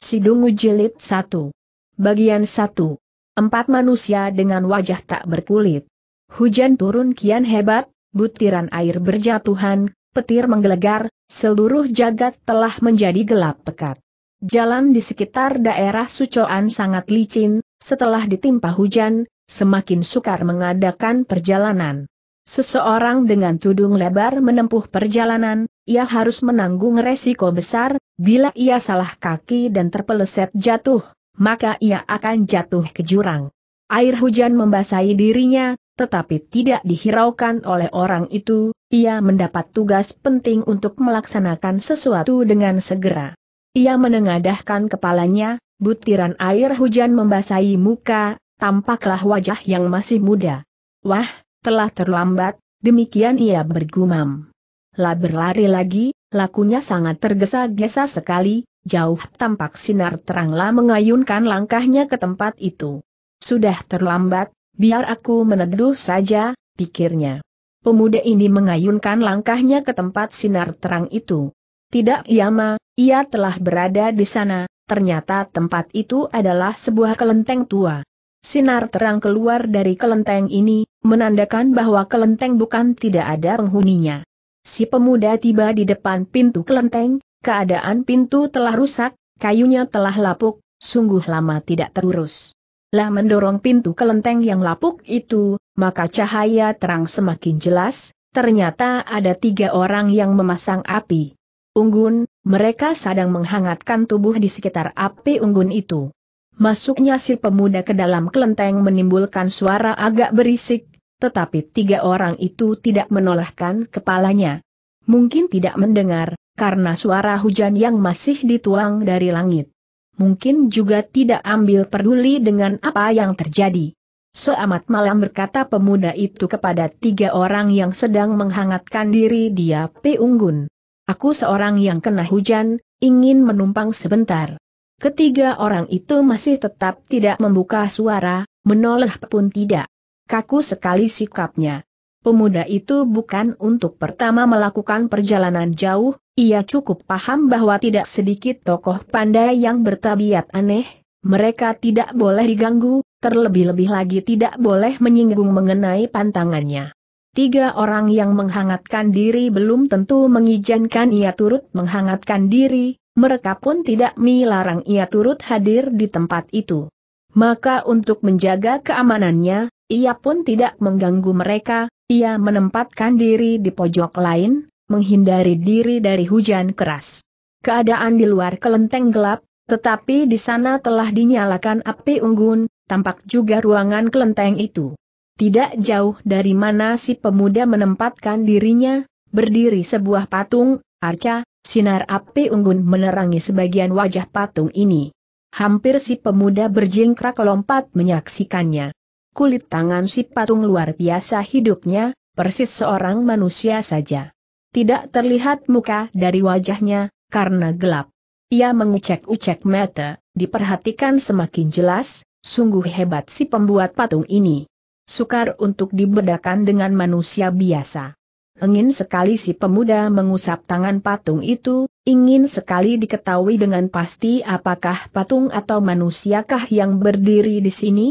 Sidungu Jilid 1. Bagian 1. Empat manusia dengan wajah tak berkulit. Hujan turun kian hebat, butiran air berjatuhan, petir menggelegar, seluruh jagat telah menjadi gelap pekat. Jalan di sekitar daerah Sucoan sangat licin, setelah ditimpa hujan, semakin sukar mengadakan perjalanan. Seseorang dengan tudung lebar menempuh perjalanan, ia harus menanggung resiko besar, bila ia salah kaki dan terpeleset jatuh, maka ia akan jatuh ke jurang. Air hujan membasahi dirinya, tetapi tidak dihiraukan oleh orang itu, ia mendapat tugas penting untuk melaksanakan sesuatu dengan segera. Ia menengadahkan kepalanya, butiran air hujan membasahi muka, tampaklah wajah yang masih muda. Wah, telah terlambat, demikian ia bergumam. Lah berlari lagi, lakunya sangat tergesa-gesa sekali, jauh tampak sinar teranglah mengayunkan langkahnya ke tempat itu. Sudah terlambat, biar aku meneduh saja, pikirnya. Pemuda ini mengayunkan langkahnya ke tempat sinar terang itu. Tidak Yama, ia telah berada di sana, ternyata tempat itu adalah sebuah kelenteng tua. Sinar terang keluar dari kelenteng ini, menandakan bahwa kelenteng bukan tidak ada penghuninya. Si pemuda tiba di depan pintu kelenteng, keadaan pintu telah rusak, kayunya telah lapuk, sungguh lama tidak terurus. Lah mendorong pintu kelenteng yang lapuk itu, maka cahaya terang semakin jelas, ternyata ada tiga orang yang memasang api. Unggun, mereka sedang menghangatkan tubuh di sekitar api unggun itu. Masuknya si pemuda ke dalam kelenteng menimbulkan suara agak berisik, tetapi tiga orang itu tidak menolakkan kepalanya. Mungkin tidak mendengar, karena suara hujan yang masih dituang dari langit. Mungkin juga tidak ambil peduli dengan apa yang terjadi. Seamat malam berkata pemuda itu kepada tiga orang yang sedang menghangatkan diri dia Peunggun. Aku seorang yang kena hujan, ingin menumpang sebentar. Ketiga orang itu masih tetap tidak membuka suara, menoleh pun tidak kaku sekali sikapnya. Pemuda itu bukan untuk pertama melakukan perjalanan jauh, ia cukup paham bahwa tidak sedikit tokoh pandai yang bertabiat aneh, mereka tidak boleh diganggu, terlebih-lebih lagi tidak boleh menyinggung mengenai pantangannya. Tiga orang yang menghangatkan diri belum tentu mengizinkan ia turut menghangatkan diri, mereka pun tidak melarang ia turut hadir di tempat itu. Maka untuk menjaga keamanannya, ia pun tidak mengganggu mereka, ia menempatkan diri di pojok lain, menghindari diri dari hujan keras. Keadaan di luar kelenteng gelap, tetapi di sana telah dinyalakan api unggun, tampak juga ruangan kelenteng itu. Tidak jauh dari mana si pemuda menempatkan dirinya, berdiri sebuah patung, arca, sinar api unggun menerangi sebagian wajah patung ini. Hampir si pemuda berjingkrak lompat menyaksikannya kulit tangan si patung luar biasa hidupnya, persis seorang manusia saja. Tidak terlihat muka dari wajahnya, karena gelap. Ia mengecek-ucek mata, diperhatikan semakin jelas, sungguh hebat si pembuat patung ini. Sukar untuk dibedakan dengan manusia biasa. Ingin sekali si pemuda mengusap tangan patung itu, ingin sekali diketahui dengan pasti apakah patung atau manusiakah yang berdiri di sini.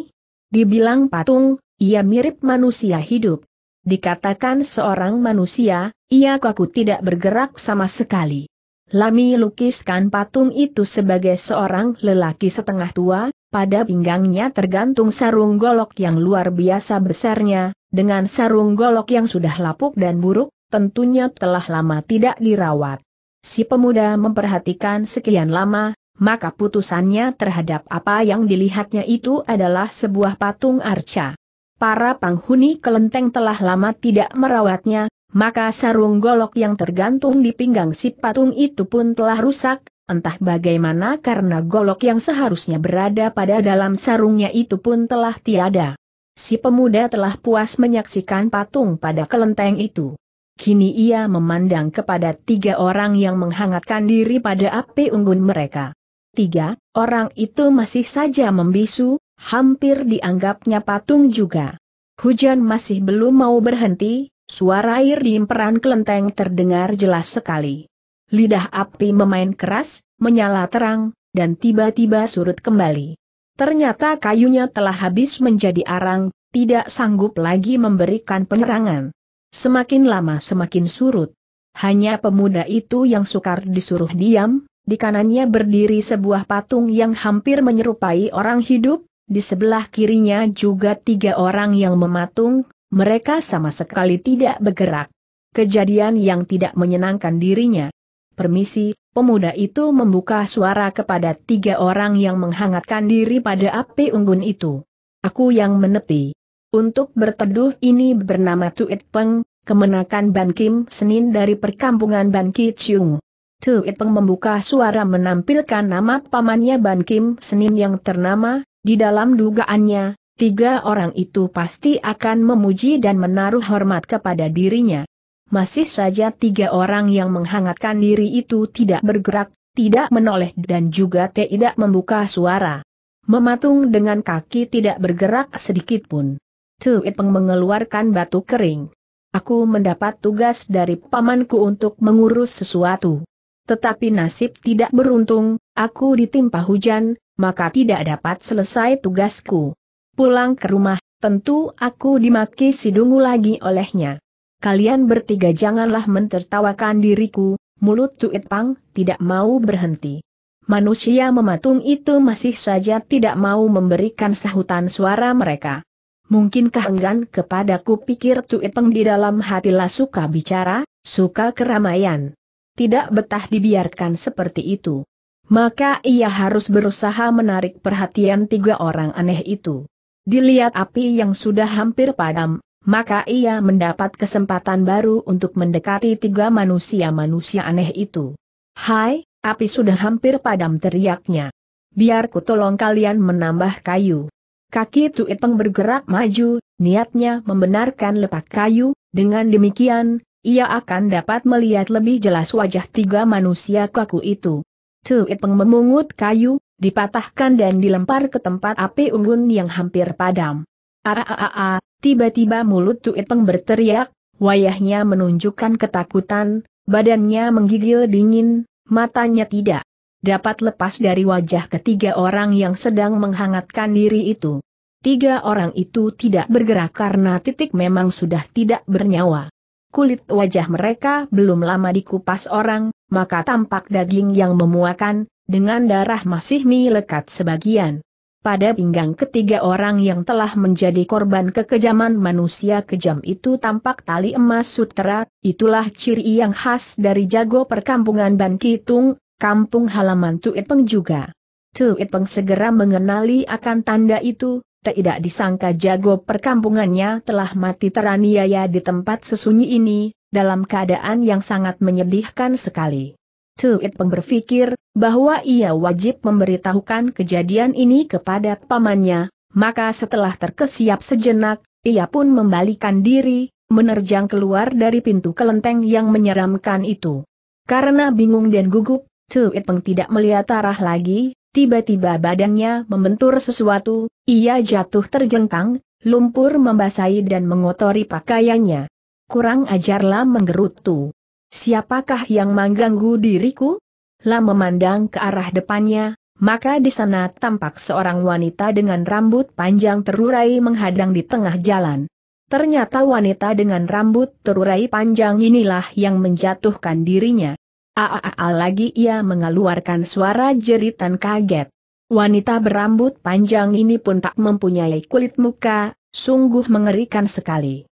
Dibilang patung, ia mirip manusia hidup. Dikatakan seorang manusia, ia kaku tidak bergerak sama sekali. Lami lukiskan patung itu sebagai seorang lelaki setengah tua, pada pinggangnya tergantung sarung golok yang luar biasa besarnya, dengan sarung golok yang sudah lapuk dan buruk, tentunya telah lama tidak dirawat. Si pemuda memperhatikan sekian lama, maka putusannya terhadap apa yang dilihatnya itu adalah sebuah patung arca. Para penghuni kelenteng telah lama tidak merawatnya, maka sarung golok yang tergantung di pinggang si patung itu pun telah rusak, entah bagaimana karena golok yang seharusnya berada pada dalam sarungnya itu pun telah tiada. Si pemuda telah puas menyaksikan patung pada kelenteng itu. Kini ia memandang kepada tiga orang yang menghangatkan diri pada api unggun mereka tiga, orang itu masih saja membisu, hampir dianggapnya patung juga. Hujan masih belum mau berhenti, suara air di imperan kelenteng terdengar jelas sekali. Lidah api memain keras, menyala terang, dan tiba-tiba surut kembali. Ternyata kayunya telah habis menjadi arang, tidak sanggup lagi memberikan penerangan. Semakin lama semakin surut. Hanya pemuda itu yang sukar disuruh diam, di kanannya berdiri sebuah patung yang hampir menyerupai orang hidup, di sebelah kirinya juga tiga orang yang mematung, mereka sama sekali tidak bergerak. Kejadian yang tidak menyenangkan dirinya. Permisi, pemuda itu membuka suara kepada tiga orang yang menghangatkan diri pada api unggun itu. Aku yang menepi. Untuk berteduh ini bernama Tuit Peng, kemenakan Ban Kim Senin dari perkampungan Ban Ki Chung. Tu Ipeng membuka suara menampilkan nama pamannya Ban Kim Senin yang ternama, di dalam dugaannya, tiga orang itu pasti akan memuji dan menaruh hormat kepada dirinya. Masih saja tiga orang yang menghangatkan diri itu tidak bergerak, tidak menoleh dan juga tidak membuka suara. Mematung dengan kaki tidak bergerak sedikit pun. Tu Ipeng mengeluarkan batu kering. Aku mendapat tugas dari pamanku untuk mengurus sesuatu. Tetapi nasib tidak beruntung, aku ditimpa hujan, maka tidak dapat selesai tugasku. Pulang ke rumah, tentu aku dimaki sidungu lagi olehnya. Kalian bertiga janganlah mentertawakan diriku, mulut Cuit Pang tidak mau berhenti. Manusia mematung itu masih saja tidak mau memberikan sahutan suara mereka. Mungkinkah enggan kepadaku pikir Cuit Peng di dalam hati lah suka bicara, suka keramaian tidak betah dibiarkan seperti itu. Maka ia harus berusaha menarik perhatian tiga orang aneh itu. Dilihat api yang sudah hampir padam, maka ia mendapat kesempatan baru untuk mendekati tiga manusia-manusia aneh itu. Hai, api sudah hampir padam teriaknya. Biar ku tolong kalian menambah kayu. Kaki Tuipeng bergerak maju, niatnya membenarkan letak kayu, dengan demikian, ia akan dapat melihat lebih jelas wajah tiga manusia kaku itu. Tuipeng memungut kayu, dipatahkan dan dilempar ke tempat api unggun yang hampir padam. Aaaa, tiba-tiba mulut Tuipeng berteriak, wayahnya menunjukkan ketakutan, badannya menggigil dingin, matanya tidak dapat lepas dari wajah ketiga orang yang sedang menghangatkan diri itu. Tiga orang itu tidak bergerak karena titik memang sudah tidak bernyawa kulit wajah mereka belum lama dikupas orang, maka tampak daging yang memuakan, dengan darah masih melekat sebagian. Pada pinggang ketiga orang yang telah menjadi korban kekejaman manusia kejam itu tampak tali emas sutera, itulah ciri yang khas dari jago perkampungan Ban Kitung, kampung halaman Tuit Peng juga. Tuit Peng segera mengenali akan tanda itu, tidak disangka jago perkampungannya telah mati teraniaya di tempat sesunyi ini, dalam keadaan yang sangat menyedihkan sekali. Tuit Peng berpikir, bahwa ia wajib memberitahukan kejadian ini kepada pamannya, maka setelah terkesiap sejenak, ia pun membalikan diri, menerjang keluar dari pintu kelenteng yang menyeramkan itu. Karena bingung dan gugup, Tuit Peng tidak melihat arah lagi, Tiba-tiba badannya membentur sesuatu, ia jatuh terjengkang, lumpur membasahi dan mengotori pakaiannya. Kurang ajarlah menggerutu. Siapakah yang mengganggu diriku? Lam memandang ke arah depannya, maka di sana tampak seorang wanita dengan rambut panjang terurai menghadang di tengah jalan. Ternyata wanita dengan rambut terurai panjang inilah yang menjatuhkan dirinya. Aa lagi ia mengeluarkan suara jeritan kaget. Wanita berambut panjang ini pun tak mempunyai kulit muka, sungguh mengerikan sekali.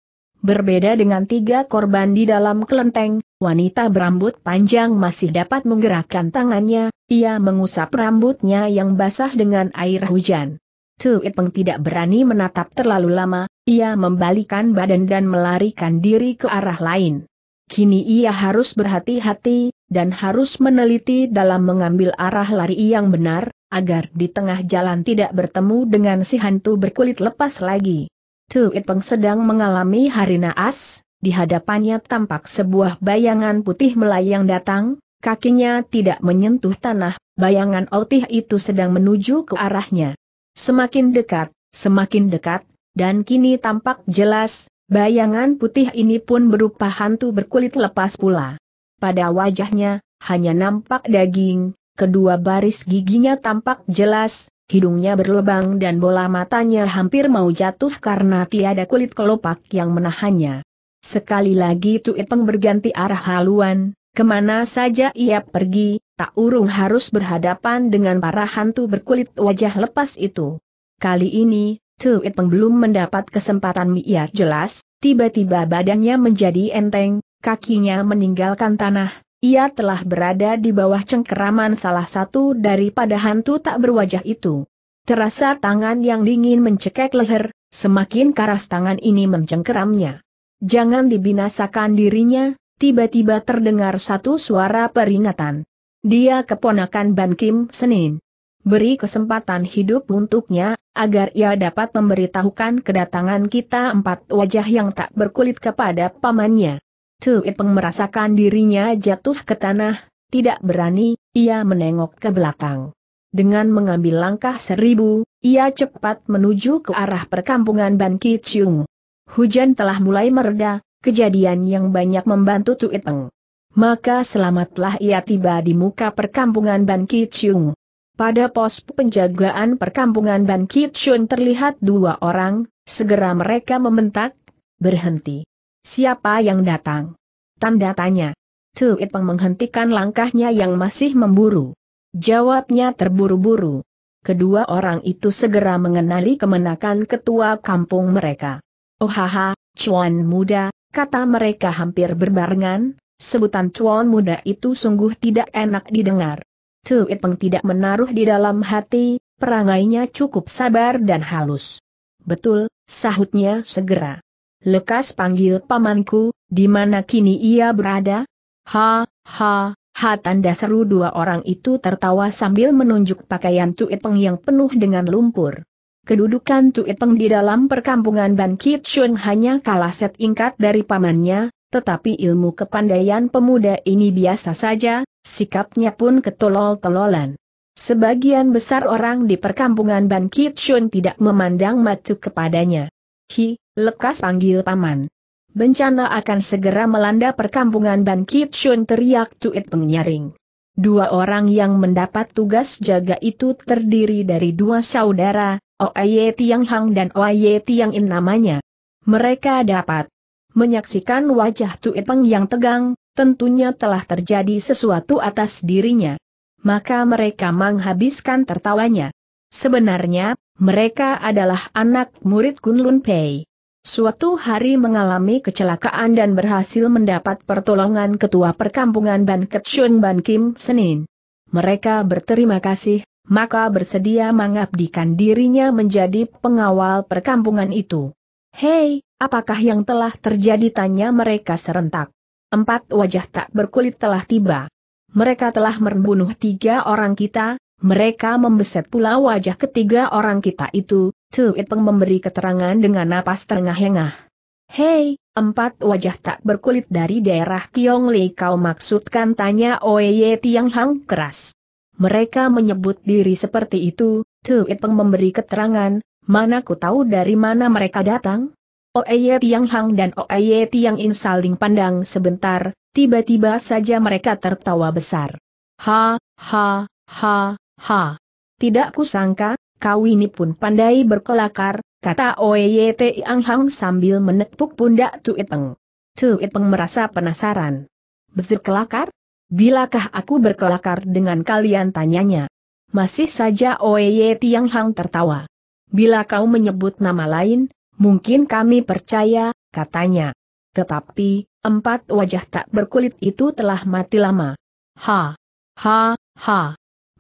Berbeda dengan tiga korban di dalam kelenteng, wanita berambut panjang masih dapat menggerakkan tangannya, ia mengusap rambutnya yang basah dengan air hujan. Tu Ipeng tidak berani menatap terlalu lama, ia membalikan badan dan melarikan diri ke arah lain. Kini ia harus berhati-hati, dan harus meneliti dalam mengambil arah lari yang benar, agar di tengah jalan tidak bertemu dengan si hantu berkulit lepas lagi. Tu Itpeng sedang mengalami hari naas, di hadapannya tampak sebuah bayangan putih melayang datang, kakinya tidak menyentuh tanah, bayangan otih itu sedang menuju ke arahnya. Semakin dekat, semakin dekat, dan kini tampak jelas, Bayangan putih ini pun berupa hantu berkulit lepas pula. Pada wajahnya, hanya nampak daging, kedua baris giginya tampak jelas, hidungnya berlebang dan bola matanya hampir mau jatuh karena tiada kulit kelopak yang menahannya. Sekali lagi Tuipeng berganti arah haluan, kemana saja ia pergi, tak urung harus berhadapan dengan para hantu berkulit wajah lepas itu. Kali ini, Tuit Peng belum mendapat kesempatan miyar jelas, tiba-tiba badannya menjadi enteng, kakinya meninggalkan tanah, ia telah berada di bawah cengkeraman salah satu daripada hantu tak berwajah itu. Terasa tangan yang dingin mencekek leher, semakin keras tangan ini mencengkeramnya. Jangan dibinasakan dirinya, tiba-tiba terdengar satu suara peringatan. Dia keponakan Ban Kim Senin beri kesempatan hidup untuknya, agar ia dapat memberitahukan kedatangan kita empat wajah yang tak berkulit kepada pamannya. Tu Ipeng merasakan dirinya jatuh ke tanah, tidak berani, ia menengok ke belakang. Dengan mengambil langkah seribu, ia cepat menuju ke arah perkampungan Ban Ki Chung. Hujan telah mulai mereda, kejadian yang banyak membantu Tu Ipeng. Maka selamatlah ia tiba di muka perkampungan Ban Ki Chung. Pada pos penjagaan perkampungan Ban Kitsun terlihat dua orang, segera mereka membentak, berhenti. Siapa yang datang? Tanda tanya. Tu Itpeng menghentikan langkahnya yang masih memburu. Jawabnya terburu-buru. Kedua orang itu segera mengenali kemenakan ketua kampung mereka. Oh haha, Chuan muda, kata mereka hampir berbarengan, sebutan Chuan muda itu sungguh tidak enak didengar. Tu Ipeng tidak menaruh di dalam hati, perangainya cukup sabar dan halus. Betul, sahutnya segera. Lekas panggil pamanku, di mana kini ia berada? Ha, ha, ha tanda seru dua orang itu tertawa sambil menunjuk pakaian Tuipeng yang penuh dengan lumpur. Kedudukan Tuipeng di dalam perkampungan Ban Kitchun hanya kalah set ingkat dari pamannya, tetapi ilmu kepandaian pemuda ini biasa saja, sikapnya pun ketolol-tololan. Sebagian besar orang di perkampungan Ban Kitsun tidak memandang matu kepadanya. Hi, lekas panggil paman. Bencana akan segera melanda perkampungan Ban Kitsun teriak Cuit Pengnyaring. Dua orang yang mendapat tugas jaga itu terdiri dari dua saudara, Oye Yang Hang dan Oye Tiangin In namanya. Mereka dapat Menyaksikan wajah Tuipeng yang tegang, tentunya telah terjadi sesuatu atas dirinya. Maka mereka menghabiskan tertawanya. Sebenarnya, mereka adalah anak murid Kunlun Pei. Suatu hari mengalami kecelakaan dan berhasil mendapat pertolongan ketua perkampungan Ban Ketsun Ban Kim Senin. Mereka berterima kasih, maka bersedia mengabdikan dirinya menjadi pengawal perkampungan itu. Hei, apakah yang telah terjadi tanya mereka serentak. Empat wajah tak berkulit telah tiba. Mereka telah membunuh tiga orang kita, mereka membeset pula wajah ketiga orang kita itu, Tu Itpeng memberi keterangan dengan napas tengah engah Hei, empat wajah tak berkulit dari daerah Kiong Li kau maksudkan tanya Oye Tiang Hang keras. Mereka menyebut diri seperti itu, Tu Itpeng memberi keterangan, Mana ku tahu dari mana mereka datang? Oeye Tiang Hang dan Oeye Tiang In saling pandang sebentar, tiba-tiba saja mereka tertawa besar. Ha, ha, ha, ha. Tidak kusangka, kau ini pun pandai berkelakar, kata Oeye Tiang Hang sambil menepuk pundak Tuiteng. Tuiteng merasa penasaran. kelakar? Bilakah aku berkelakar dengan kalian tanyanya? Masih saja Oeye Tiang Hang tertawa. Bila kau menyebut nama lain, mungkin kami percaya, katanya. Tetapi, empat wajah tak berkulit itu telah mati lama. Ha! Ha! Ha!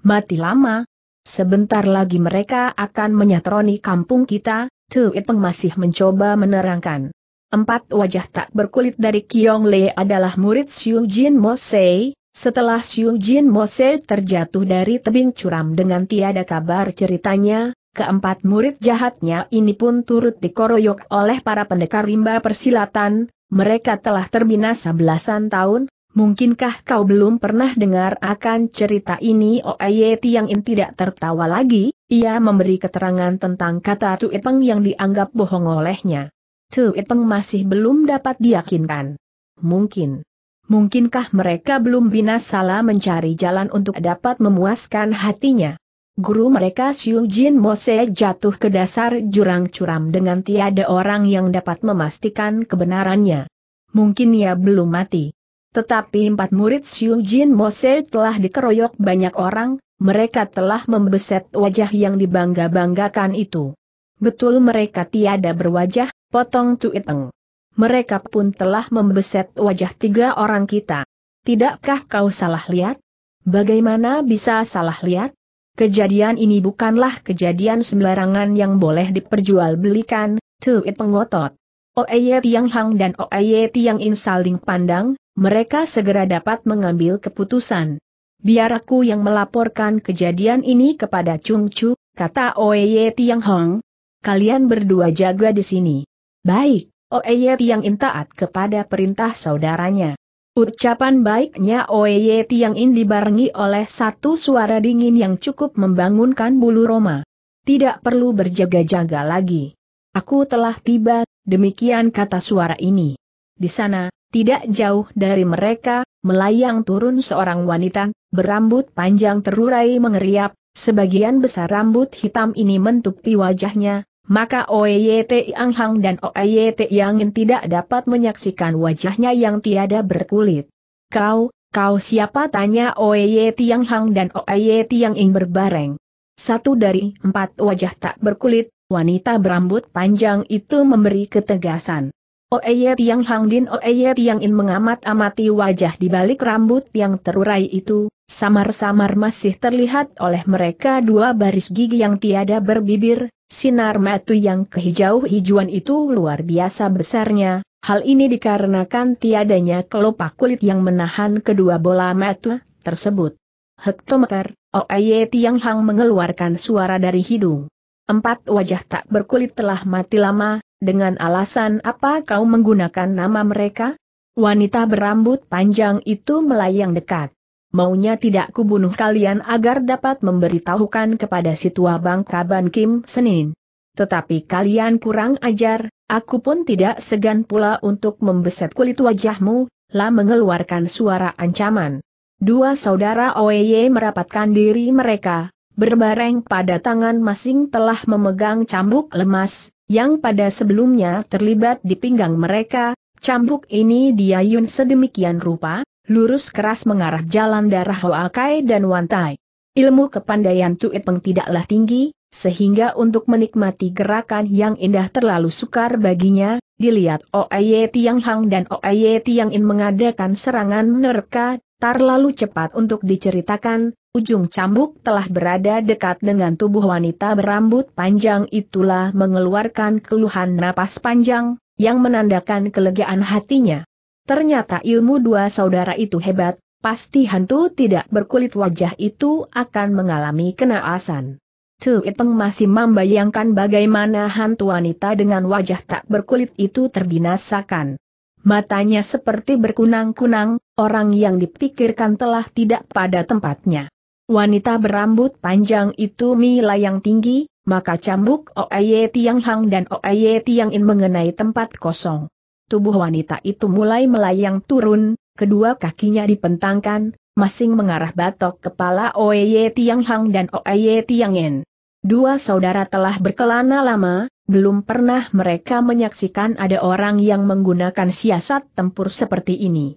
Mati lama? Sebentar lagi mereka akan menyatroni kampung kita, Tuipeng masih mencoba menerangkan. Empat wajah tak berkulit dari Kiong Le adalah murid Xiu Jin Mosei, setelah Xiu Jin Mose terjatuh dari tebing curam dengan tiada kabar ceritanya, Keempat murid jahatnya ini pun turut dikoroyok oleh para pendekar rimba persilatan, mereka telah terbinasa belasan tahun, mungkinkah kau belum pernah dengar akan cerita ini Oeye yang In tidak tertawa lagi, ia memberi keterangan tentang kata Tu Tuipeng yang dianggap bohong olehnya. Tuipeng masih belum dapat diyakinkan. Mungkin. Mungkinkah mereka belum binasalah mencari jalan untuk dapat memuaskan hatinya? Guru mereka Xiu Jin Mose jatuh ke dasar jurang curam dengan tiada orang yang dapat memastikan kebenarannya. Mungkin ia belum mati. Tetapi empat murid Xiu Jin Mose telah dikeroyok banyak orang, mereka telah membeset wajah yang dibangga-banggakan itu. Betul mereka tiada berwajah, potong Cuiteng. Mereka pun telah membeset wajah tiga orang kita. Tidakkah kau salah lihat? Bagaimana bisa salah lihat? Kejadian ini bukanlah kejadian sembarangan yang boleh diperjualbelikan, tuit pengotot. Oeye Tiang Hang dan Oeye Tiang In saling pandang, mereka segera dapat mengambil keputusan. Biar aku yang melaporkan kejadian ini kepada Chung Chu, kata Oeye Tiang Hang. Kalian berdua jaga di sini. Baik, Oeye Tiang In taat kepada perintah saudaranya. Ucapan baiknya Oye Tiang In dibarengi oleh satu suara dingin yang cukup membangunkan bulu Roma. Tidak perlu berjaga-jaga lagi. Aku telah tiba, demikian kata suara ini. Di sana, tidak jauh dari mereka, melayang turun seorang wanita, berambut panjang terurai mengeriap, sebagian besar rambut hitam ini mentupi wajahnya, maka Oyete Yang Hang dan Oyete Yang tidak dapat menyaksikan wajahnya yang tiada berkulit. Kau, kau siapa tanya Oyete Yang Hang dan Oyete Yang ingin berbareng. Satu dari empat wajah tak berkulit, wanita berambut panjang itu memberi ketegasan. Oeye Tiang Hang Din Oeye Tiang In mengamat-amati wajah di balik rambut yang terurai itu, samar-samar masih terlihat oleh mereka dua baris gigi yang tiada berbibir, sinar matu yang kehijau hijuan itu luar biasa besarnya, hal ini dikarenakan tiadanya kelopak kulit yang menahan kedua bola mata tersebut. Hektometer, Oeye Tiang Hang mengeluarkan suara dari hidung. Empat wajah tak berkulit telah mati lama, dengan alasan apa kau menggunakan nama mereka? Wanita berambut panjang itu melayang dekat. Maunya tidak kubunuh kalian agar dapat memberitahukan kepada si tua bangka Ban Kim Senin. Tetapi kalian kurang ajar, aku pun tidak segan pula untuk membeset kulit wajahmu, lah mengeluarkan suara ancaman. Dua saudara Oeye merapatkan diri mereka, berbareng pada tangan masing telah memegang cambuk lemas, yang pada sebelumnya terlibat di pinggang mereka, cambuk ini diayun sedemikian rupa, lurus keras mengarah jalan darah Hoakai dan Wantai. Ilmu kepandaian Tuit Peng tidaklah tinggi, sehingga untuk menikmati gerakan yang indah terlalu sukar baginya, dilihat Oeye Tiang Hang dan Oeye Tiang In mengadakan serangan menerka, terlalu cepat untuk diceritakan, Ujung cambuk telah berada dekat dengan tubuh wanita berambut panjang itulah mengeluarkan keluhan napas panjang, yang menandakan kelegaan hatinya. Ternyata ilmu dua saudara itu hebat, pasti hantu tidak berkulit wajah itu akan mengalami kenaasan. Tuipeng masih membayangkan bagaimana hantu wanita dengan wajah tak berkulit itu terbinasakan. Matanya seperti berkunang-kunang, orang yang dipikirkan telah tidak pada tempatnya. Wanita berambut panjang itu melayang yang tinggi, maka cambuk Oaye Tiang Hang dan Oaye Tiang In mengenai tempat kosong. Tubuh wanita itu mulai melayang turun, kedua kakinya dipentangkan, masing mengarah batok kepala Oaye Tiang Hang dan Oaye Tiang In. Dua saudara telah berkelana lama, belum pernah mereka menyaksikan ada orang yang menggunakan siasat tempur seperti ini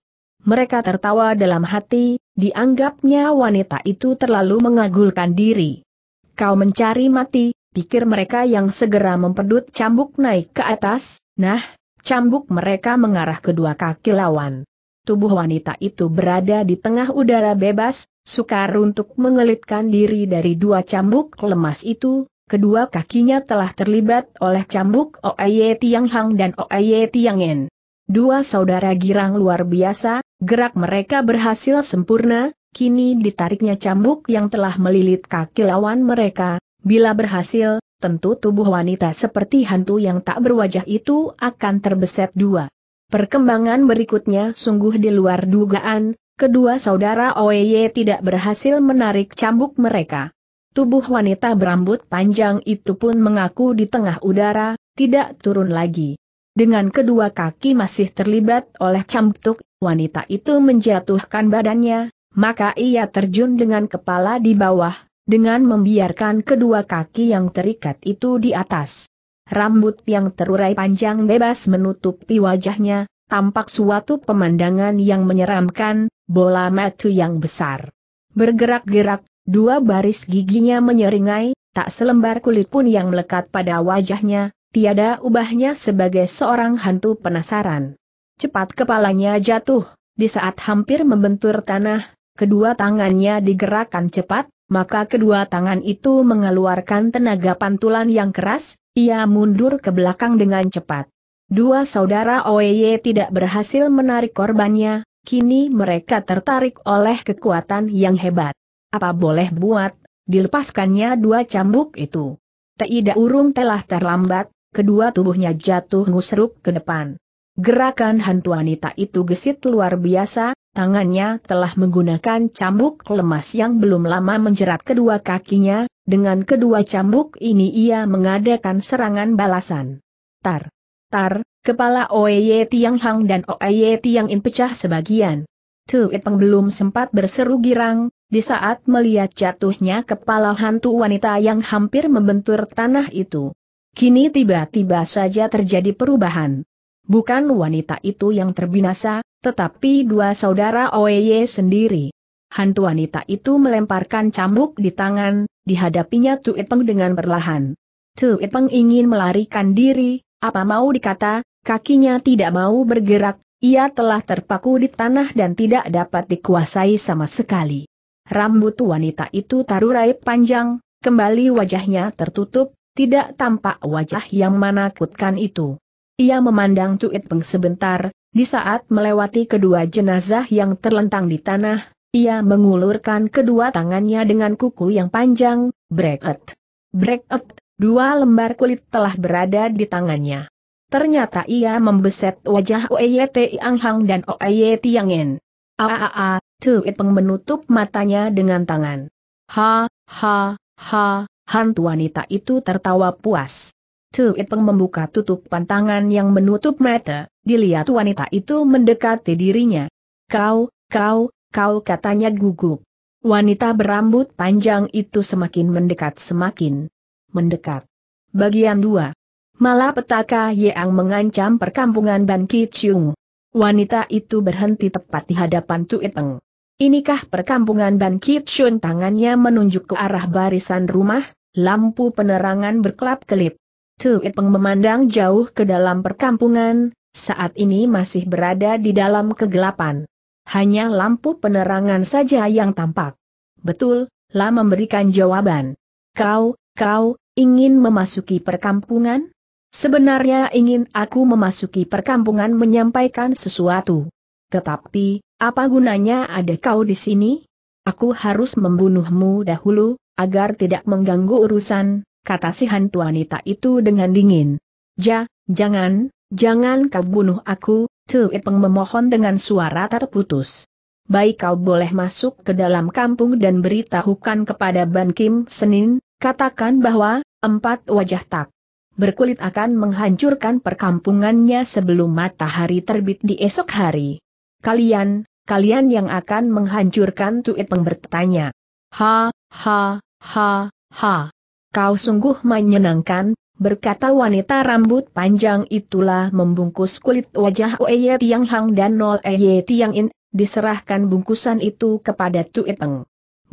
mereka tertawa dalam hati, dianggapnya wanita itu terlalu mengagulkan diri. Kau mencari mati, pikir mereka yang segera mempedut cambuk naik ke atas, nah, cambuk mereka mengarah kedua kaki lawan. Tubuh wanita itu berada di tengah udara bebas, sukar untuk mengelitkan diri dari dua cambuk lemas itu, kedua kakinya telah terlibat oleh cambuk Oeye Tiang Hang dan Oeye Tiang En. Dua saudara girang luar biasa, Gerak mereka berhasil sempurna, kini ditariknya cambuk yang telah melilit kaki lawan mereka, bila berhasil, tentu tubuh wanita seperti hantu yang tak berwajah itu akan terbeset dua. Perkembangan berikutnya sungguh di luar dugaan, kedua saudara Oeye tidak berhasil menarik cambuk mereka. Tubuh wanita berambut panjang itu pun mengaku di tengah udara, tidak turun lagi. Dengan kedua kaki masih terlibat oleh cambuk wanita itu menjatuhkan badannya, maka ia terjun dengan kepala di bawah, dengan membiarkan kedua kaki yang terikat itu di atas. Rambut yang terurai panjang bebas menutupi wajahnya, tampak suatu pemandangan yang menyeramkan, bola mata yang besar. Bergerak-gerak, dua baris giginya menyeringai, tak selembar kulit pun yang melekat pada wajahnya, tiada ubahnya sebagai seorang hantu penasaran. Cepat kepalanya jatuh, di saat hampir membentur tanah, kedua tangannya digerakkan cepat, maka kedua tangan itu mengeluarkan tenaga pantulan yang keras, ia mundur ke belakang dengan cepat. Dua saudara Oye tidak berhasil menarik korbannya, kini mereka tertarik oleh kekuatan yang hebat. Apa boleh buat, dilepaskannya dua cambuk itu. Tidak urung telah terlambat, kedua tubuhnya jatuh ngusruk ke depan. Gerakan hantu wanita itu gesit luar biasa, tangannya telah menggunakan cambuk lemas yang belum lama menjerat kedua kakinya, dengan kedua cambuk ini ia mengadakan serangan balasan. Tar! Tar, kepala Oeye Tiang Hang dan Oeye Tiang In pecah sebagian. Tuit Peng belum sempat berseru girang, di saat melihat jatuhnya kepala hantu wanita yang hampir membentur tanah itu. Kini tiba-tiba saja terjadi perubahan bukan wanita itu yang terbinasa, tetapi dua saudara Oeye sendiri. Hantu wanita itu melemparkan cambuk di tangan, dihadapinya Cui Peng dengan perlahan. Cui Peng ingin melarikan diri, apa mau dikata, kakinya tidak mau bergerak, ia telah terpaku di tanah dan tidak dapat dikuasai sama sekali. Rambut wanita itu tarurai panjang, kembali wajahnya tertutup, tidak tampak wajah yang menakutkan itu. Ia memandang Cuit Peng sebentar, di saat melewati kedua jenazah yang terlentang di tanah, ia mengulurkan kedua tangannya dengan kuku yang panjang, breket. Breket, dua lembar kulit telah berada di tangannya. Ternyata ia membeset wajah Oeyet Ang Hang dan Oeyet Yang En. Aaa, Cuit Peng menutup matanya dengan tangan. Ha, ha, ha, hantu wanita itu tertawa puas. Tu Ipeng membuka tutup pantangan yang menutup mata, dilihat wanita itu mendekati dirinya. Kau, kau, kau katanya gugup. Wanita berambut panjang itu semakin mendekat semakin mendekat. Bagian 2. Malapetaka Yeang mengancam perkampungan Ban Kichung. Wanita itu berhenti tepat di hadapan Tu Ipeng. Inikah perkampungan Ban Kichung tangannya menunjuk ke arah barisan rumah, lampu penerangan berkelap-kelip. Tuipeng memandang jauh ke dalam perkampungan, saat ini masih berada di dalam kegelapan. Hanya lampu penerangan saja yang tampak. Betul, La memberikan jawaban. Kau, kau, ingin memasuki perkampungan? Sebenarnya ingin aku memasuki perkampungan menyampaikan sesuatu. Tetapi, apa gunanya ada kau di sini? Aku harus membunuhmu dahulu, agar tidak mengganggu urusan kata si hantu wanita itu dengan dingin. Ja, jangan, jangan kau bunuh aku, Tu Peng memohon dengan suara terputus. Baik kau boleh masuk ke dalam kampung dan beritahukan kepada Ban Kim Senin, katakan bahwa, empat wajah tak berkulit akan menghancurkan perkampungannya sebelum matahari terbit di esok hari. Kalian, kalian yang akan menghancurkan Tu Ipeng bertanya. Ha, ha, ha, ha. Kau sungguh menyenangkan, berkata wanita rambut panjang itulah membungkus kulit wajah Oeye Tiang Hang dan Nol Eye Tiang In, diserahkan bungkusan itu kepada Tue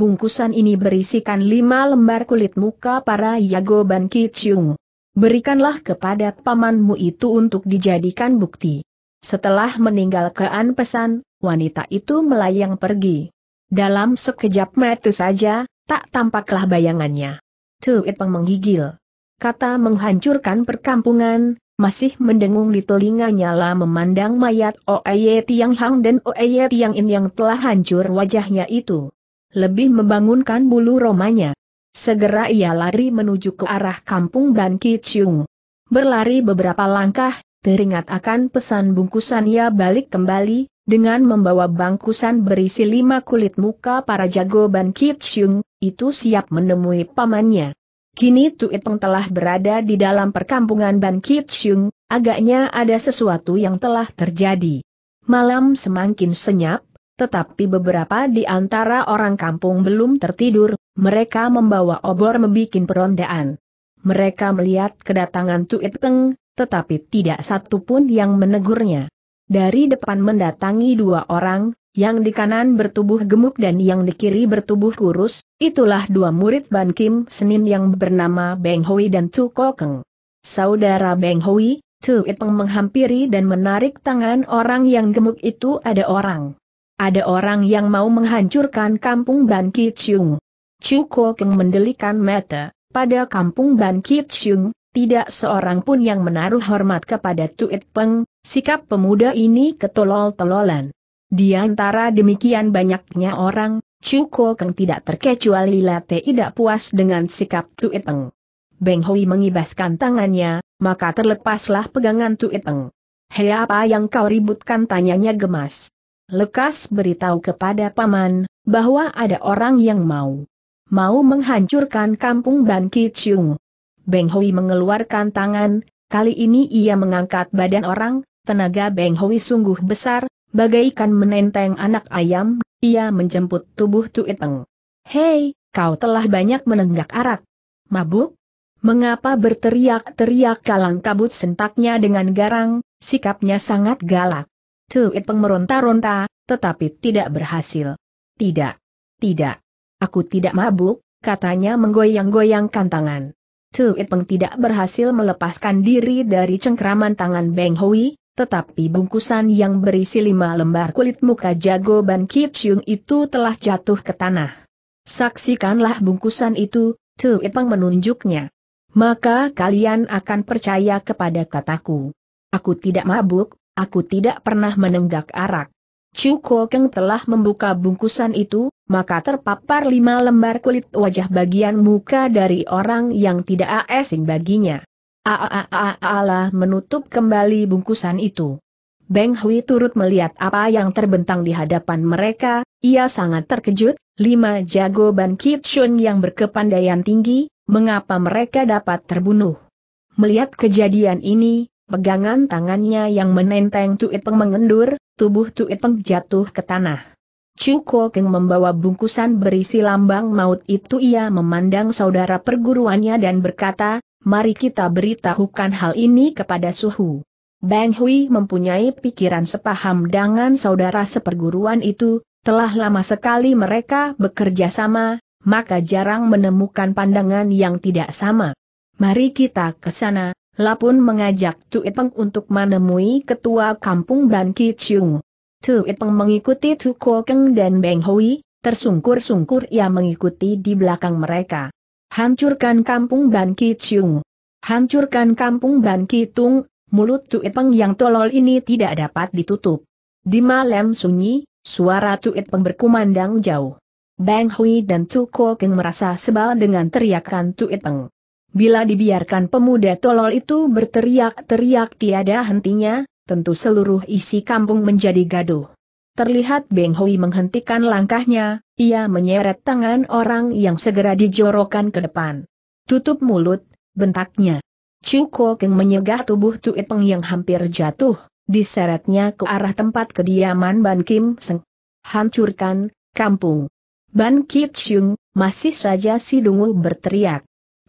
Bungkusan ini berisikan lima lembar kulit muka para Yago Ban Kiciung. Berikanlah kepada pamanmu itu untuk dijadikan bukti. Setelah meninggalkan pesan, wanita itu melayang pergi. Dalam sekejap mata saja, tak tampaklah bayangannya. Tuipeng menggigil. Kata menghancurkan perkampungan, masih mendengung di telinganya lah memandang mayat Oeye Tiang Hang dan Oeye Tiang In yang telah hancur wajahnya itu. Lebih membangunkan bulu romanya. Segera ia lari menuju ke arah kampung Ban Kichung. Berlari beberapa langkah, teringat akan pesan bungkusan ia balik kembali, dengan membawa bangkusan berisi lima kulit muka para jago Ban Kitsyung, itu siap menemui pamannya. Kini Peng telah berada di dalam perkampungan Ban Kitsyung, agaknya ada sesuatu yang telah terjadi. Malam semakin senyap, tetapi beberapa di antara orang kampung belum tertidur, mereka membawa obor membuat perondaan. Mereka melihat kedatangan Peng, tetapi tidak satu pun yang menegurnya. Dari depan mendatangi dua orang, yang di kanan bertubuh gemuk dan yang di kiri bertubuh kurus, itulah dua murid Ban Kim Senin yang bernama Beng Hui dan Chu Kokeng. Saudara Beng Hui, Chu Ipeng menghampiri dan menarik tangan orang yang gemuk itu ada orang. Ada orang yang mau menghancurkan kampung Ban Ki Chung. Chu Kokeng mendelikan mata pada kampung Ban Ki Chung, tidak seorang pun yang menaruh hormat kepada Tuit Peng, sikap pemuda ini ketolol tololan Di antara demikian banyaknya orang, Chuko Keng tidak terkecuali Late tidak puas dengan sikap Tuit Peng. Beng Hui mengibaskan tangannya, maka terlepaslah pegangan Tuit Peng. Hei apa yang kau ributkan tanyanya gemas. Lekas beritahu kepada paman, bahwa ada orang yang mau. Mau menghancurkan kampung Ban Ki Chung. Beng Hui mengeluarkan tangan, kali ini ia mengangkat badan orang, tenaga Beng Hui sungguh besar, bagaikan menenteng anak ayam, ia menjemput tubuh Tuiteng. Hei, kau telah banyak menenggak arak. Mabuk? Mengapa berteriak-teriak kalang kabut sentaknya dengan garang, sikapnya sangat galak. Tuiteng meronta-ronta, tetapi tidak berhasil. Tidak. Tidak. Aku tidak mabuk, katanya menggoyang-goyangkan tangan. Chu Ipeng tidak berhasil melepaskan diri dari cengkraman tangan Beng Hui, tetapi bungkusan yang berisi lima lembar kulit muka jago Ban Kipchung itu telah jatuh ke tanah. Saksikanlah bungkusan itu, Tu Ipeng menunjuknya. Maka kalian akan percaya kepada kataku. Aku tidak mabuk, aku tidak pernah menenggak arak. Chu Keng telah membuka bungkusan itu, maka terpapar lima lembar kulit wajah bagian muka dari orang yang tidak asing baginya. Allah menutup kembali bungkusan itu. Beng Hui turut melihat apa yang terbentang di hadapan mereka, ia sangat terkejut, lima jago Ban Kitchun yang berkepandaian tinggi, mengapa mereka dapat terbunuh. Melihat kejadian ini, Pegangan tangannya yang menenteng Cuit Peng mengendur, tubuh Cuit Peng jatuh ke tanah. Chu Keng membawa bungkusan berisi lambang maut itu ia memandang saudara perguruannya dan berkata, mari kita beritahukan hal ini kepada Suhu. Bang Hui mempunyai pikiran sepaham dengan saudara seperguruan itu, telah lama sekali mereka bekerja sama, maka jarang menemukan pandangan yang tidak sama. Mari kita ke sana, Lapun mengajak Tu Peng untuk menemui ketua kampung Ban Ki Chung. Tu Peng mengikuti Tu Ko dan Beng Hui, tersungkur-sungkur ia mengikuti di belakang mereka. Hancurkan kampung Ban Ki Chung. Hancurkan kampung Ban Ki Tung, mulut Tu Peng yang tolol ini tidak dapat ditutup. Di malam sunyi, suara Tu Peng berkumandang jauh. Bang Hui dan Tu Ko merasa sebal dengan teriakan Tu Peng. Bila dibiarkan pemuda tolol itu berteriak-teriak tiada hentinya, tentu seluruh isi kampung menjadi gaduh. Terlihat Beng Hui menghentikan langkahnya, ia menyeret tangan orang yang segera dijorokan ke depan. Tutup mulut, bentaknya. Chu Keng menyegah tubuh Cui Peng yang hampir jatuh, diseretnya ke arah tempat kediaman Ban Kim Seng. Hancurkan, kampung. Ban Ki Chung, masih saja si dungu berteriak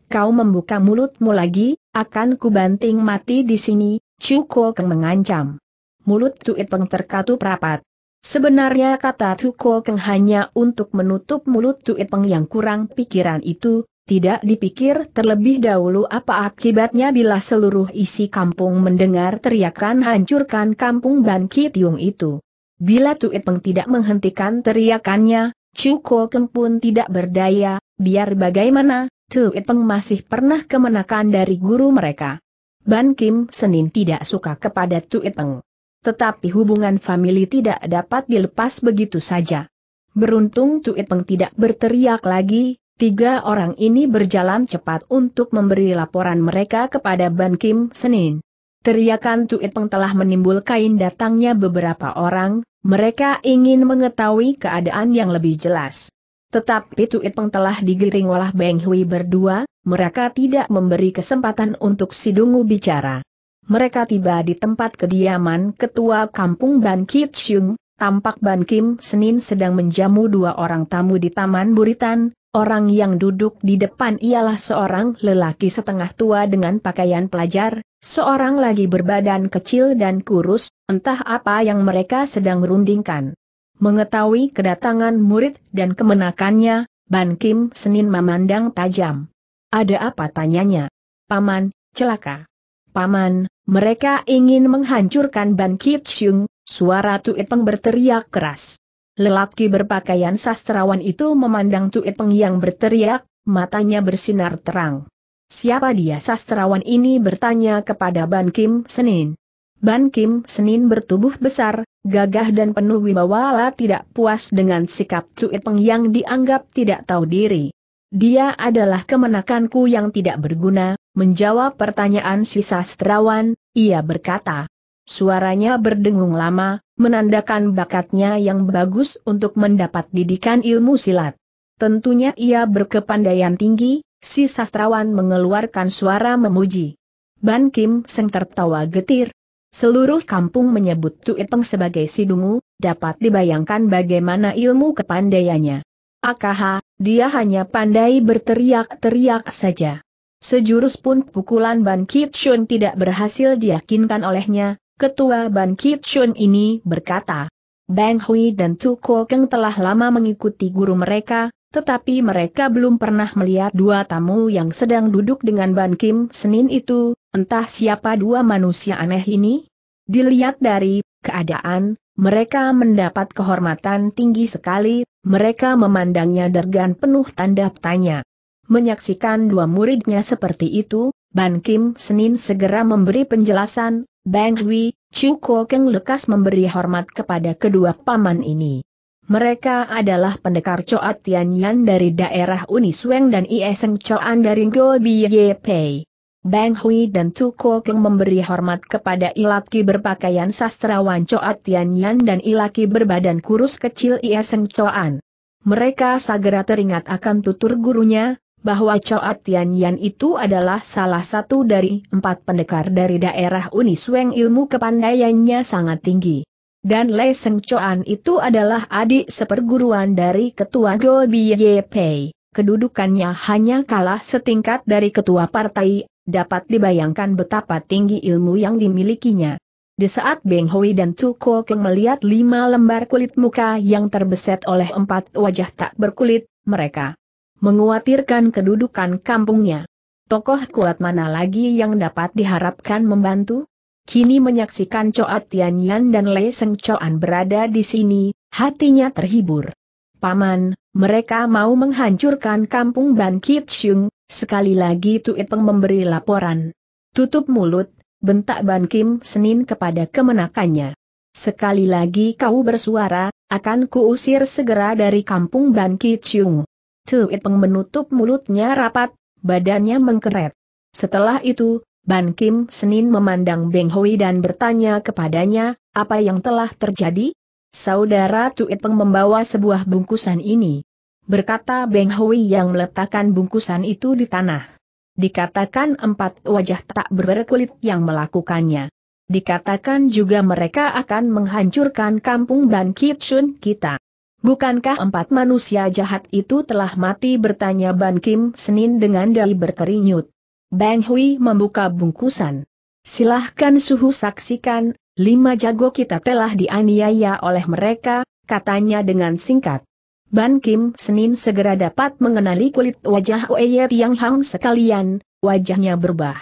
kau membuka mulutmu lagi, akan kubanting mati di sini, Cuko Keng mengancam. Mulut Cuit Peng terkatup rapat. Sebenarnya kata Cuko Keng hanya untuk menutup mulut Cuit Peng yang kurang pikiran itu, tidak dipikir terlebih dahulu apa akibatnya bila seluruh isi kampung mendengar teriakan hancurkan kampung Ban Kitiung itu. Bila Cui Peng tidak menghentikan teriakannya, Cuko Keng pun tidak berdaya, biar bagaimana, Tu Itpeng masih pernah kemenakan dari guru mereka. Ban Kim Senin tidak suka kepada Tu Itpeng. Tetapi hubungan famili tidak dapat dilepas begitu saja. Beruntung Tu Itpeng tidak berteriak lagi, tiga orang ini berjalan cepat untuk memberi laporan mereka kepada Ban Kim Senin. Teriakan Tu Itpeng telah menimbulkan datangnya beberapa orang, mereka ingin mengetahui keadaan yang lebih jelas. Tetapi Tuit Peng telah digiring oleh Beng Hui berdua, mereka tidak memberi kesempatan untuk Sidungu bicara. Mereka tiba di tempat kediaman ketua kampung Ban Kit Chung, tampak Ban Kim Senin sedang menjamu dua orang tamu di Taman Buritan, orang yang duduk di depan ialah seorang lelaki setengah tua dengan pakaian pelajar, seorang lagi berbadan kecil dan kurus, entah apa yang mereka sedang rundingkan. Mengetahui kedatangan murid dan kemenakannya, Ban Kim Senin memandang tajam. Ada apa tanyanya? Paman, celaka. Paman, mereka ingin menghancurkan Ban Kitchung, suara Tuipeng berteriak keras. Lelaki berpakaian sastrawan itu memandang Tuipeng yang berteriak, matanya bersinar terang. Siapa dia sastrawan ini bertanya kepada Ban Kim Senin. Ban Kim Senin bertubuh besar, gagah dan penuh wibawa tidak puas dengan sikap Cui Peng yang dianggap tidak tahu diri. Dia adalah kemenakanku yang tidak berguna, menjawab pertanyaan si sastrawan, ia berkata. Suaranya berdengung lama, menandakan bakatnya yang bagus untuk mendapat didikan ilmu silat. Tentunya ia berkepandaian tinggi, si sastrawan mengeluarkan suara memuji. Ban Kim Seng tertawa getir, Seluruh kampung menyebut Cuipeng sebagai Sidungu, dapat dibayangkan bagaimana ilmu kepandaiannya. Akaha, dia hanya pandai berteriak-teriak saja. Sejurus pun pukulan Ban Kitsun tidak berhasil diyakinkan olehnya, ketua Ban Kitsun ini berkata. Bang Hui dan Tu Keng telah lama mengikuti guru mereka, tetapi mereka belum pernah melihat dua tamu yang sedang duduk dengan Ban Kim Senin itu, Entah siapa dua manusia aneh ini? Dilihat dari keadaan, mereka mendapat kehormatan tinggi sekali, mereka memandangnya dergan penuh tanda tanya. Menyaksikan dua muridnya seperti itu, Ban Kim Senin segera memberi penjelasan, Bang Hui, Chu Keng lekas memberi hormat kepada kedua paman ini. Mereka adalah pendekar Coat Tian Yan dari daerah Uni Sueng dan Ieseng Coan dari Go Biye Pei. Bang Hui dan Tu Keng memberi hormat kepada Ilaki berpakaian sastrawan Coat Tian Yan dan Ilaki berbadan kurus kecil Ia Seng Coan. Mereka segera teringat akan tutur gurunya, bahwa Coat Tian Yan itu adalah salah satu dari empat pendekar dari daerah Uni Unisweng ilmu kepandaiannya sangat tinggi. Dan Lei Seng Coan itu adalah adik seperguruan dari ketua Go Biye Pei kedudukannya hanya kalah setingkat dari ketua partai, dapat dibayangkan betapa tinggi ilmu yang dimilikinya. Di saat Beng Hui dan Chu Ko Keng melihat lima lembar kulit muka yang terbeset oleh empat wajah tak berkulit, mereka menguatirkan kedudukan kampungnya. Tokoh kuat mana lagi yang dapat diharapkan membantu? Kini menyaksikan Choa Tianyan dan Lei Seng Coan berada di sini, hatinya terhibur. Paman, mereka mau menghancurkan kampung Ban Kitshung, Sekali lagi Tuipeng memberi laporan. Tutup mulut, bentak Ban Kim Senin kepada kemenakannya. Sekali lagi kau bersuara, akan kuusir segera dari kampung Ban Ki Chung. Tuipeng menutup mulutnya rapat, badannya mengkeret. Setelah itu, Ban Kim Senin memandang Beng Hoi dan bertanya kepadanya, apa yang telah terjadi? Saudara Tuipeng membawa sebuah bungkusan ini berkata Beng Hui yang meletakkan bungkusan itu di tanah. Dikatakan empat wajah tak berkulit yang melakukannya. Dikatakan juga mereka akan menghancurkan kampung Ban Kitsun kita. Bukankah empat manusia jahat itu telah mati bertanya Ban Kim Senin dengan dai berkerinyut. Bang Hui membuka bungkusan. Silahkan suhu saksikan, lima jago kita telah dianiaya oleh mereka, katanya dengan singkat. Ban Kim Senin segera dapat mengenali kulit wajah Oeye Tiang Hang sekalian, wajahnya berubah.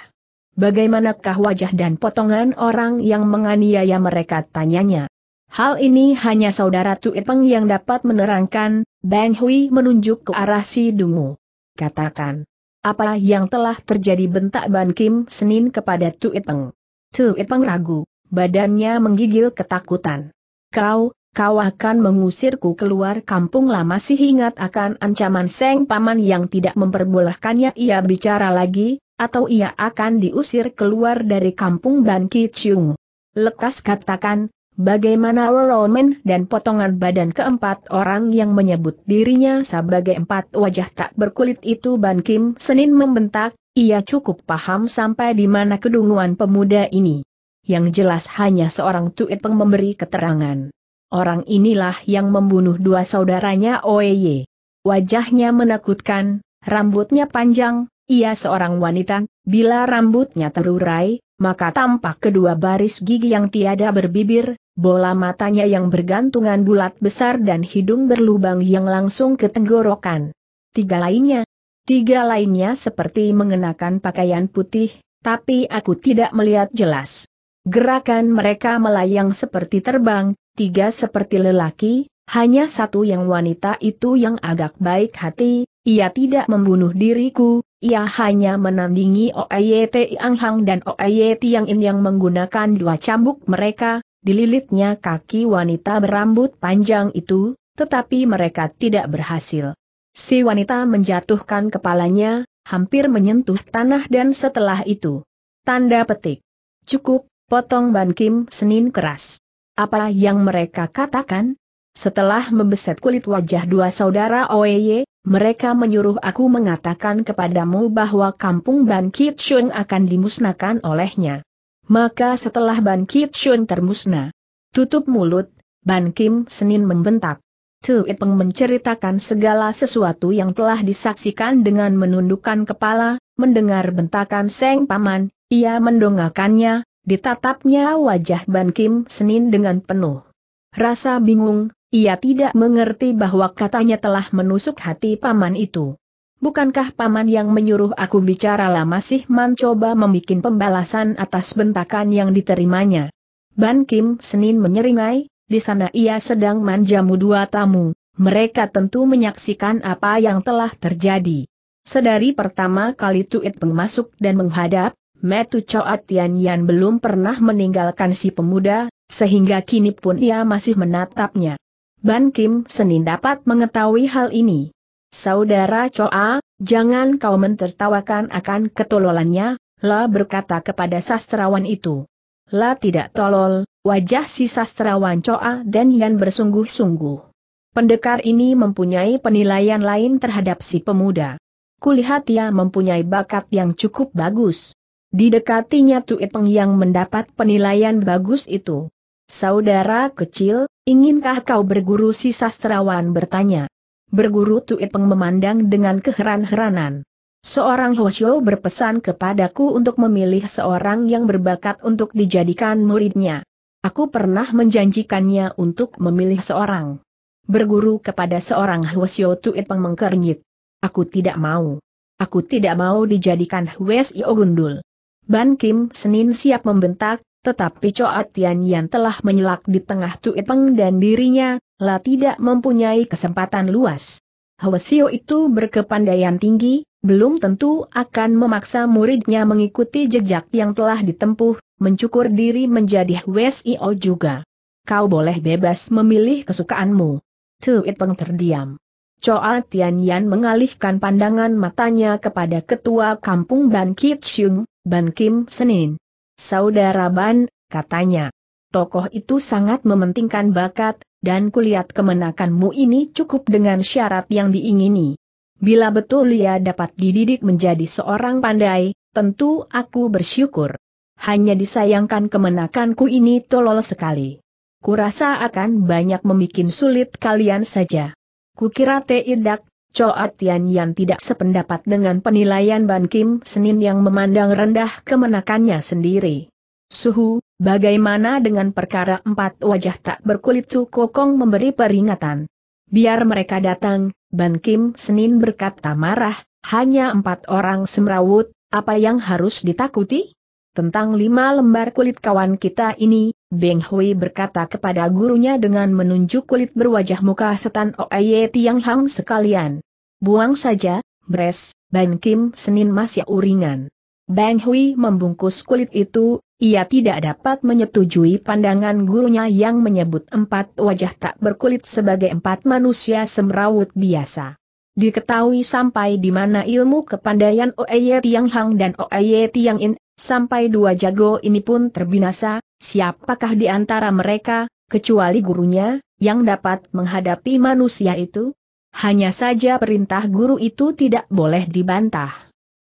Bagaimanakah wajah dan potongan orang yang menganiaya mereka tanyanya. Hal ini hanya saudara Cui Peng yang dapat menerangkan, Bang Hui menunjuk ke arah si Dungu. Katakan, apa yang telah terjadi bentak Ban Kim Senin kepada Cui Peng. Cui Peng ragu, badannya menggigil ketakutan. Kau, kau akan mengusirku keluar kampung lama sih ingat akan ancaman Seng Paman yang tidak memperbolehkannya ia bicara lagi, atau ia akan diusir keluar dari kampung Ban Kichung. Lekas katakan, bagaimana Roman dan potongan badan keempat orang yang menyebut dirinya sebagai empat wajah tak berkulit itu Ban Kim Senin membentak, ia cukup paham sampai di mana kedunguan pemuda ini. Yang jelas hanya seorang tuit peng memberi keterangan. Orang inilah yang membunuh dua saudaranya Oeye. Wajahnya menakutkan, rambutnya panjang, ia seorang wanita, bila rambutnya terurai, maka tampak kedua baris gigi yang tiada berbibir, bola matanya yang bergantungan bulat besar dan hidung berlubang yang langsung ke tenggorokan. Tiga lainnya, Tiga lainnya seperti mengenakan pakaian putih, tapi aku tidak melihat jelas. Gerakan mereka melayang seperti terbang, tiga seperti lelaki, hanya satu yang wanita itu yang agak baik hati, ia tidak membunuh diriku, ia hanya menandingi OAYT Ang Hang dan OAYT Yang In yang menggunakan dua cambuk mereka, dililitnya kaki wanita berambut panjang itu, tetapi mereka tidak berhasil. Si wanita menjatuhkan kepalanya, hampir menyentuh tanah dan setelah itu. Tanda petik. Cukup, potong Ban Kim Senin keras. Apa yang mereka katakan? Setelah membeset kulit wajah dua saudara Oeye, mereka menyuruh aku mengatakan kepadamu bahwa kampung Ban Kitsun akan dimusnahkan olehnya. Maka setelah Ban Kitsun termusnah, tutup mulut, Ban Kim Senin membentak. Tu Ipeng menceritakan segala sesuatu yang telah disaksikan dengan menundukkan kepala, mendengar bentakan Seng Paman, ia mendongakannya, Ditatapnya wajah Ban Kim Senin dengan penuh rasa bingung, ia tidak mengerti bahwa katanya telah menusuk hati paman itu. Bukankah paman yang menyuruh aku bicara lama sih mencoba membuat pembalasan atas bentakan yang diterimanya? Ban Kim Senin menyeringai, di sana ia sedang menjamu dua tamu, mereka tentu menyaksikan apa yang telah terjadi. Sedari pertama kali Tuit masuk dan menghadap, Metu Choa Tian Yan belum pernah meninggalkan si pemuda, sehingga kini pun ia masih menatapnya. Ban Kim Senin dapat mengetahui hal ini. Saudara Choa, jangan kau mentertawakan akan ketololannya, La berkata kepada sastrawan itu. La tidak tolol, wajah si sastrawan Choa dan Yan bersungguh-sungguh. Pendekar ini mempunyai penilaian lain terhadap si pemuda. Kulihat ia mempunyai bakat yang cukup bagus. Didekatinya Tuipeng yang mendapat penilaian bagus itu. Saudara kecil, inginkah kau berguru si sastrawan bertanya? Berguru Tuipeng memandang dengan keheran-heranan. Seorang Hoshio berpesan kepadaku untuk memilih seorang yang berbakat untuk dijadikan muridnya. Aku pernah menjanjikannya untuk memilih seorang. Berguru kepada seorang Hoshio Tuipeng mengkernyit. Aku tidak mau. Aku tidak mau dijadikan Huesio gundul. Ban Kim Senin siap membentak, tetapi Choa Tian Yan telah menyelak di tengah Cui Peng dan dirinya, lah tidak mempunyai kesempatan luas. Hwesio itu berkepandaian tinggi, belum tentu akan memaksa muridnya mengikuti jejak yang telah ditempuh, mencukur diri menjadi Hwesio juga. Kau boleh bebas memilih kesukaanmu. Cui Peng terdiam. Choa Tian Yan mengalihkan pandangan matanya kepada ketua kampung Ban Kit Xiong, Ban Kim Senin. Saudara Ban, katanya. Tokoh itu sangat mementingkan bakat, dan kulihat kemenakanmu ini cukup dengan syarat yang diingini. Bila betul ia dapat dididik menjadi seorang pandai, tentu aku bersyukur. Hanya disayangkan kemenakanku ini tolol sekali. Kurasa akan banyak membuat sulit kalian saja. Kukira Tidak Choa Tian Yan tidak sependapat dengan penilaian Ban Kim Senin yang memandang rendah kemenakannya sendiri. Suhu, bagaimana dengan perkara empat wajah tak berkulit Su Kokong memberi peringatan. Biar mereka datang, Ban Kim Senin berkata marah, hanya empat orang semrawut, apa yang harus ditakuti? Tentang lima lembar kulit kawan kita ini, Beng Hui berkata kepada gurunya dengan menunjuk kulit berwajah muka setan Oeye Tiang Hang sekalian. Buang saja, Bres, Ban Kim Senin masih uringan. Beng Hui membungkus kulit itu, ia tidak dapat menyetujui pandangan gurunya yang menyebut empat wajah tak berkulit sebagai empat manusia semrawut biasa. Diketahui sampai di mana ilmu kepandaian Oeye Tiang Hang dan Oeye Tiang In Sampai dua jago ini pun terbinasa, siapakah di antara mereka, kecuali gurunya, yang dapat menghadapi manusia itu? Hanya saja perintah guru itu tidak boleh dibantah.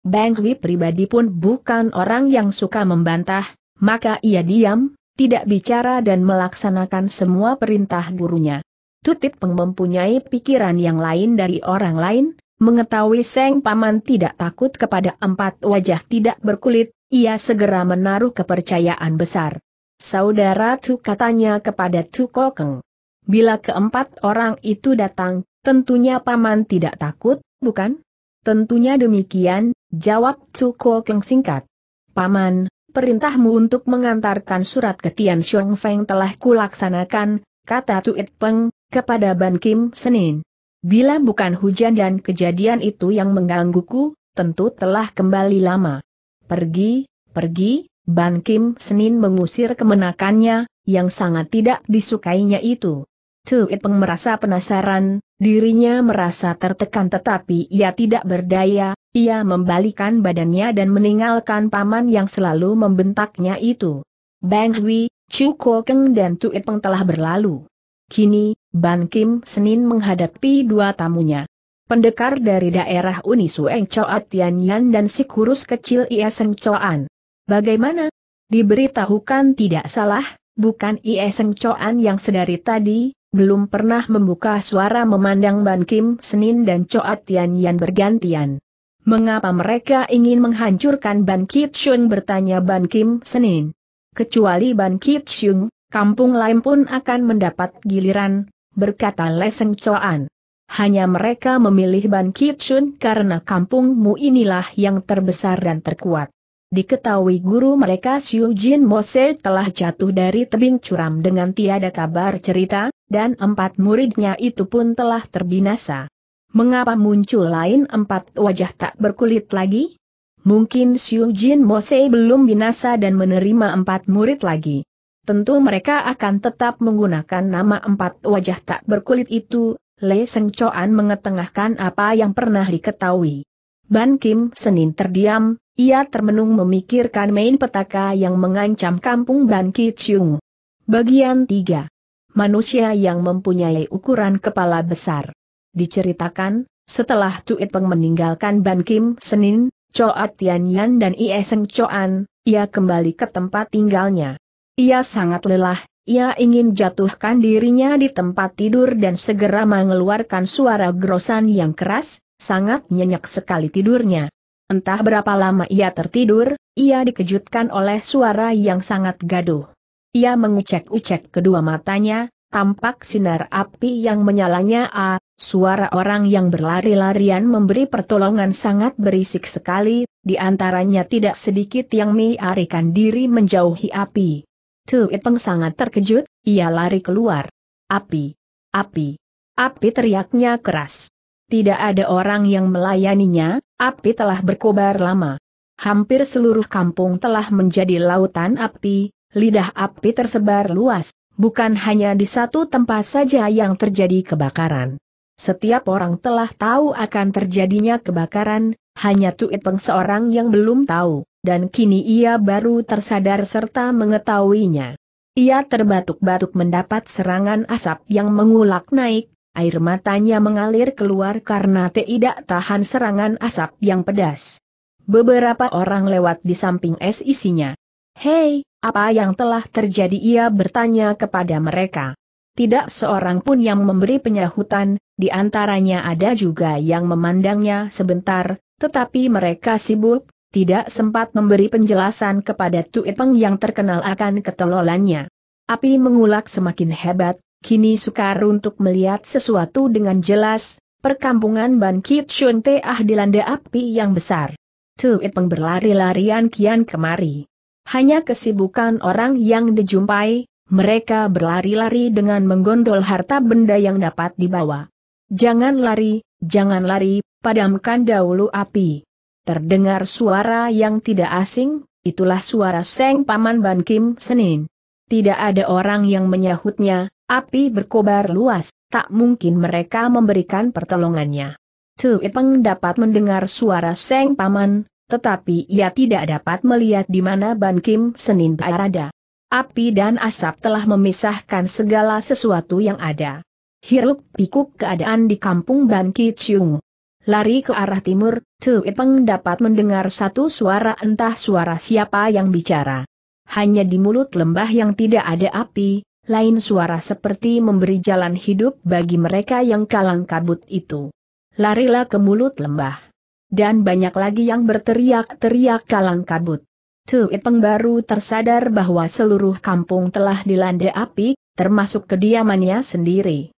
Bang pribadi pun bukan orang yang suka membantah, maka ia diam, tidak bicara dan melaksanakan semua perintah gurunya. Tutip Peng mempunyai pikiran yang lain dari orang lain, mengetahui Seng Paman tidak takut kepada empat wajah tidak berkulit, ia segera menaruh kepercayaan besar. Saudara Tu katanya kepada Tu Kokeng. Bila keempat orang itu datang, tentunya paman tidak takut, bukan? Tentunya demikian, jawab Tu Kokeng singkat. Paman, perintahmu untuk mengantarkan surat ke Tian Xiong Feng telah kulaksanakan, kata Tu It Peng, kepada Ban Kim Senin. Bila bukan hujan dan kejadian itu yang menggangguku, tentu telah kembali lama. Pergi, pergi, Ban Kim Senin mengusir kemenakannya, yang sangat tidak disukainya itu. Chu Ipeng merasa penasaran, dirinya merasa tertekan tetapi ia tidak berdaya, ia membalikan badannya dan meninggalkan paman yang selalu membentaknya itu. Bang Hui, Chu Keng dan Chu Ipeng telah berlalu. Kini, Ban Kim Senin menghadapi dua tamunya pendekar dari daerah Sueng Choa Tianyan dan si kurus kecil Ieseng Choan. Bagaimana? Diberitahukan tidak salah, bukan Ieseng Choan yang sedari tadi, belum pernah membuka suara memandang Ban Kim Senin dan Choa Tianyan bergantian. Mengapa mereka ingin menghancurkan Ban Shun bertanya Ban Kim Senin. Kecuali Ban Shun, kampung lain pun akan mendapat giliran, berkata Leseng Choan. Hanya mereka memilih Ban Kichun karena kampungmu inilah yang terbesar dan terkuat. Diketahui guru mereka Xiu Jin Mose telah jatuh dari tebing curam dengan tiada kabar cerita, dan empat muridnya itu pun telah terbinasa. Mengapa muncul lain empat wajah tak berkulit lagi? Mungkin Xiu Jin Mose belum binasa dan menerima empat murid lagi. Tentu mereka akan tetap menggunakan nama empat wajah tak berkulit itu, Lei Seng Choan mengetengahkan apa yang pernah diketahui. Ban Kim Senin terdiam, ia termenung memikirkan main petaka yang mengancam kampung Ban Ki Chung. Bagian 3. Manusia yang mempunyai ukuran kepala besar. Diceritakan, setelah Cuit Peng meninggalkan Ban Kim Senin, Choa Tianyan dan Ie Seng Choan, ia kembali ke tempat tinggalnya. Ia sangat lelah, ia ingin jatuhkan dirinya di tempat tidur dan segera mengeluarkan suara grosan yang keras, sangat nyenyak sekali tidurnya. Entah berapa lama ia tertidur, ia dikejutkan oleh suara yang sangat gaduh. Ia mengucek-ucek kedua matanya, tampak sinar api yang menyalanya a, ah, suara orang yang berlari-larian memberi pertolongan sangat berisik sekali, di antaranya tidak sedikit yang miarikan diri menjauhi api. Tu Ipeng sangat terkejut, ia lari keluar. Api! Api! Api teriaknya keras. Tidak ada orang yang melayaninya, api telah berkobar lama. Hampir seluruh kampung telah menjadi lautan api, lidah api tersebar luas, bukan hanya di satu tempat saja yang terjadi kebakaran. Setiap orang telah tahu akan terjadinya kebakaran, hanya Tu Ipeng seorang yang belum tahu dan kini ia baru tersadar serta mengetahuinya. Ia terbatuk-batuk mendapat serangan asap yang mengulak naik, air matanya mengalir keluar karena tidak tahan serangan asap yang pedas. Beberapa orang lewat di samping es isinya. Hei, apa yang telah terjadi ia bertanya kepada mereka. Tidak seorang pun yang memberi penyahutan, di antaranya ada juga yang memandangnya sebentar, tetapi mereka sibuk, tidak sempat memberi penjelasan kepada Tue Peng yang terkenal akan ketololannya. Api mengulak semakin hebat, kini sukar untuk melihat sesuatu dengan jelas, perkampungan Ban Kit Shun teah dilanda api yang besar. Tue Peng berlari-larian kian kemari. Hanya kesibukan orang yang dijumpai, mereka berlari-lari dengan menggondol harta benda yang dapat dibawa. Jangan lari, jangan lari, padamkan dahulu api. Terdengar suara yang tidak asing, itulah suara Seng Paman Ban Kim Senin. Tidak ada orang yang menyahutnya, api berkobar luas, tak mungkin mereka memberikan pertolongannya. Tu Peng dapat mendengar suara Seng Paman, tetapi ia tidak dapat melihat di mana Ban Kim Senin berada. Api dan asap telah memisahkan segala sesuatu yang ada. Hiruk pikuk keadaan di kampung Ban Ki Chiung lari ke arah timur, Tu Ipeng dapat mendengar satu suara entah suara siapa yang bicara. Hanya di mulut lembah yang tidak ada api, lain suara seperti memberi jalan hidup bagi mereka yang kalang kabut itu. Larilah ke mulut lembah. Dan banyak lagi yang berteriak-teriak kalang kabut. Tu Ipeng baru tersadar bahwa seluruh kampung telah dilanda api, termasuk kediamannya sendiri.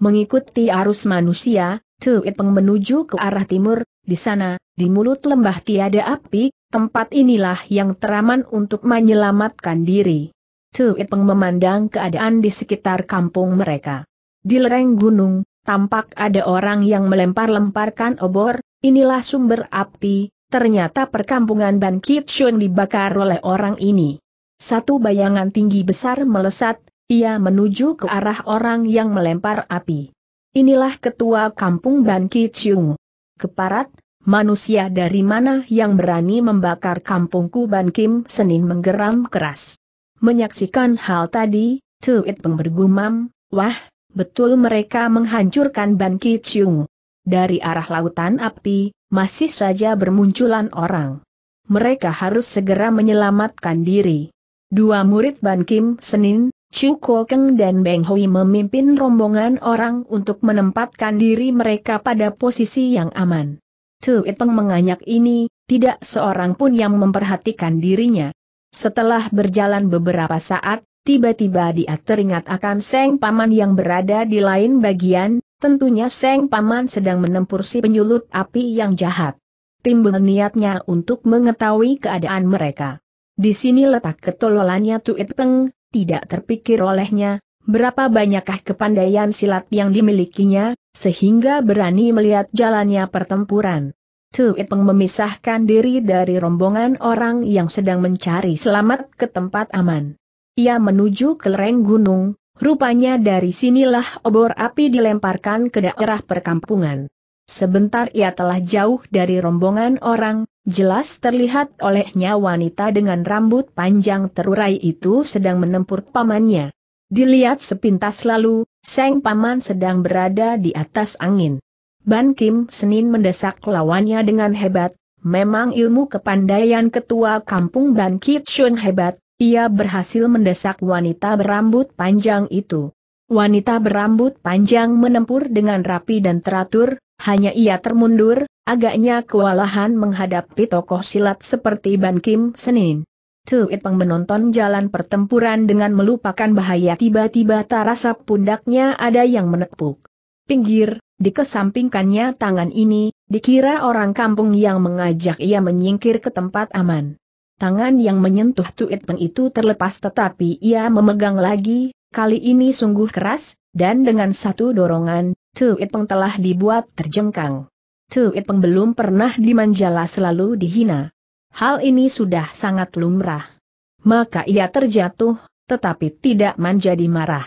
Mengikuti arus manusia, Tuipeng menuju ke arah timur, di sana, di mulut lembah tiada api, tempat inilah yang teraman untuk menyelamatkan diri. Tuipeng memandang keadaan di sekitar kampung mereka. Di lereng gunung, tampak ada orang yang melempar-lemparkan obor, inilah sumber api, ternyata perkampungan Ban Kitchun dibakar oleh orang ini. Satu bayangan tinggi besar melesat, ia menuju ke arah orang yang melempar api. Inilah ketua kampung Ban Chung. Keparat, manusia dari mana yang berani membakar kampungku Ban Kim Senin menggeram keras. Menyaksikan hal tadi, Tuit Peng bergumam, wah, betul mereka menghancurkan Ban Chung. Dari arah lautan api, masih saja bermunculan orang. Mereka harus segera menyelamatkan diri. Dua murid Ban Kim Senin, Chu Kokeng dan Beng Hui memimpin rombongan orang untuk menempatkan diri mereka pada posisi yang aman. Tu Peng menganyak ini, tidak seorang pun yang memperhatikan dirinya. Setelah berjalan beberapa saat, tiba-tiba dia teringat akan Seng Paman yang berada di lain bagian, tentunya Seng Paman sedang menempur si penyulut api yang jahat. Timbul niatnya untuk mengetahui keadaan mereka. Di sini letak ketololannya Tu Peng, tidak terpikir olehnya, berapa banyakkah kepandaian silat yang dimilikinya, sehingga berani melihat jalannya pertempuran. Tu Ipeng memisahkan diri dari rombongan orang yang sedang mencari selamat ke tempat aman. Ia menuju ke lereng gunung, rupanya dari sinilah obor api dilemparkan ke daerah perkampungan. Sebentar ia telah jauh dari rombongan orang, jelas terlihat olehnya wanita dengan rambut panjang terurai itu sedang menempur pamannya. Dilihat sepintas lalu, Seng Paman sedang berada di atas angin. Ban Kim Senin mendesak lawannya dengan hebat, memang ilmu kepandaian ketua kampung Ban Kitchun hebat, ia berhasil mendesak wanita berambut panjang itu. Wanita berambut panjang menempur dengan rapi dan teratur, hanya ia termundur, agaknya kewalahan menghadapi tokoh silat seperti Ban Kim Senin. Tuit Peng menonton jalan pertempuran dengan melupakan bahaya tiba-tiba terasa pundaknya ada yang menepuk. Pinggir, dikesampingkannya tangan ini, dikira orang kampung yang mengajak ia menyingkir ke tempat aman. Tangan yang menyentuh Tuit Peng itu terlepas tetapi ia memegang lagi, kali ini sungguh keras, dan dengan satu dorongan, Tu Itpeng telah dibuat terjengkang. Tu Itpeng belum pernah dimanjala selalu dihina. Hal ini sudah sangat lumrah. Maka ia terjatuh, tetapi tidak menjadi marah.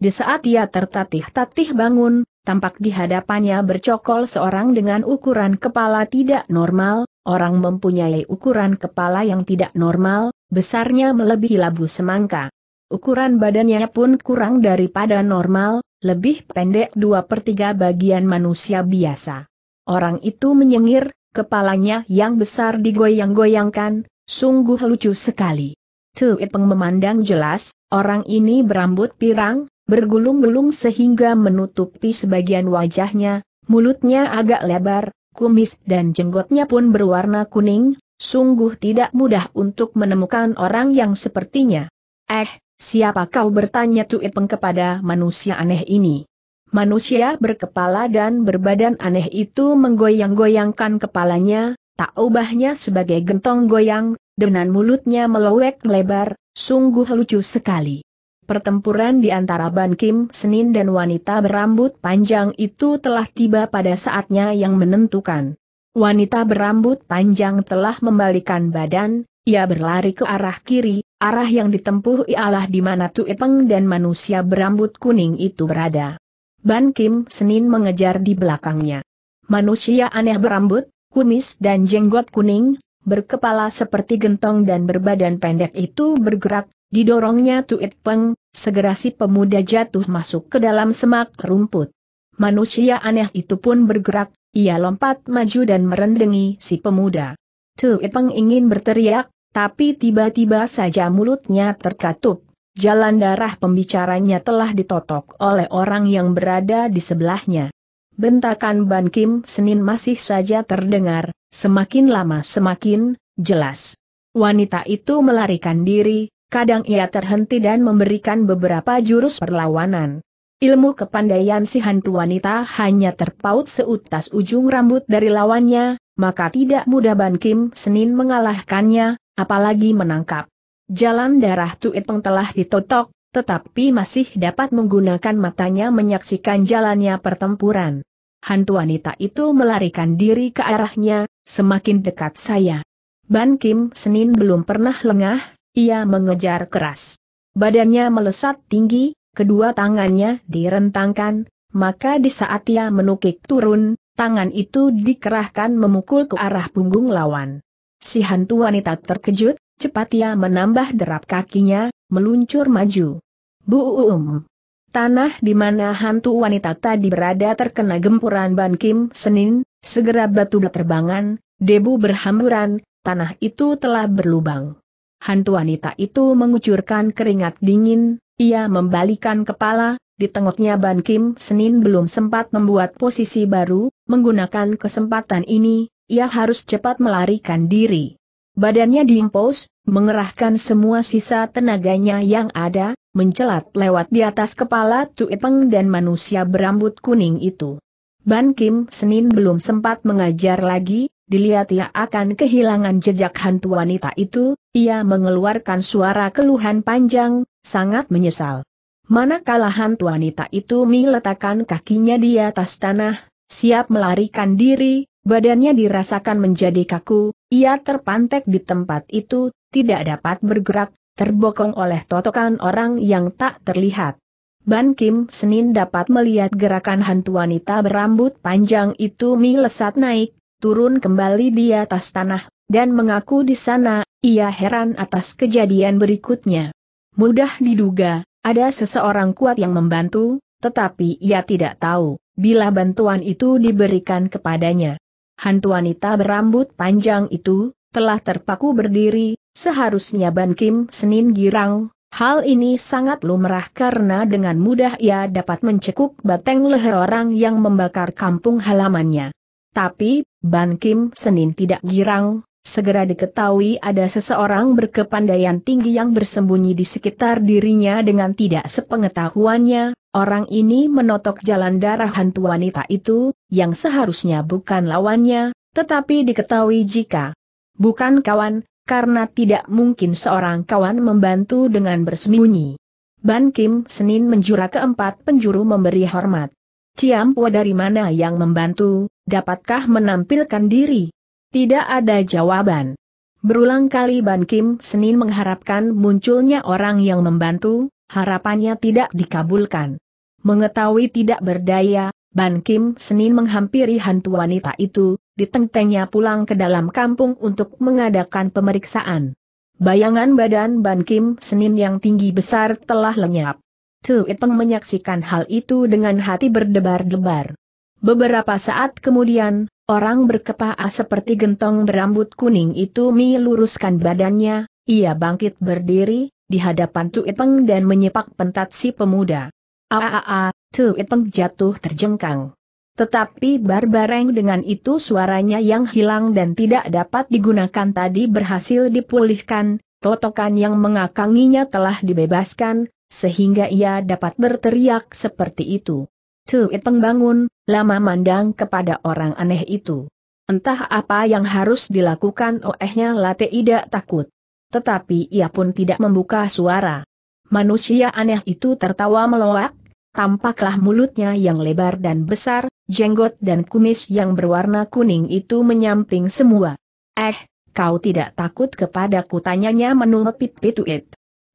Di saat ia tertatih-tatih bangun, tampak di hadapannya bercokol seorang dengan ukuran kepala tidak normal, orang mempunyai ukuran kepala yang tidak normal, besarnya melebihi labu semangka. Ukuran badannya pun kurang daripada normal, lebih pendek dua per tiga bagian manusia biasa. Orang itu menyengir, kepalanya yang besar digoyang-goyangkan, sungguh lucu sekali. Ipeng memandang jelas, orang ini berambut pirang, bergulung-gulung sehingga menutupi sebagian wajahnya, mulutnya agak lebar, kumis dan jenggotnya pun berwarna kuning, sungguh tidak mudah untuk menemukan orang yang sepertinya. Eh, Siapa kau bertanya peng kepada manusia aneh ini? Manusia berkepala dan berbadan aneh itu menggoyang-goyangkan kepalanya, tak ubahnya sebagai gentong goyang, dengan mulutnya melowek lebar, sungguh lucu sekali. Pertempuran di antara Ban Kim Senin dan wanita berambut panjang itu telah tiba pada saatnya yang menentukan. Wanita berambut panjang telah membalikan badan, ia berlari ke arah kiri, Arah yang ditempuh ialah di mana Tuepeng dan manusia berambut kuning itu berada. Ban Kim Senin mengejar di belakangnya. Manusia aneh berambut, kumis dan jenggot kuning, berkepala seperti gentong dan berbadan pendek itu bergerak, didorongnya Tuepeng, segera si pemuda jatuh masuk ke dalam semak rumput. Manusia aneh itu pun bergerak, ia lompat maju dan merendengi si pemuda. Peng ingin berteriak, tapi tiba-tiba saja mulutnya terkatup. Jalan darah pembicaranya telah ditotok oleh orang yang berada di sebelahnya. Bentakan Ban Kim Senin masih saja terdengar, semakin lama semakin jelas. Wanita itu melarikan diri, kadang ia terhenti dan memberikan beberapa jurus perlawanan. Ilmu kepandaian si hantu wanita hanya terpaut seutas ujung rambut dari lawannya, maka tidak mudah Ban Kim Senin mengalahkannya, apalagi menangkap. Jalan darah Tuiteng telah ditotok, tetapi masih dapat menggunakan matanya menyaksikan jalannya pertempuran. Hantu wanita itu melarikan diri ke arahnya, semakin dekat saya. Ban Kim Senin belum pernah lengah, ia mengejar keras. Badannya melesat tinggi, kedua tangannya direntangkan, maka di saat ia menukik turun, tangan itu dikerahkan memukul ke arah punggung lawan. Si hantu wanita terkejut, cepat ia menambah derap kakinya, meluncur maju. Buum. Tanah di mana hantu wanita tadi berada terkena gempuran Ban Kim Senin, segera batu berterbangan, debu berhamburan, tanah itu telah berlubang. Hantu wanita itu mengucurkan keringat dingin, ia membalikan kepala, di tengoknya Ban Kim Senin belum sempat membuat posisi baru, menggunakan kesempatan ini, ia harus cepat melarikan diri. Badannya diimpos, mengerahkan semua sisa tenaganya yang ada, mencelat lewat di atas kepala Cuepeng dan manusia berambut kuning itu. Ban Kim Senin belum sempat mengajar lagi, dilihat ia akan kehilangan jejak hantu wanita itu, ia mengeluarkan suara keluhan panjang, sangat menyesal. Manakala hantu wanita itu meletakkan kakinya di atas tanah, siap melarikan diri, Badannya dirasakan menjadi kaku, ia terpantek di tempat itu, tidak dapat bergerak, terbokong oleh totokan orang yang tak terlihat. Ban Kim Senin dapat melihat gerakan hantu wanita berambut panjang itu melesat naik, turun kembali di atas tanah, dan mengaku di sana, ia heran atas kejadian berikutnya. Mudah diduga, ada seseorang kuat yang membantu, tetapi ia tidak tahu, bila bantuan itu diberikan kepadanya hantu wanita berambut panjang itu, telah terpaku berdiri, seharusnya Ban Kim Senin girang, hal ini sangat lumrah karena dengan mudah ia dapat mencekuk batang leher orang yang membakar kampung halamannya. Tapi, Ban Kim Senin tidak girang, Segera diketahui ada seseorang berkepandaian tinggi yang bersembunyi di sekitar dirinya dengan tidak sepengetahuannya, orang ini menotok jalan darah hantu wanita itu, yang seharusnya bukan lawannya, tetapi diketahui jika bukan kawan, karena tidak mungkin seorang kawan membantu dengan bersembunyi. Ban Kim Senin menjura keempat penjuru memberi hormat. Ciampo dari mana yang membantu, dapatkah menampilkan diri? Tidak ada jawaban. Berulang kali Ban Kim Senin mengharapkan munculnya orang yang membantu, harapannya tidak dikabulkan. Mengetahui tidak berdaya, Ban Kim Senin menghampiri hantu wanita itu, ditentengnya pulang ke dalam kampung untuk mengadakan pemeriksaan. Bayangan badan Ban Kim Senin yang tinggi besar telah lenyap. Tu Itpeng menyaksikan hal itu dengan hati berdebar-debar. Beberapa saat kemudian, Orang berkepala seperti gentong berambut kuning itu meluruskan badannya, ia bangkit berdiri, di hadapan Tuipeng dan menyepak pentat si pemuda. Aaa, Tuipeng jatuh terjengkang. Tetapi barbareng dengan itu suaranya yang hilang dan tidak dapat digunakan tadi berhasil dipulihkan, totokan yang mengakanginya telah dibebaskan, sehingga ia dapat berteriak seperti itu. Cuit pengbangun, lama mandang kepada orang aneh itu. Entah apa yang harus dilakukan olehnya Late tidak takut. Tetapi ia pun tidak membuka suara. Manusia aneh itu tertawa meloak, tampaklah mulutnya yang lebar dan besar, jenggot dan kumis yang berwarna kuning itu menyamping semua. Eh, kau tidak takut kepada kutanyanya menumpit pituit.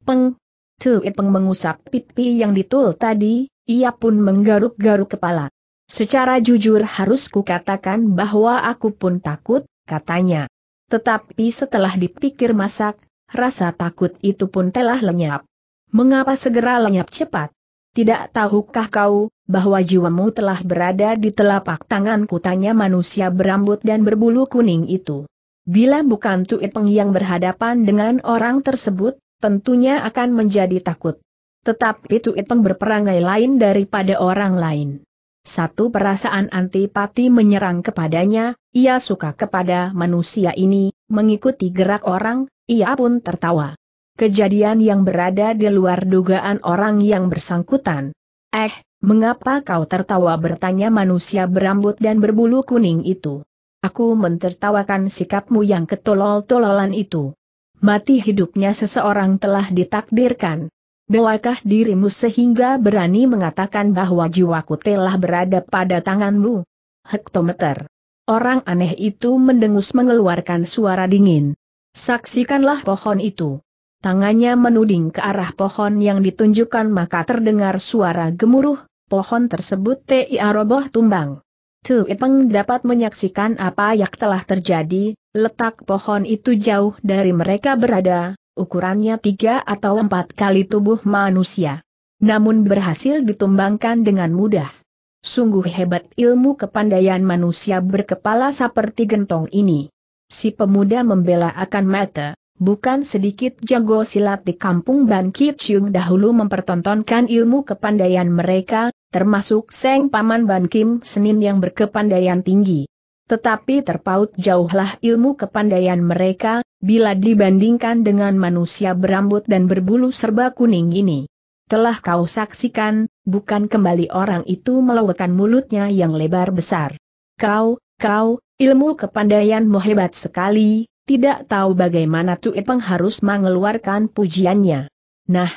Peng, tuit peng mengusap pipi yang ditul tadi, ia pun menggaruk-garuk kepala. Secara jujur harus kukatakan bahwa aku pun takut, katanya. Tetapi setelah dipikir masak, rasa takut itu pun telah lenyap. Mengapa segera lenyap cepat? Tidak tahukah kau, bahwa jiwamu telah berada di telapak tanganku tanya manusia berambut dan berbulu kuning itu. Bila bukan Tuipeng yang berhadapan dengan orang tersebut, tentunya akan menjadi takut. Tetapi Tuiteng berperangai lain daripada orang lain. Satu perasaan antipati menyerang kepadanya, ia suka kepada manusia ini, mengikuti gerak orang, ia pun tertawa. Kejadian yang berada di luar dugaan orang yang bersangkutan. Eh, mengapa kau tertawa bertanya manusia berambut dan berbulu kuning itu? Aku mentertawakan sikapmu yang ketolol-tololan itu. Mati hidupnya seseorang telah ditakdirkan. Bewakah dirimu sehingga berani mengatakan bahwa jiwaku telah berada pada tanganmu? Hektometer. Orang aneh itu mendengus mengeluarkan suara dingin. Saksikanlah pohon itu. Tangannya menuding ke arah pohon yang ditunjukkan maka terdengar suara gemuruh, pohon tersebut TIA roboh tumbang. Ipeng dapat menyaksikan apa yang telah terjadi, letak pohon itu jauh dari mereka berada, ukurannya tiga atau empat kali tubuh manusia. Namun berhasil ditumbangkan dengan mudah. Sungguh hebat ilmu kepandaian manusia berkepala seperti gentong ini. Si pemuda membela akan mata, bukan sedikit jago silat di kampung Ban Kichung dahulu mempertontonkan ilmu kepandaian mereka, termasuk Seng Paman Ban Kim Senin yang berkepandaian tinggi. Tetapi terpaut jauhlah ilmu kepandaian mereka, bila dibandingkan dengan manusia berambut dan berbulu serba kuning ini. Telah kau saksikan, bukan kembali orang itu melewakan mulutnya yang lebar besar. Kau, kau, ilmu kepandaianmu hebat sekali, tidak tahu bagaimana Epeng harus mengeluarkan pujiannya. Nah,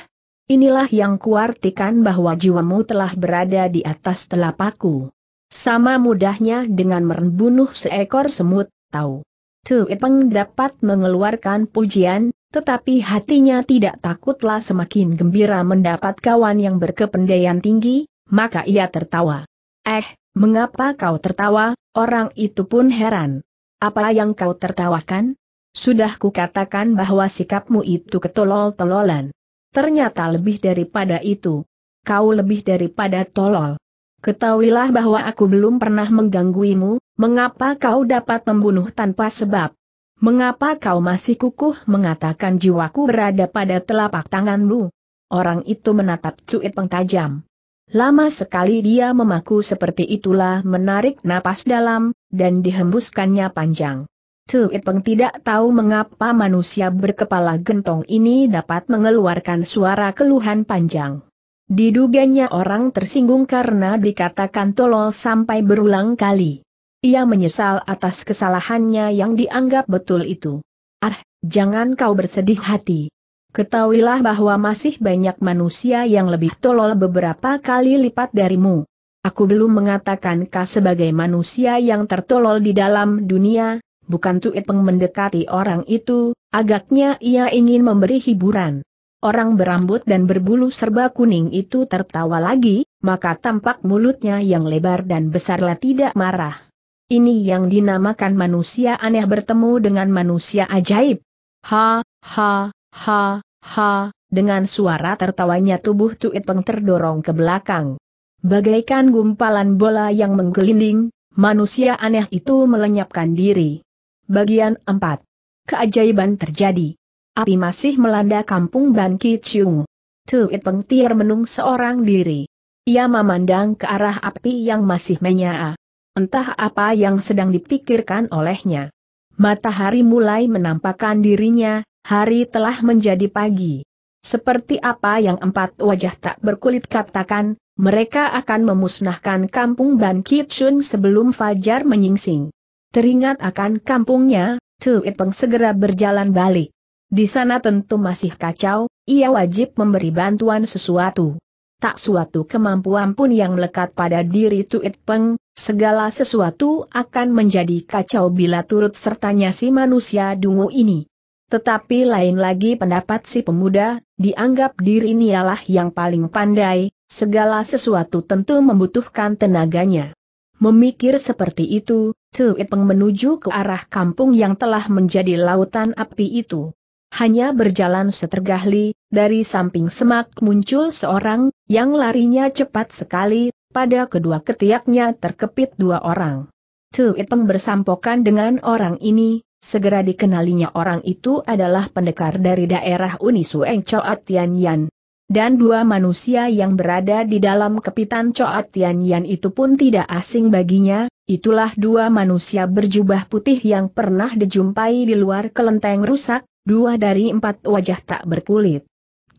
Inilah yang kuartikan bahwa jiwamu telah berada di atas telapaku. Sama mudahnya dengan merenbunuh seekor semut, tahu. Ipeng dapat mengeluarkan pujian, tetapi hatinya tidak takutlah semakin gembira mendapat kawan yang berkependayan tinggi, maka ia tertawa. Eh, mengapa kau tertawa, orang itu pun heran. Apa yang kau tertawakan? Sudah kukatakan bahwa sikapmu itu ketolol-tololan. Ternyata lebih daripada itu. Kau lebih daripada tolol. Ketahuilah bahwa aku belum pernah mengganggumu. mengapa kau dapat membunuh tanpa sebab? Mengapa kau masih kukuh mengatakan jiwaku berada pada telapak tanganmu? Orang itu menatap cuit pengtajam. Lama sekali dia memaku seperti itulah menarik napas dalam, dan dihembuskannya panjang. Cuit Peng tidak tahu mengapa manusia berkepala gentong ini dapat mengeluarkan suara keluhan panjang. Diduganya orang tersinggung karena dikatakan tolol sampai berulang kali. Ia menyesal atas kesalahannya yang dianggap betul itu. Ah, jangan kau bersedih hati. Ketahuilah bahwa masih banyak manusia yang lebih tolol beberapa kali lipat darimu. Aku belum mengatakan kau sebagai manusia yang tertolol di dalam dunia, bukan peng mendekati orang itu, agaknya ia ingin memberi hiburan. Orang berambut dan berbulu serba kuning itu tertawa lagi, maka tampak mulutnya yang lebar dan besarlah tidak marah. Ini yang dinamakan manusia aneh bertemu dengan manusia ajaib. Ha, ha, ha, ha, dengan suara tertawanya tubuh Cuit Peng terdorong ke belakang. Bagaikan gumpalan bola yang menggelinding, manusia aneh itu melenyapkan diri. Bagian 4. Keajaiban terjadi api masih melanda kampung Ban Kichung. Peng Tier menung seorang diri. Ia memandang ke arah api yang masih menyala. Entah apa yang sedang dipikirkan olehnya. Matahari mulai menampakkan dirinya, hari telah menjadi pagi. Seperti apa yang empat wajah tak berkulit katakan, mereka akan memusnahkan kampung Ban Kichun sebelum Fajar menyingsing. Teringat akan kampungnya, Tu It Peng segera berjalan balik. Di sana tentu masih kacau, ia wajib memberi bantuan sesuatu. Tak suatu kemampuan pun yang melekat pada diri Tuit Peng, segala sesuatu akan menjadi kacau bila turut sertanya si manusia dungu ini. Tetapi lain lagi pendapat si pemuda, dianggap diri ini ialah yang paling pandai, segala sesuatu tentu membutuhkan tenaganya. Memikir seperti itu, Tuit Peng menuju ke arah kampung yang telah menjadi lautan api itu hanya berjalan setergah li, dari samping semak muncul seorang, yang larinya cepat sekali, pada kedua ketiaknya terkepit dua orang. Tuipeng bersampokan dengan orang ini, segera dikenalinya orang itu adalah pendekar dari daerah Unisueng Choat Tianyan. Dan dua manusia yang berada di dalam kepitan Choat Tianyan itu pun tidak asing baginya, Itulah dua manusia berjubah putih yang pernah dijumpai di luar kelenteng rusak, dua dari empat wajah tak berkulit.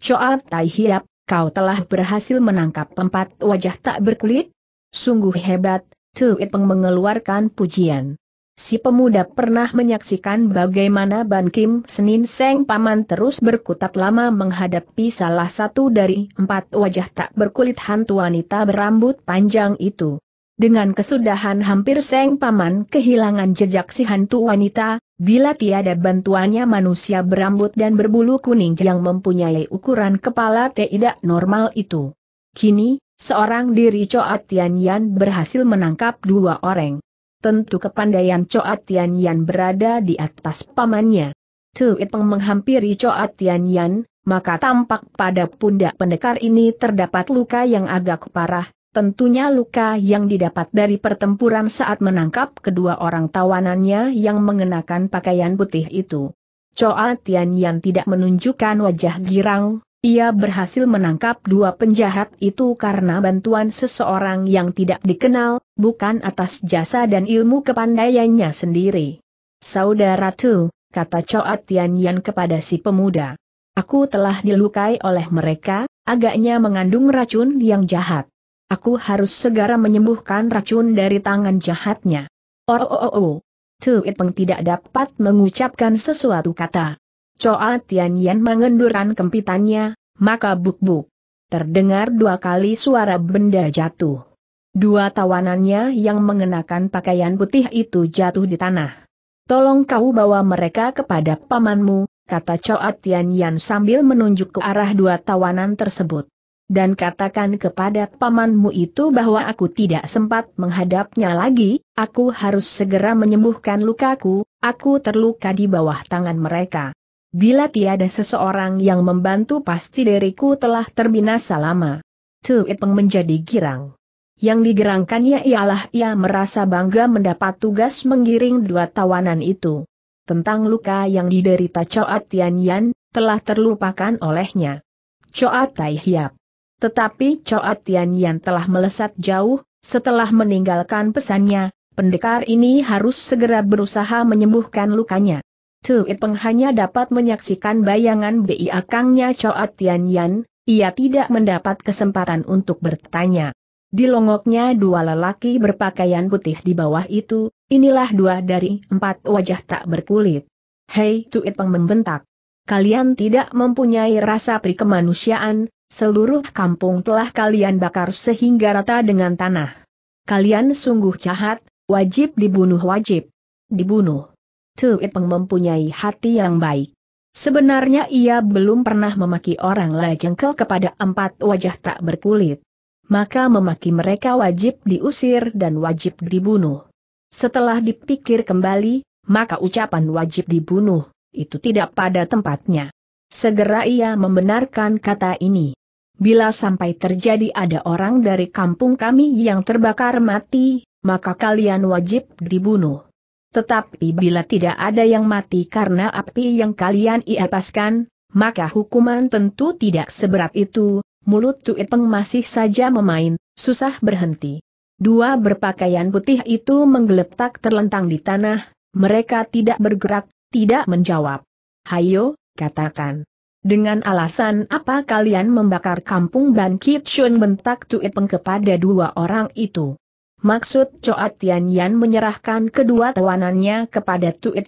Coat Tai Hiap, kau telah berhasil menangkap empat wajah tak berkulit? Sungguh hebat, Tu Ipeng mengeluarkan pujian. Si pemuda pernah menyaksikan bagaimana Ban Kim Senin Seng Paman terus berkutat lama menghadapi salah satu dari empat wajah tak berkulit hantu wanita berambut panjang itu. Dengan kesudahan hampir Seng Paman kehilangan jejak si hantu wanita, Bila tiada bantuannya manusia berambut dan berbulu kuning yang mempunyai ukuran kepala tidak normal itu. Kini, seorang diri Choa Tian Yan berhasil menangkap dua orang. Tentu kepandaian Choa Tian Yan berada di atas pamannya. Tui Peng menghampiri Choa Tian Yan, maka tampak pada pundak pendekar ini terdapat luka yang agak parah, Tentunya luka yang didapat dari pertempuran saat menangkap kedua orang tawanannya yang mengenakan pakaian putih itu. Choa Tian yang tidak menunjukkan wajah girang, ia berhasil menangkap dua penjahat itu karena bantuan seseorang yang tidak dikenal, bukan atas jasa dan ilmu kepandaiannya sendiri. Saudara Tu, kata Choa Tian yang kepada si pemuda. Aku telah dilukai oleh mereka, agaknya mengandung racun yang jahat. Aku harus segera menyembuhkan racun dari tangan jahatnya. Oh, oh, oh, oh. Tuit Peng tidak dapat mengucapkan sesuatu kata. Coa Tian mengendurkan kempitannya, maka buk-buk. Terdengar dua kali suara benda jatuh. Dua tawanannya yang mengenakan pakaian putih itu jatuh di tanah. Tolong kau bawa mereka kepada pamanmu, kata Coa Tian sambil menunjuk ke arah dua tawanan tersebut dan katakan kepada pamanmu itu bahwa aku tidak sempat menghadapnya lagi, aku harus segera menyembuhkan lukaku, aku terluka di bawah tangan mereka. Bila tiada seseorang yang membantu pasti diriku telah terbinasa lama. Tuipeng menjadi girang. Yang digerangkannya ialah ia merasa bangga mendapat tugas menggiring dua tawanan itu. Tentang luka yang diderita Choa Tianyan, telah terlupakan olehnya. Choa Tai Hiap tetapi Coa Tian Yan telah melesat jauh, setelah meninggalkan pesannya, pendekar ini harus segera berusaha menyembuhkan lukanya. Tu Ipeng hanya dapat menyaksikan bayangan BI akangnya Coa Tian Yan, ia tidak mendapat kesempatan untuk bertanya. Di longoknya dua lelaki berpakaian putih di bawah itu, inilah dua dari empat wajah tak berkulit. Hei Tu Ipeng membentak. Kalian tidak mempunyai rasa prikemanusiaan, Seluruh kampung telah kalian bakar sehingga rata dengan tanah. Kalian sungguh jahat, wajib dibunuh wajib. Dibunuh. Ipeng mempunyai hati yang baik. Sebenarnya ia belum pernah memaki orang lajengkel kepada empat wajah tak berkulit. Maka memaki mereka wajib diusir dan wajib dibunuh. Setelah dipikir kembali, maka ucapan wajib dibunuh, itu tidak pada tempatnya. Segera ia membenarkan kata ini. Bila sampai terjadi ada orang dari kampung kami yang terbakar mati, maka kalian wajib dibunuh. Tetapi bila tidak ada yang mati karena api yang kalian iapaskan, maka hukuman tentu tidak seberat itu, mulut Peng masih saja memain, susah berhenti. Dua berpakaian putih itu menggeletak terlentang di tanah, mereka tidak bergerak, tidak menjawab. Hayo, katakan. Dengan alasan apa kalian membakar kampung Ban Kitsun bentak Cui Peng kepada dua orang itu. Maksud Choa Tian menyerahkan kedua tawanannya kepada Cui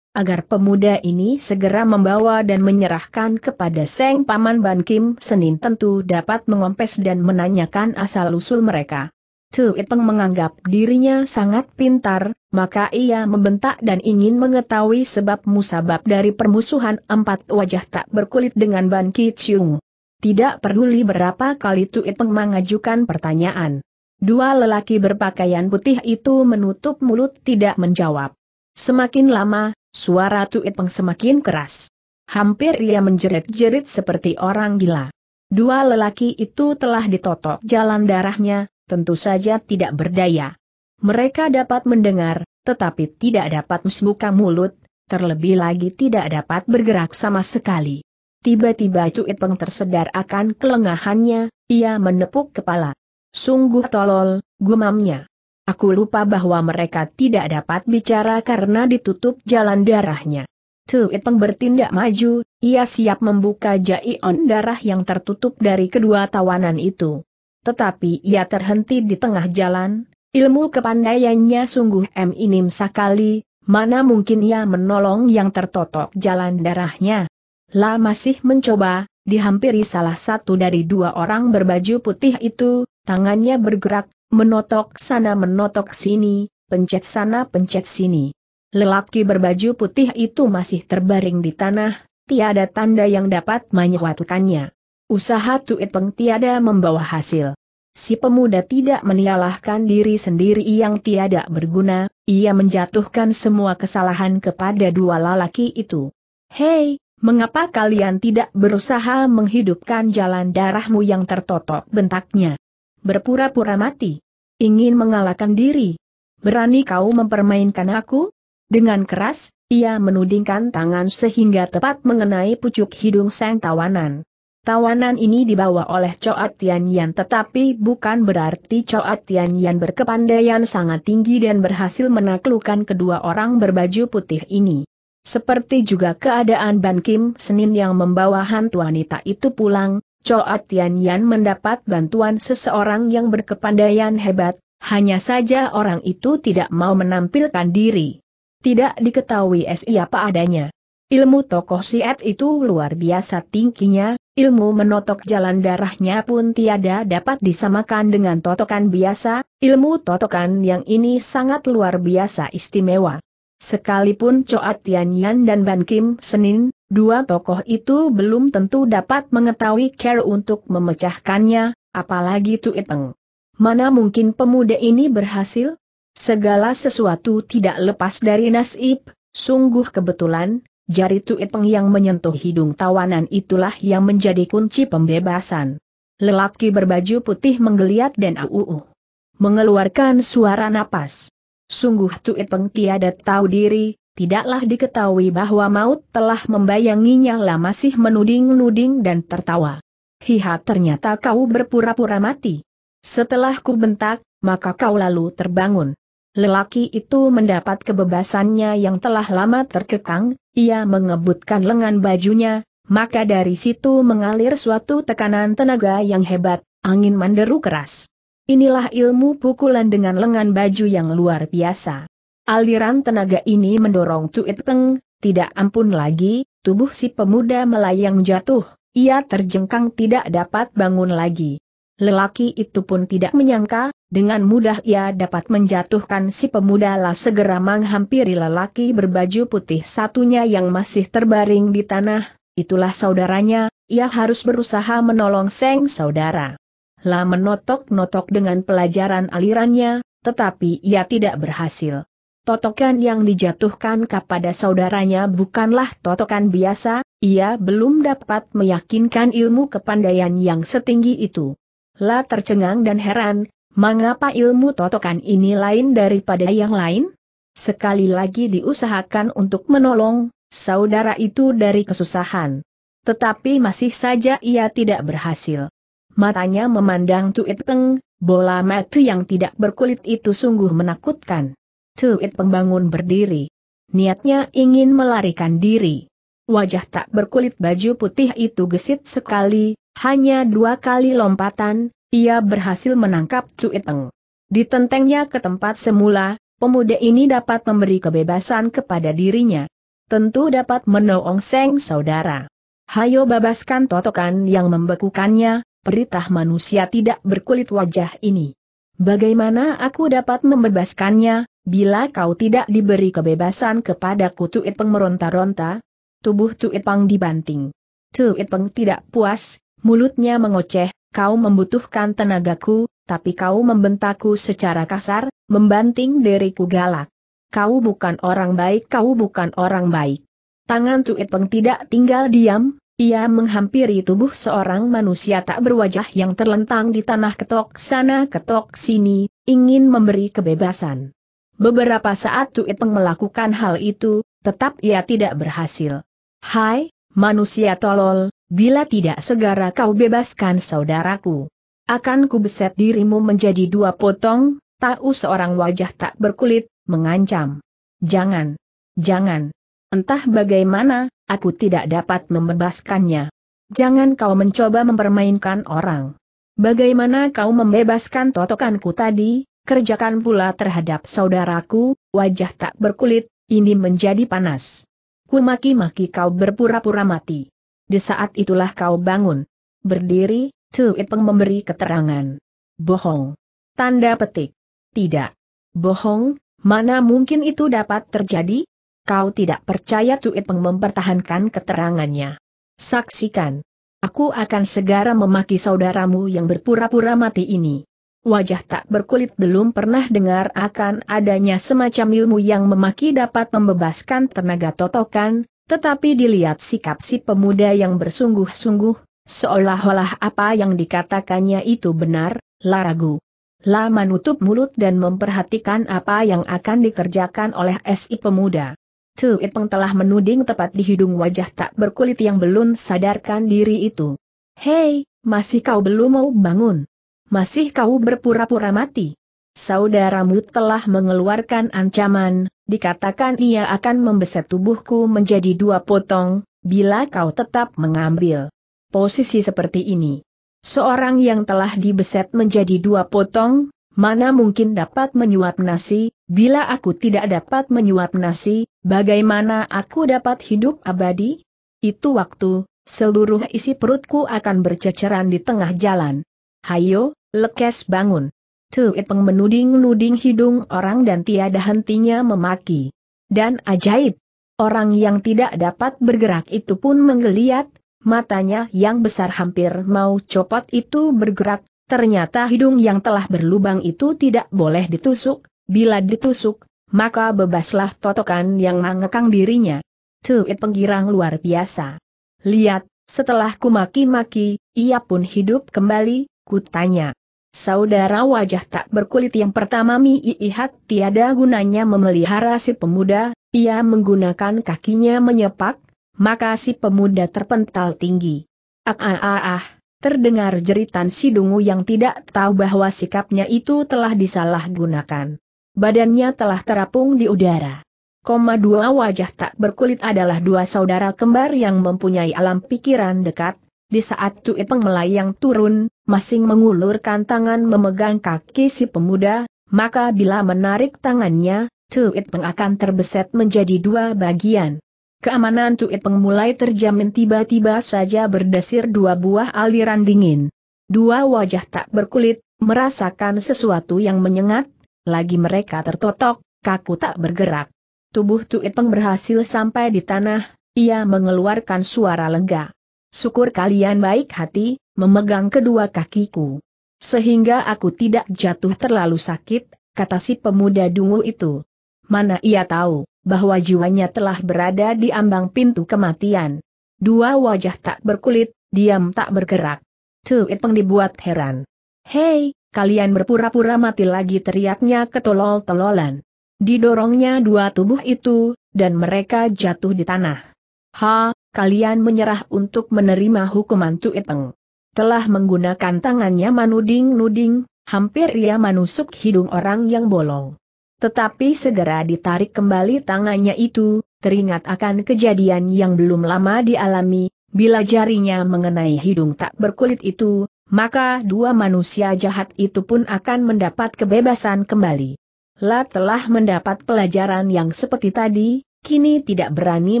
agar pemuda ini segera membawa dan menyerahkan kepada Seng Paman Ban Kim Senin tentu dapat mengompes dan menanyakan asal-usul mereka. Cui menganggap dirinya sangat pintar, maka ia membentak dan ingin mengetahui sebab musabab dari permusuhan empat wajah tak berkulit dengan Ban Ki Chung. Tidak peduli berapa kali tuit Peng mengajukan pertanyaan. Dua lelaki berpakaian putih itu menutup mulut tidak menjawab. Semakin lama, suara tuit Peng semakin keras. Hampir ia menjerit-jerit seperti orang gila. Dua lelaki itu telah ditotok jalan darahnya, tentu saja tidak berdaya mereka dapat mendengar, tetapi tidak dapat membuka mulut, terlebih lagi tidak dapat bergerak sama sekali. Tiba-tiba Cuit Peng tersedar akan kelengahannya, ia menepuk kepala. Sungguh tolol, gumamnya. Aku lupa bahwa mereka tidak dapat bicara karena ditutup jalan darahnya. Cuit Peng bertindak maju, ia siap membuka jaion darah yang tertutup dari kedua tawanan itu. Tetapi ia terhenti di tengah jalan, Ilmu kepandaiannya sungguh M minim sekali, mana mungkin ia menolong yang tertotok jalan darahnya. La masih mencoba, dihampiri salah satu dari dua orang berbaju putih itu, tangannya bergerak, menotok sana menotok sini, pencet sana pencet sini. Lelaki berbaju putih itu masih terbaring di tanah, tiada tanda yang dapat menyewatkannya. Usaha Tuit Peng tiada membawa hasil. Si pemuda tidak menyalahkan diri sendiri yang tiada berguna, ia menjatuhkan semua kesalahan kepada dua lelaki itu. Hei, mengapa kalian tidak berusaha menghidupkan jalan darahmu yang tertotok bentaknya? Berpura-pura mati. Ingin mengalahkan diri. Berani kau mempermainkan aku? Dengan keras, ia menudingkan tangan sehingga tepat mengenai pucuk hidung sang tawanan. Tawanan ini dibawa oleh Choa Tianyan tetapi bukan berarti Choa Tianyan berkepandaian sangat tinggi dan berhasil menaklukkan kedua orang berbaju putih ini. Seperti juga keadaan Ban Kim Senin yang membawa hantu wanita itu pulang, Choa Tianyan mendapat bantuan seseorang yang berkepandaian hebat, hanya saja orang itu tidak mau menampilkan diri. Tidak diketahui siapa adanya. Ilmu tokoh siat itu luar biasa tingginya, Ilmu menotok jalan darahnya pun tiada dapat disamakan dengan totokan biasa, ilmu totokan yang ini sangat luar biasa istimewa. Sekalipun Coat Tian dan Ban Kim Senin, dua tokoh itu belum tentu dapat mengetahui care untuk memecahkannya, apalagi Tu Iteng. Mana mungkin pemuda ini berhasil? Segala sesuatu tidak lepas dari nasib, sungguh kebetulan, Jari Tuipeng yang menyentuh hidung tawanan itulah yang menjadi kunci pembebasan. Lelaki berbaju putih menggeliat dan auu, Mengeluarkan suara napas. Sungguh Tuipeng tiada tahu diri, tidaklah diketahui bahwa maut telah membayanginya lah masih menuding-nuding dan tertawa. Hiha ternyata kau berpura-pura mati. Setelah ku bentak, maka kau lalu terbangun. Lelaki itu mendapat kebebasannya yang telah lama terkekang, ia mengebutkan lengan bajunya, maka dari situ mengalir suatu tekanan tenaga yang hebat, angin menderu keras. Inilah ilmu pukulan dengan lengan baju yang luar biasa. Aliran tenaga ini mendorong Tuit Peng, tidak ampun lagi, tubuh si pemuda melayang jatuh, ia terjengkang tidak dapat bangun lagi. Lelaki itu pun tidak menyangka, dengan mudah ia dapat menjatuhkan si pemuda lah segera menghampiri lelaki berbaju putih satunya yang masih terbaring di tanah, itulah saudaranya, ia harus berusaha menolong Seng saudara. Lah menotok-notok dengan pelajaran alirannya, tetapi ia tidak berhasil. Totokan yang dijatuhkan kepada saudaranya bukanlah totokan biasa, ia belum dapat meyakinkan ilmu kepandaian yang setinggi itu. La tercengang dan heran, mengapa ilmu totokan ini lain daripada yang lain? Sekali lagi diusahakan untuk menolong, saudara itu dari kesusahan. Tetapi masih saja ia tidak berhasil. Matanya memandang Tuit Peng, bola mata yang tidak berkulit itu sungguh menakutkan. Tuit Peng bangun berdiri. Niatnya ingin melarikan diri. Wajah tak berkulit baju putih itu gesit sekali, hanya dua kali lompatan, ia berhasil menangkap Cui Teng. Ditentengnya ke tempat semula, pemuda ini dapat memberi kebebasan kepada dirinya. Tentu dapat menolong Seng Saudara. Hayo babaskan totokan yang membekukannya, perintah manusia tidak berkulit wajah ini. Bagaimana aku dapat membebaskannya, bila kau tidak diberi kebebasan kepada kutu Peng meronta-ronta? Tubuh Cuit dibanting. Cuit tidak puas, Mulutnya mengoceh, kau membutuhkan tenagaku, tapi kau membentakku secara kasar, membanting diriku galak. Kau bukan orang baik, kau bukan orang baik. Tangan Tuipeng tidak tinggal diam, ia menghampiri tubuh seorang manusia tak berwajah yang terlentang di tanah ketok sana ketok sini, ingin memberi kebebasan. Beberapa saat Tuipeng melakukan hal itu, tetap ia tidak berhasil. Hai, manusia tolol, Bila tidak segera kau bebaskan saudaraku. Akan kubeset dirimu menjadi dua potong, tahu seorang wajah tak berkulit, mengancam. Jangan. Jangan. Entah bagaimana, aku tidak dapat membebaskannya. Jangan kau mencoba mempermainkan orang. Bagaimana kau membebaskan totokanku tadi, kerjakan pula terhadap saudaraku, wajah tak berkulit, ini menjadi panas. Ku maki-maki kau berpura-pura mati. Di saat itulah kau bangun. Berdiri, Tu Ipeng memberi keterangan. Bohong. Tanda petik. Tidak. Bohong, mana mungkin itu dapat terjadi? Kau tidak percaya Tu Ipeng mempertahankan keterangannya. Saksikan. Aku akan segera memaki saudaramu yang berpura-pura mati ini. Wajah tak berkulit belum pernah dengar akan adanya semacam ilmu yang memaki dapat membebaskan tenaga totokan, tetapi dilihat sikap si pemuda yang bersungguh-sungguh, seolah-olah apa yang dikatakannya itu benar, La ragu. La menutup mulut dan memperhatikan apa yang akan dikerjakan oleh SI pemuda. Tu Ipeng telah menuding tepat di hidung wajah tak berkulit yang belum sadarkan diri itu. Hei, masih kau belum mau bangun? Masih kau berpura-pura mati? Saudaramu telah mengeluarkan ancaman, dikatakan ia akan membeset tubuhku menjadi dua potong, bila kau tetap mengambil posisi seperti ini. Seorang yang telah dibeset menjadi dua potong, mana mungkin dapat menyuap nasi, bila aku tidak dapat menyuap nasi, bagaimana aku dapat hidup abadi? Itu waktu, seluruh isi perutku akan berceceran di tengah jalan. Hayo, lekes bangun. Tu Peng menuding-nuding hidung orang dan tiada hentinya memaki. Dan ajaib, orang yang tidak dapat bergerak itu pun menggeliat, matanya yang besar hampir mau copot itu bergerak, ternyata hidung yang telah berlubang itu tidak boleh ditusuk, bila ditusuk, maka bebaslah totokan yang mengekang dirinya. Tu itu girang luar biasa. Lihat, setelah kumaki-maki, ia pun hidup kembali, kutanya. Saudara wajah tak berkulit yang pertama Mi Iihat tiada gunanya memelihara si pemuda, ia menggunakan kakinya menyepak, maka si pemuda terpental tinggi. Ah ah ah ah, terdengar jeritan si dungu yang tidak tahu bahwa sikapnya itu telah disalahgunakan. Badannya telah terapung di udara. Koma dua wajah tak berkulit adalah dua saudara kembar yang mempunyai alam pikiran dekat, di saat Cui melayang turun, masing mengulurkan tangan memegang kaki si pemuda, maka bila menarik tangannya, Tuit Peng akan terbeset menjadi dua bagian. Keamanan Tuit Peng mulai terjamin tiba-tiba saja berdesir dua buah aliran dingin. Dua wajah tak berkulit, merasakan sesuatu yang menyengat, lagi mereka tertotok, kaku tak bergerak. Tubuh Tuit Peng berhasil sampai di tanah, ia mengeluarkan suara lega. Syukur kalian baik hati, memegang kedua kakiku. Sehingga aku tidak jatuh terlalu sakit, kata si pemuda dungu itu. Mana ia tahu, bahwa jiwanya telah berada di ambang pintu kematian. Dua wajah tak berkulit, diam tak bergerak. Tuh Ipeng dibuat heran. Hei, kalian berpura-pura mati lagi teriaknya ketolol-tololan. Didorongnya dua tubuh itu, dan mereka jatuh di tanah. Ha, kalian menyerah untuk menerima hukuman Ipeng. Telah menggunakan tangannya manuding-nuding, hampir ia menusuk hidung orang yang bolong. Tetapi segera ditarik kembali tangannya itu, teringat akan kejadian yang belum lama dialami, bila jarinya mengenai hidung tak berkulit itu, maka dua manusia jahat itu pun akan mendapat kebebasan kembali. La telah mendapat pelajaran yang seperti tadi, kini tidak berani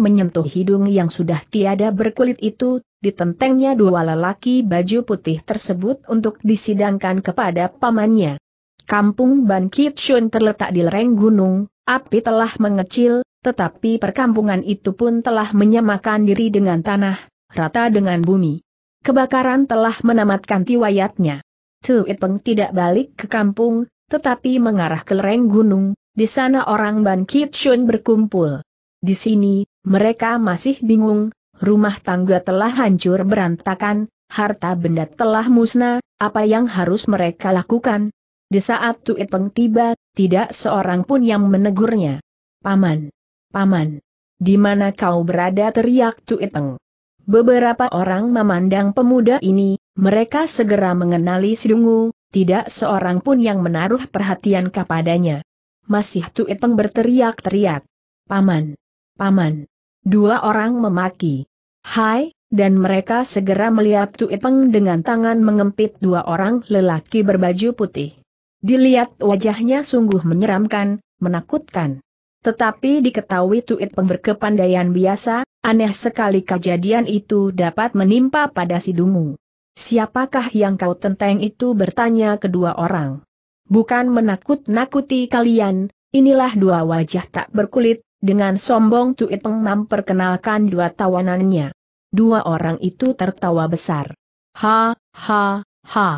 menyentuh hidung yang sudah tiada berkulit itu, ditentengnya dua lelaki baju putih tersebut untuk disidangkan kepada pamannya. Kampung Ban Kitsun terletak di lereng gunung, api telah mengecil, tetapi perkampungan itu pun telah menyamakan diri dengan tanah, rata dengan bumi. Kebakaran telah menamatkan tiwayatnya. Tu Peng tidak balik ke kampung, tetapi mengarah ke lereng gunung, di sana orang Ban Kitsun berkumpul. Di sini, mereka masih bingung, rumah tangga telah hancur berantakan, harta benda telah musnah, apa yang harus mereka lakukan? Di saat Tuipeng tiba, tidak seorang pun yang menegurnya. Paman! Paman! Di mana kau berada teriak Tuipeng. Beberapa orang memandang pemuda ini, mereka segera mengenali Sidungu, tidak seorang pun yang menaruh perhatian kepadanya. Masih Tuipeng berteriak-teriak. Paman! Paman. Dua orang memaki. Hai, dan mereka segera melihat Peng dengan tangan mengempit dua orang lelaki berbaju putih. Dilihat wajahnya sungguh menyeramkan, menakutkan. Tetapi diketahui Ipeng berkepandaian biasa, aneh sekali kejadian itu dapat menimpa pada si Dungu. Siapakah yang kau tenteng itu bertanya kedua orang. Bukan menakut-nakuti kalian, inilah dua wajah tak berkulit, dengan sombong Cui Peng memperkenalkan dua tawanannya. Dua orang itu tertawa besar. Ha, ha, ha.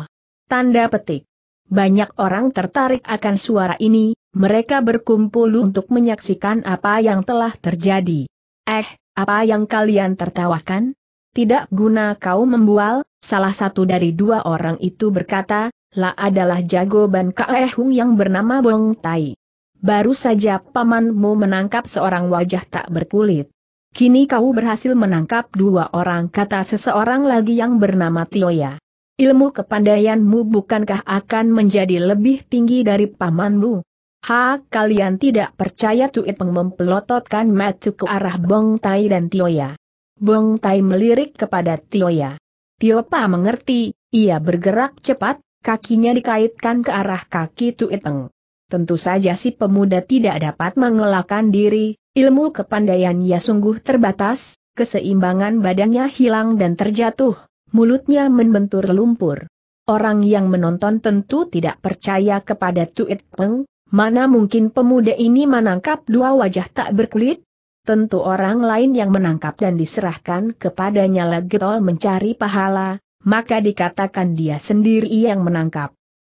Tanda petik. Banyak orang tertarik akan suara ini, mereka berkumpul untuk menyaksikan apa yang telah terjadi. Eh, apa yang kalian tertawakan? Tidak guna kau membual, salah satu dari dua orang itu berkata, La adalah jago Ban Kaehung eh yang bernama Bong Tai. Baru saja pamanmu menangkap seorang wajah tak berkulit. Kini kau berhasil menangkap dua orang kata seseorang lagi yang bernama Tioya. Ilmu kepandaianmu bukankah akan menjadi lebih tinggi dari pamanmu? Ha, kalian tidak percaya Peng mempelototkan matu ke arah Bong Tai dan Tioya. Bong Tai melirik kepada Tioya. Tiopa mengerti, ia bergerak cepat, kakinya dikaitkan ke arah kaki Tuiteng. Tentu saja si pemuda tidak dapat mengelakkan diri, ilmu kepandaiannya sungguh terbatas, keseimbangan badannya hilang dan terjatuh, mulutnya membentur lumpur. Orang yang menonton tentu tidak percaya kepada Tuit Peng, mana mungkin pemuda ini menangkap dua wajah tak berkulit? Tentu orang lain yang menangkap dan diserahkan kepadanya legetol mencari pahala, maka dikatakan dia sendiri yang menangkap.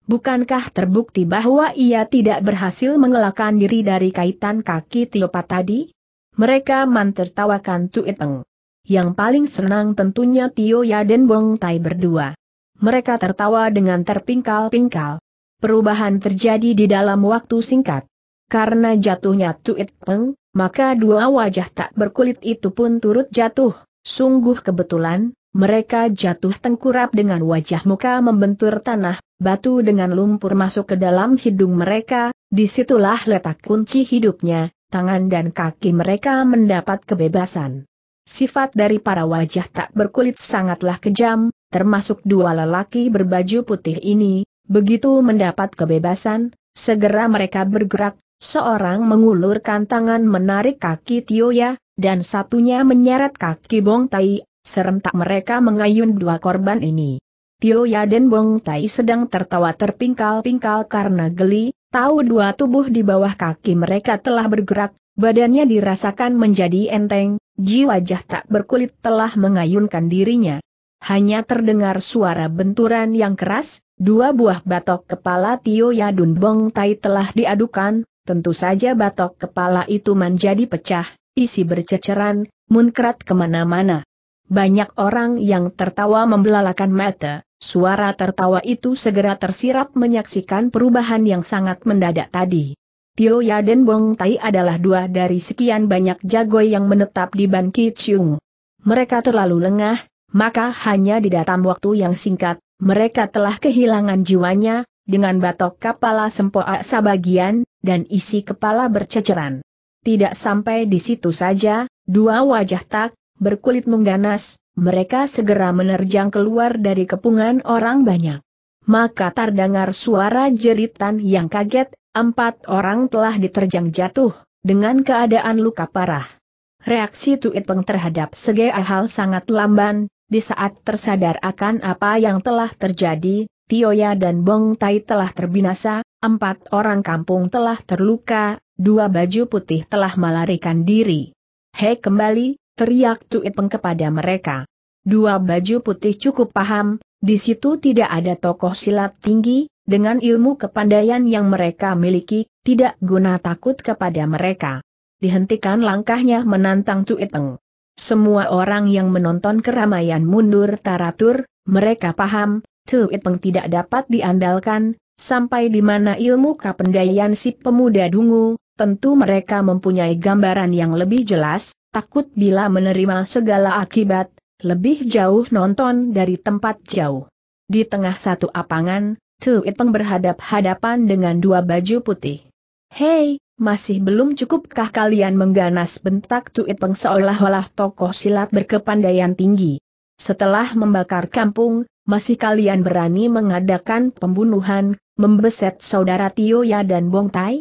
Bukankah terbukti bahwa ia tidak berhasil mengelakkan diri dari kaitan kaki tiopat tadi? Mereka mentertawakan Tuiteng. Yang paling senang tentunya Tio yaden dan Bong Tai berdua. Mereka tertawa dengan terpingkal-pingkal. Perubahan terjadi di dalam waktu singkat. Karena jatuhnya Tuiteng, maka dua wajah tak berkulit itu pun turut jatuh. Sungguh kebetulan, mereka jatuh tengkurap dengan wajah muka membentur tanah, batu dengan lumpur masuk ke dalam hidung mereka, disitulah letak kunci hidupnya, tangan dan kaki mereka mendapat kebebasan. Sifat dari para wajah tak berkulit sangatlah kejam, termasuk dua lelaki berbaju putih ini, begitu mendapat kebebasan, segera mereka bergerak, seorang mengulurkan tangan menarik kaki Tioya, dan satunya menyeret kaki Bong Tai, serentak mereka mengayun dua korban ini. Tio Yaden Bong Tai sedang tertawa terpingkal-pingkal karena geli, tahu dua tubuh di bawah kaki mereka telah bergerak, badannya dirasakan menjadi enteng, jiwa jah tak berkulit telah mengayunkan dirinya. Hanya terdengar suara benturan yang keras, dua buah batok kepala Tio Yadun Bong Tai telah diadukan, tentu saja batok kepala itu menjadi pecah, isi berceceran, munkrat kemana-mana. Banyak orang yang tertawa membelalakan mata. Suara tertawa itu segera tersirap menyaksikan perubahan yang sangat mendadak tadi. Tio Yaden dan Bong Tai adalah dua dari sekian banyak jago yang menetap di Ban Kichung. Mereka terlalu lengah, maka hanya di dalam waktu yang singkat, mereka telah kehilangan jiwanya, dengan batok kepala sempoa sebagian, dan isi kepala berceceran. Tidak sampai di situ saja, dua wajah tak, berkulit mengganas, mereka segera menerjang keluar dari kepungan orang banyak. Maka terdengar suara jeritan yang kaget, empat orang telah diterjang jatuh, dengan keadaan luka parah. Reaksi Tuit Peng terhadap Sege Ahal sangat lamban, di saat tersadar akan apa yang telah terjadi, Tioya dan Bong Tai telah terbinasa, empat orang kampung telah terluka, dua baju putih telah melarikan diri. Hei kembali, teriak Tuipeng kepada mereka. Dua baju putih cukup paham, di situ tidak ada tokoh silat tinggi, dengan ilmu kepandaian yang mereka miliki, tidak guna takut kepada mereka. Dihentikan langkahnya menantang Tuipeng. Semua orang yang menonton keramaian mundur taratur, mereka paham, Tuipeng tidak dapat diandalkan, sampai di mana ilmu kepandaian si pemuda dungu, tentu mereka mempunyai gambaran yang lebih jelas, takut bila menerima segala akibat, lebih jauh nonton dari tempat jauh. Di tengah satu apangan, Tu Ipeng berhadap-hadapan dengan dua baju putih. Hei, masih belum cukupkah kalian mengganas bentak Tu Ipeng seolah-olah tokoh silat berkepandaian tinggi. Setelah membakar kampung, masih kalian berani mengadakan pembunuhan, membeset saudara Tio Ya dan Bong Tai?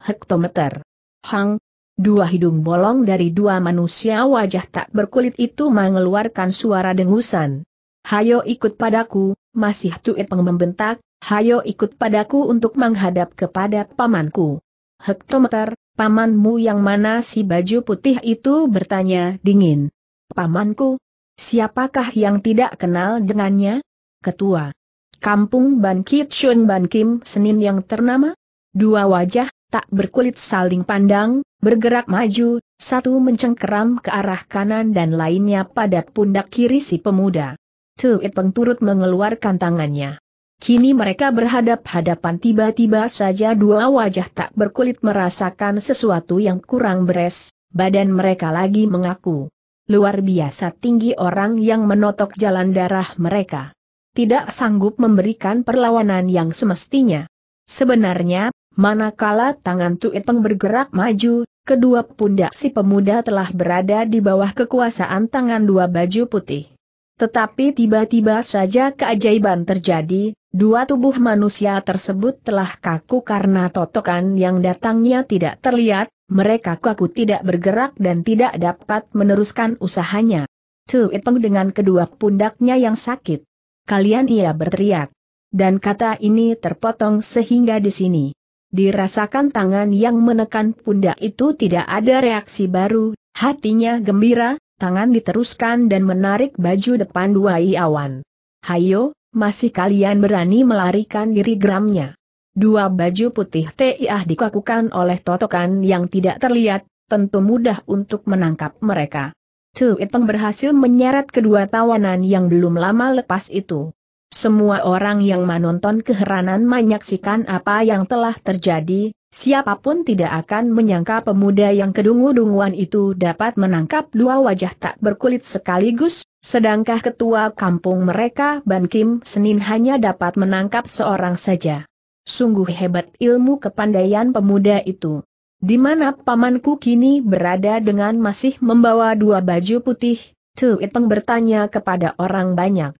Hektometer. Hang, Dua hidung bolong dari dua manusia wajah tak berkulit itu mengeluarkan suara dengusan. Hayo ikut padaku, masih cuit pengembentak. membentak, hayo ikut padaku untuk menghadap kepada pamanku. Hektometer, pamanmu yang mana si baju putih itu bertanya dingin. Pamanku? Siapakah yang tidak kenal dengannya? Ketua. Kampung Ban Kit Shun Ban Kim Senin yang ternama? Dua wajah, tak berkulit saling pandang, bergerak maju, satu mencengkeram ke arah kanan dan lainnya pada pundak kiri si pemuda. Tuit Peng turut mengeluarkan tangannya. Kini mereka berhadap-hadapan tiba-tiba saja dua wajah tak berkulit merasakan sesuatu yang kurang beres, badan mereka lagi mengaku. Luar biasa tinggi orang yang menotok jalan darah mereka. Tidak sanggup memberikan perlawanan yang semestinya. Sebenarnya, Manakala tangan Tuipeng bergerak maju, kedua pundak si pemuda telah berada di bawah kekuasaan tangan dua baju putih. Tetapi tiba-tiba saja keajaiban terjadi, dua tubuh manusia tersebut telah kaku karena totokan yang datangnya tidak terlihat, mereka kaku tidak bergerak dan tidak dapat meneruskan usahanya. Tuipeng dengan kedua pundaknya yang sakit. Kalian ia berteriak. Dan kata ini terpotong sehingga di sini dirasakan tangan yang menekan pundak itu tidak ada reaksi baru, hatinya gembira, tangan diteruskan dan menarik baju depan dua iawan. Hayo, masih kalian berani melarikan diri gramnya. Dua baju putih Tiah dikakukan oleh totokan yang tidak terlihat, tentu mudah untuk menangkap mereka. Tuiteng berhasil menyeret kedua tawanan yang belum lama lepas itu. Semua orang yang menonton keheranan menyaksikan apa yang telah terjadi, siapapun tidak akan menyangka pemuda yang kedungu-dunguan itu dapat menangkap dua wajah tak berkulit sekaligus, sedangkan ketua kampung mereka Ban Kim Senin hanya dapat menangkap seorang saja. Sungguh hebat ilmu kepandaian pemuda itu. Di mana pamanku kini berada dengan masih membawa dua baju putih, peng bertanya kepada orang banyak.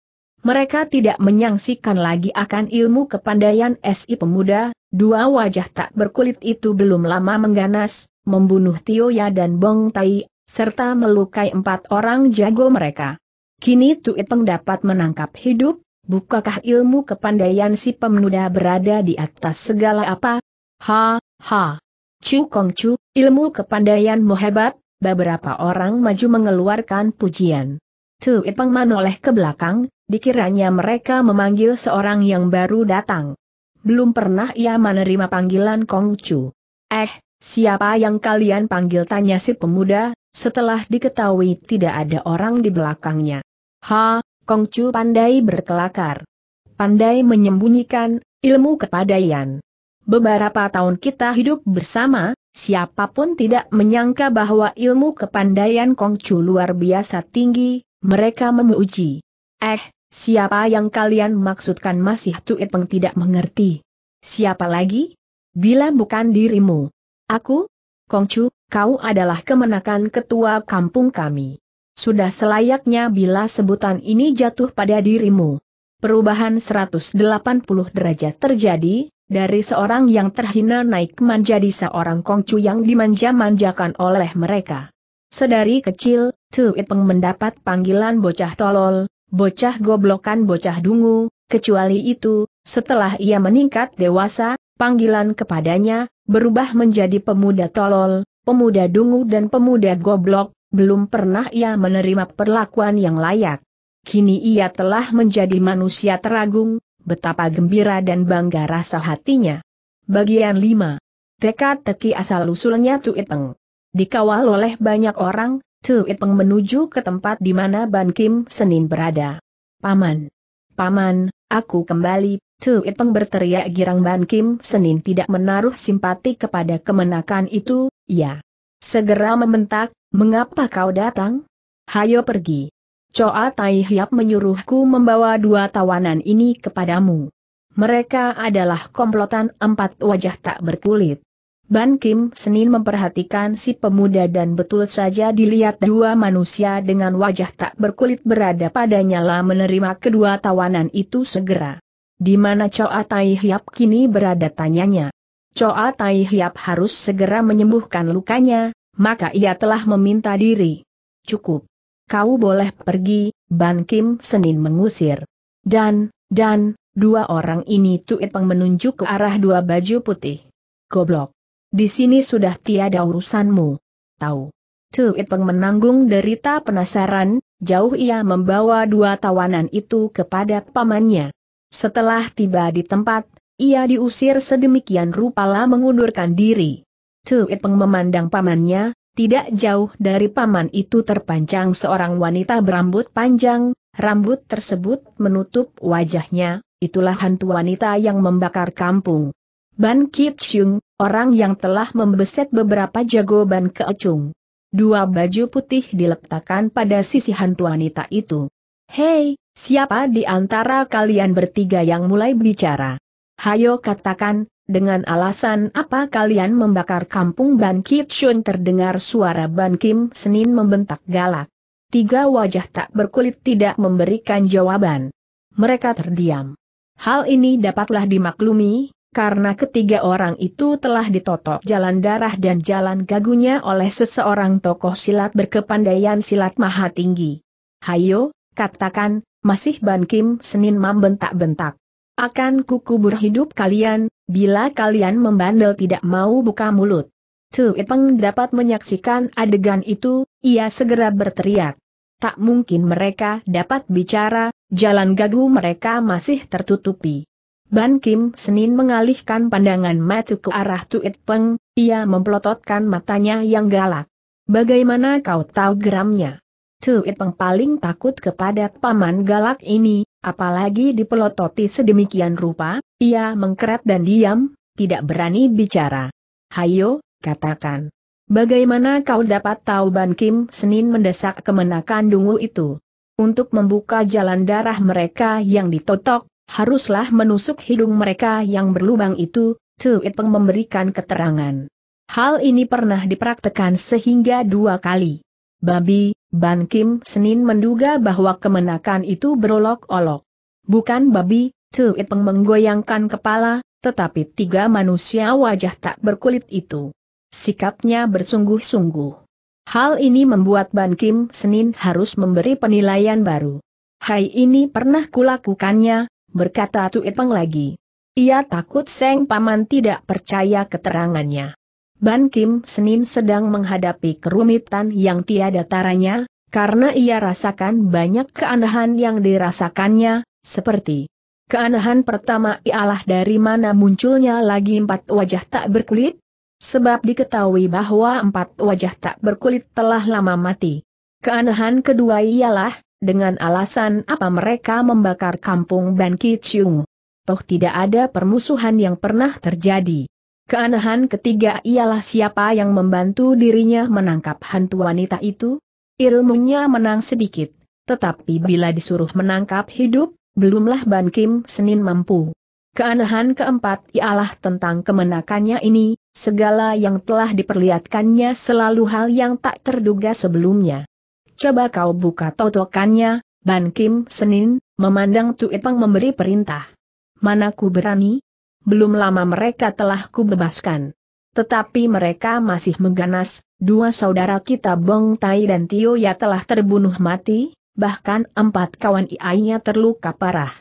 Mereka tidak menyangsikan lagi akan ilmu kepandaian SI pemuda, dua wajah tak berkulit itu belum lama mengganas, membunuh Tioya dan Bong Tai, serta melukai empat orang jago mereka. Kini Peng dapat menangkap hidup, bukakah ilmu kepandaian si pemuda berada di atas segala apa? Ha, ha. Chu Kong Chu, ilmu kepandaianmu hebat, beberapa orang maju mengeluarkan pujian. Peng menoleh ke belakang, dikiranya mereka memanggil seorang yang baru datang. Belum pernah ia menerima panggilan Kongcu. Eh, siapa yang kalian panggil tanya si pemuda, setelah diketahui tidak ada orang di belakangnya. Ha, Kongcu pandai berkelakar. Pandai menyembunyikan ilmu kepadaian. Beberapa tahun kita hidup bersama, siapapun tidak menyangka bahwa ilmu kepandaian Kongcu luar biasa tinggi, mereka memuji. Eh, Siapa yang kalian maksudkan masih Peng tidak mengerti. Siapa lagi? Bila bukan dirimu. Aku? Kongcu, kau adalah kemenakan ketua kampung kami. Sudah selayaknya bila sebutan ini jatuh pada dirimu. Perubahan 180 derajat terjadi, dari seorang yang terhina naik menjadi seorang kongcu yang dimanja-manjakan oleh mereka. Sedari kecil, Tuit Peng mendapat panggilan bocah tolol, bocah goblokan bocah dungu, kecuali itu, setelah ia meningkat dewasa, panggilan kepadanya, berubah menjadi pemuda tolol, pemuda dungu dan pemuda goblok, belum pernah ia menerima perlakuan yang layak. Kini ia telah menjadi manusia teragung, betapa gembira dan bangga rasa hatinya. Bagian 5. Teka-teki asal-usulnya Tuiteng. Dikawal oleh banyak orang, Tu Ipeng menuju ke tempat di mana Ban Kim Senin berada. Paman. Paman, aku kembali, Tu Ipeng berteriak girang Ban Kim Senin tidak menaruh simpati kepada kemenakan itu, ya. Segera membentak, mengapa kau datang? Hayo pergi. Coa Tai Hiap menyuruhku membawa dua tawanan ini kepadamu. Mereka adalah komplotan empat wajah tak berkulit. Ban Kim Senin memperhatikan si pemuda dan betul saja dilihat dua manusia dengan wajah tak berkulit berada padanya lah menerima kedua tawanan itu segera. Di mana Choa Tai Hiap kini berada tanyanya. Choa Tai Hiap harus segera menyembuhkan lukanya, maka ia telah meminta diri. Cukup. Kau boleh pergi, Ban Kim Senin mengusir. Dan, dan, dua orang ini Tuipeng menunjuk ke arah dua baju putih. Goblok. Di sini sudah tiada urusanmu. Tahu. Tu Peng menanggung derita penasaran, jauh ia membawa dua tawanan itu kepada pamannya. Setelah tiba di tempat, ia diusir sedemikian rupala mengundurkan diri. Tu Peng memandang pamannya, tidak jauh dari paman itu terpanjang seorang wanita berambut panjang, rambut tersebut menutup wajahnya, itulah hantu wanita yang membakar kampung. Ban Ki-chung, orang yang telah membeset beberapa jago Ban Keocung. Dua baju putih diletakkan pada sisi hantu wanita itu. Hei, siapa di antara kalian bertiga yang mulai bicara? Hayo katakan, dengan alasan apa kalian membakar kampung Ban Ki-chung? terdengar suara Ban Kim Senin membentak galak. Tiga wajah tak berkulit tidak memberikan jawaban. Mereka terdiam. Hal ini dapatlah dimaklumi, karena ketiga orang itu telah ditotok jalan darah dan jalan gagunya oleh seseorang tokoh silat berkepandaian silat maha tinggi. Hayo, katakan, masih Ban Kim Senin Mam bentak bentak Akan kukubur hidup kalian, bila kalian membandel tidak mau buka mulut. Tu Ipeng dapat menyaksikan adegan itu, ia segera berteriak. Tak mungkin mereka dapat bicara, jalan gagu mereka masih tertutupi. Ban Kim Senin mengalihkan pandangan Macu ke arah Tuit Peng, ia mempelototkan matanya yang galak. Bagaimana kau tahu geramnya? Tuit Peng paling takut kepada paman galak ini, apalagi dipelototi sedemikian rupa, ia mengkeret dan diam, tidak berani bicara. Hayo, katakan. Bagaimana kau dapat tahu Ban Kim Senin mendesak kemenakan dungu itu? Untuk membuka jalan darah mereka yang ditotok, haruslah menusuk hidung mereka yang berlubang itu, Tu Itpeng memberikan keterangan. Hal ini pernah dipraktekan sehingga dua kali. Babi, Ban Kim Senin menduga bahwa kemenakan itu berolok-olok. Bukan babi, Tu Peng menggoyangkan kepala, tetapi tiga manusia wajah tak berkulit itu. Sikapnya bersungguh-sungguh. Hal ini membuat Ban Kim Senin harus memberi penilaian baru. Hai ini pernah kulakukannya, berkata Tuipeng lagi. Ia takut Seng Paman tidak percaya keterangannya. Ban Kim Senin sedang menghadapi kerumitan yang tiada taranya, karena ia rasakan banyak keanehan yang dirasakannya, seperti keanehan pertama ialah dari mana munculnya lagi empat wajah tak berkulit, sebab diketahui bahwa empat wajah tak berkulit telah lama mati. Keanehan kedua ialah dengan alasan apa mereka membakar kampung Ban Kichung. Toh tidak ada permusuhan yang pernah terjadi. Keanehan ketiga ialah siapa yang membantu dirinya menangkap hantu wanita itu? Ilmunya menang sedikit, tetapi bila disuruh menangkap hidup, belumlah Ban Kim Senin mampu. Keanehan keempat ialah tentang kemenakannya ini, segala yang telah diperlihatkannya selalu hal yang tak terduga sebelumnya coba kau buka totokannya, Ban Kim Senin, memandang Tuipang memberi perintah. Mana ku berani? Belum lama mereka telah ku bebaskan, Tetapi mereka masih mengganas, dua saudara kita Bong Tai dan Tio Ya telah terbunuh mati, bahkan empat kawan iainya terluka parah.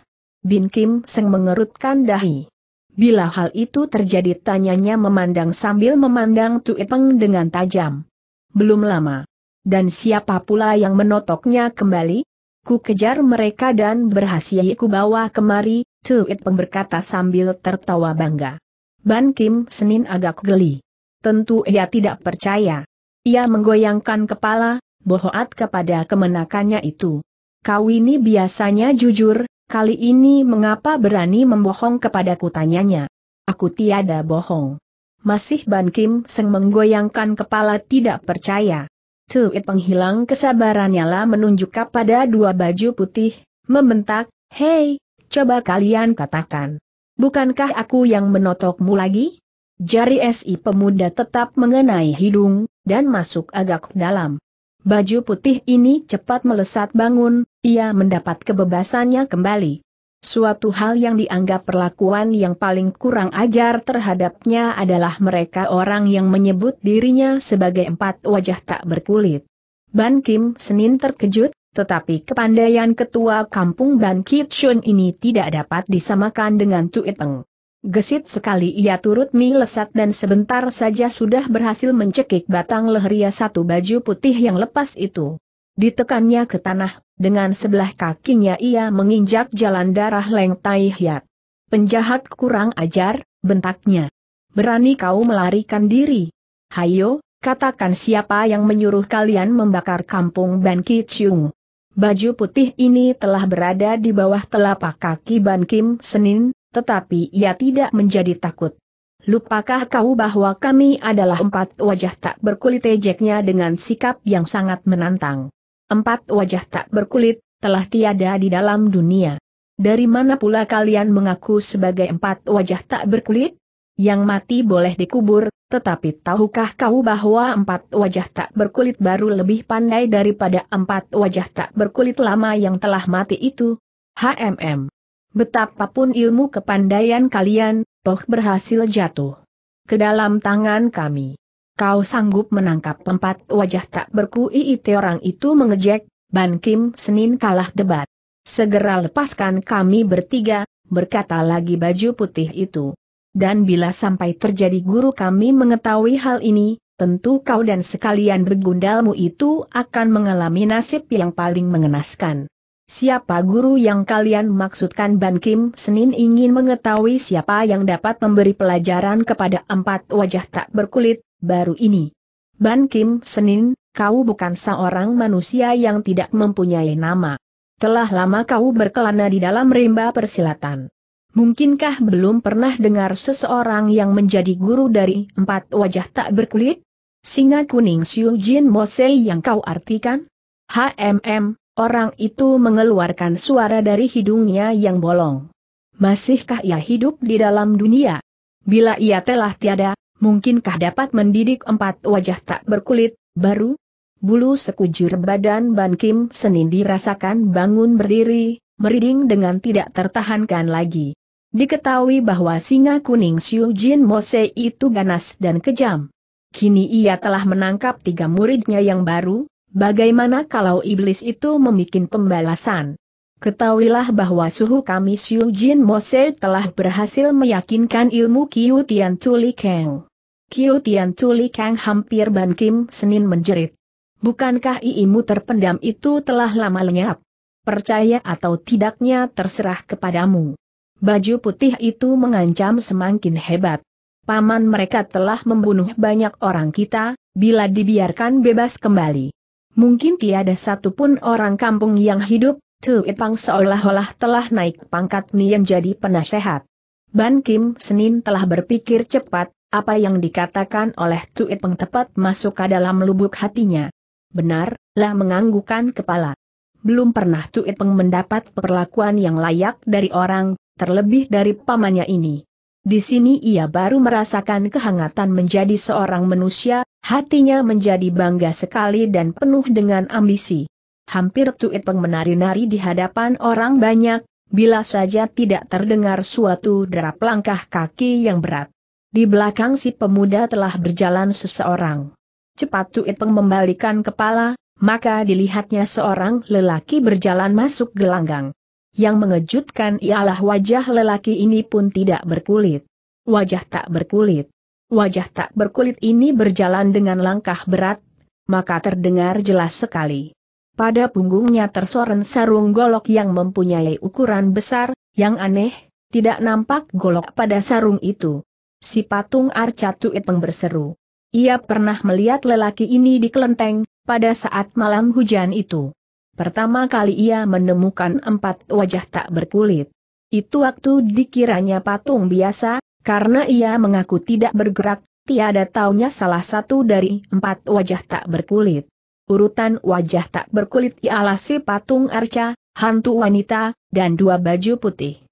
Bin Kim Seng mengerutkan dahi. Bila hal itu terjadi tanyanya memandang sambil memandang Tuipeng dengan tajam. Belum lama. Dan siapa pula yang menotoknya kembali? Ku kejar mereka dan berhasil ku bawa kemari, Tuit Peng berkata sambil tertawa bangga. Ban Kim Senin agak geli. Tentu ia tidak percaya. Ia menggoyangkan kepala, bohoat kepada kemenakannya itu. Kau ini biasanya jujur, kali ini mengapa berani membohong kepadaku tanyanya. Aku tiada bohong. Masih Ban Kim Seng menggoyangkan kepala tidak percaya. Cuit penghilang kesabarannya lah menunjuk kepada dua baju putih, membentak, Hei, coba kalian katakan. Bukankah aku yang menotokmu lagi? Jari SI pemuda tetap mengenai hidung, dan masuk agak dalam. Baju putih ini cepat melesat bangun, ia mendapat kebebasannya kembali. Suatu hal yang dianggap perlakuan yang paling kurang ajar terhadapnya adalah mereka orang yang menyebut dirinya sebagai empat wajah tak berkulit. Ban Kim Senin terkejut, tetapi kepandaian ketua kampung Ban Kitchun ini tidak dapat disamakan dengan Iteng. Gesit sekali ia turut melesat dan sebentar saja sudah berhasil mencekik batang leheria satu baju putih yang lepas itu. Ditekannya ke tanah, dengan sebelah kakinya ia menginjak jalan darah Leng Tai Hiat. Penjahat kurang ajar, bentaknya. Berani kau melarikan diri. Hayo, katakan siapa yang menyuruh kalian membakar kampung Ban Ki Chung. Baju putih ini telah berada di bawah telapak kaki Ban Kim Senin, tetapi ia tidak menjadi takut. Lupakah kau bahwa kami adalah empat wajah tak berkulit ejeknya dengan sikap yang sangat menantang. Empat wajah tak berkulit, telah tiada di dalam dunia. Dari mana pula kalian mengaku sebagai empat wajah tak berkulit? Yang mati boleh dikubur, tetapi tahukah kau bahwa empat wajah tak berkulit baru lebih pandai daripada empat wajah tak berkulit lama yang telah mati itu? HMM. Betapapun ilmu kepandaian kalian, toh berhasil jatuh ke dalam tangan kami. Kau sanggup menangkap empat wajah tak itu orang itu mengejek, Ban Kim Senin kalah debat. Segera lepaskan kami bertiga, berkata lagi baju putih itu. Dan bila sampai terjadi guru kami mengetahui hal ini, tentu kau dan sekalian begundalmu itu akan mengalami nasib yang paling mengenaskan. Siapa guru yang kalian maksudkan Ban Kim Senin ingin mengetahui siapa yang dapat memberi pelajaran kepada empat wajah tak berkulit, baru ini. Ban Kim Senin, kau bukan seorang manusia yang tidak mempunyai nama. Telah lama kau berkelana di dalam rimba persilatan. Mungkinkah belum pernah dengar seseorang yang menjadi guru dari empat wajah tak berkulit? Singa kuning Xiu Jin Mose yang kau artikan? HMM, orang itu mengeluarkan suara dari hidungnya yang bolong. Masihkah ia hidup di dalam dunia? Bila ia telah tiada, mungkinkah dapat mendidik empat wajah tak berkulit, baru? Bulu sekujur badan Ban Kim Senin dirasakan bangun berdiri, meriding dengan tidak tertahankan lagi. Diketahui bahwa singa kuning Xiu Jin Mose itu ganas dan kejam. Kini ia telah menangkap tiga muridnya yang baru, bagaimana kalau iblis itu membuat pembalasan? Ketahuilah bahwa suhu kami Xiu Jin Mose telah berhasil meyakinkan ilmu Qiu Tian Tuli Keng. Kiu Tian Culi Kang hampir Ban Kim Senin menjerit. Bukankah iimu terpendam itu telah lama lenyap? Percaya atau tidaknya terserah kepadamu. Baju putih itu mengancam semakin hebat. Paman mereka telah membunuh banyak orang kita, bila dibiarkan bebas kembali. Mungkin tiada satupun orang kampung yang hidup, Tu Ipang seolah-olah telah naik pangkat Nian jadi penasehat. Ban Kim Senin telah berpikir cepat, apa yang dikatakan oleh Tuit Peng tepat masuk ke dalam lubuk hatinya. Benar, lah menganggukan kepala. Belum pernah Tuit Peng mendapat perlakuan yang layak dari orang, terlebih dari pamannya ini. Di sini ia baru merasakan kehangatan menjadi seorang manusia, hatinya menjadi bangga sekali dan penuh dengan ambisi. Hampir Tuit Peng menari-nari di hadapan orang banyak, bila saja tidak terdengar suatu derap langkah kaki yang berat. Di belakang si pemuda telah berjalan seseorang. Cepat Cuit Peng membalikan kepala, maka dilihatnya seorang lelaki berjalan masuk gelanggang. Yang mengejutkan ialah wajah lelaki ini pun tidak berkulit. Wajah tak berkulit. Wajah tak berkulit ini berjalan dengan langkah berat, maka terdengar jelas sekali. Pada punggungnya tersoren sarung golok yang mempunyai ukuran besar, yang aneh, tidak nampak golok pada sarung itu. Si patung arca tuit berseru. Ia pernah melihat lelaki ini di kelenteng, pada saat malam hujan itu. Pertama kali ia menemukan empat wajah tak berkulit. Itu waktu dikiranya patung biasa, karena ia mengaku tidak bergerak, tiada taunya salah satu dari empat wajah tak berkulit. Urutan wajah tak berkulit ialah si patung arca, hantu wanita, dan dua baju putih.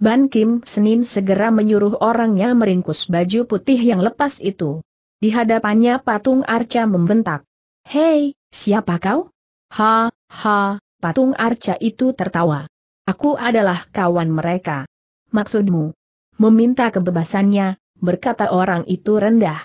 Ban Kim Senin segera menyuruh orangnya meringkus baju putih yang lepas itu. Di hadapannya patung arca membentak. Hei, siapa kau? Ha, ha, patung arca itu tertawa. Aku adalah kawan mereka. Maksudmu? Meminta kebebasannya, berkata orang itu rendah.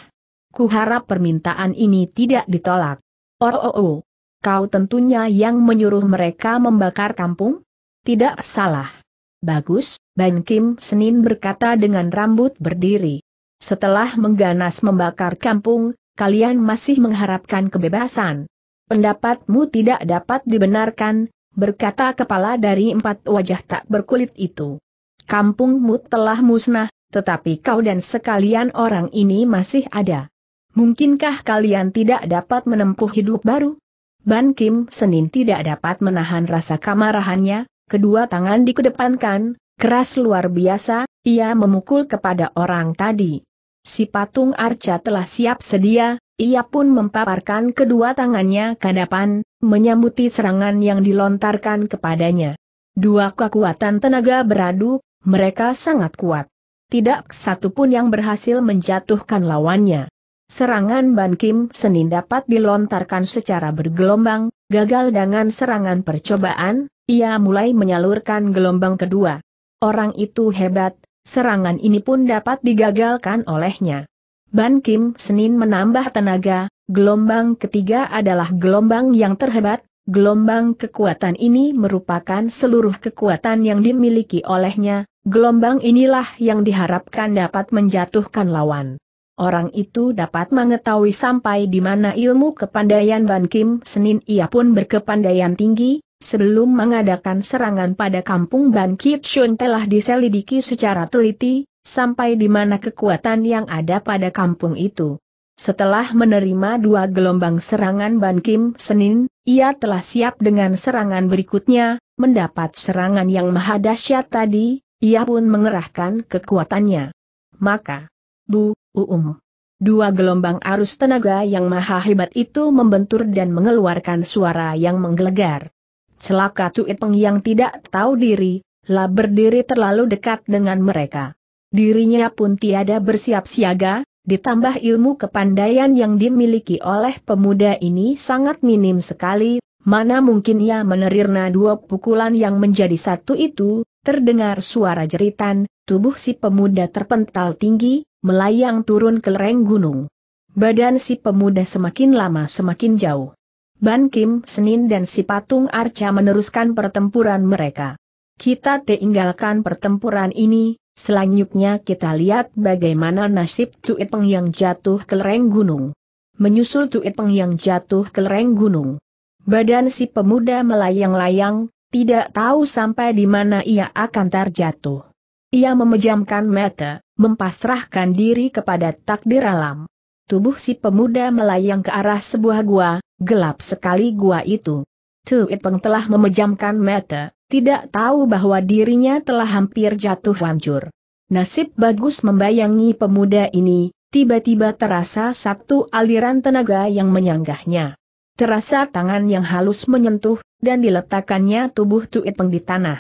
Kuharap permintaan ini tidak ditolak. Oh, oh, oh. Kau tentunya yang menyuruh mereka membakar kampung? Tidak salah. Bagus, Ban Kim Senin berkata dengan rambut berdiri. Setelah mengganas membakar kampung, kalian masih mengharapkan kebebasan. Pendapatmu tidak dapat dibenarkan, berkata kepala dari empat wajah tak berkulit itu. Kampungmu telah musnah, tetapi kau dan sekalian orang ini masih ada. Mungkinkah kalian tidak dapat menempuh hidup baru? Ban Kim Senin tidak dapat menahan rasa kemarahannya, kedua tangan dikedepankan, Keras luar biasa, ia memukul kepada orang tadi. Si patung arca telah siap sedia, ia pun memaparkan kedua tangannya ke depan, menyambuti serangan yang dilontarkan kepadanya. Dua kekuatan tenaga beradu, mereka sangat kuat. Tidak satu pun yang berhasil menjatuhkan lawannya. Serangan Ban Kim Senin dapat dilontarkan secara bergelombang, gagal dengan serangan percobaan, ia mulai menyalurkan gelombang kedua. Orang itu hebat, serangan ini pun dapat digagalkan olehnya. Ban Kim Senin menambah tenaga, gelombang ketiga adalah gelombang yang terhebat, gelombang kekuatan ini merupakan seluruh kekuatan yang dimiliki olehnya, gelombang inilah yang diharapkan dapat menjatuhkan lawan. Orang itu dapat mengetahui sampai di mana ilmu kepandaian Ban Kim Senin ia pun berkepandaian tinggi, sebelum mengadakan serangan pada kampung Ban Shun telah diselidiki secara teliti, sampai di mana kekuatan yang ada pada kampung itu. Setelah menerima dua gelombang serangan Ban Kim Senin, ia telah siap dengan serangan berikutnya, mendapat serangan yang maha dahsyat tadi, ia pun mengerahkan kekuatannya. Maka, Bu, uum. Dua gelombang arus tenaga yang maha hebat itu membentur dan mengeluarkan suara yang menggelegar. Celaka Peng yang tidak tahu diri, lah berdiri terlalu dekat dengan mereka. Dirinya pun tiada bersiap siaga, ditambah ilmu kepandaian yang dimiliki oleh pemuda ini sangat minim sekali, mana mungkin ia menerirna dua pukulan yang menjadi satu itu, Terdengar suara jeritan, tubuh si pemuda terpental tinggi, melayang turun ke lereng gunung. Badan si pemuda semakin lama semakin jauh. Ban Kim Senin dan si patung Arca meneruskan pertempuran mereka. Kita tinggalkan pertempuran ini, selanjutnya kita lihat bagaimana nasib Peng yang jatuh ke lereng gunung. Menyusul Peng yang jatuh ke lereng gunung. Badan si pemuda melayang-layang, tidak tahu sampai di mana ia akan terjatuh. Ia memejamkan mata, mempasrahkan diri kepada takdir alam. Tubuh si pemuda melayang ke arah sebuah gua, gelap sekali gua itu. Tu Peng telah memejamkan mata, tidak tahu bahwa dirinya telah hampir jatuh hancur. Nasib bagus membayangi pemuda ini, tiba-tiba terasa satu aliran tenaga yang menyanggahnya. Terasa tangan yang halus menyentuh, dan diletakkannya tubuh Tuipeng Peng di tanah.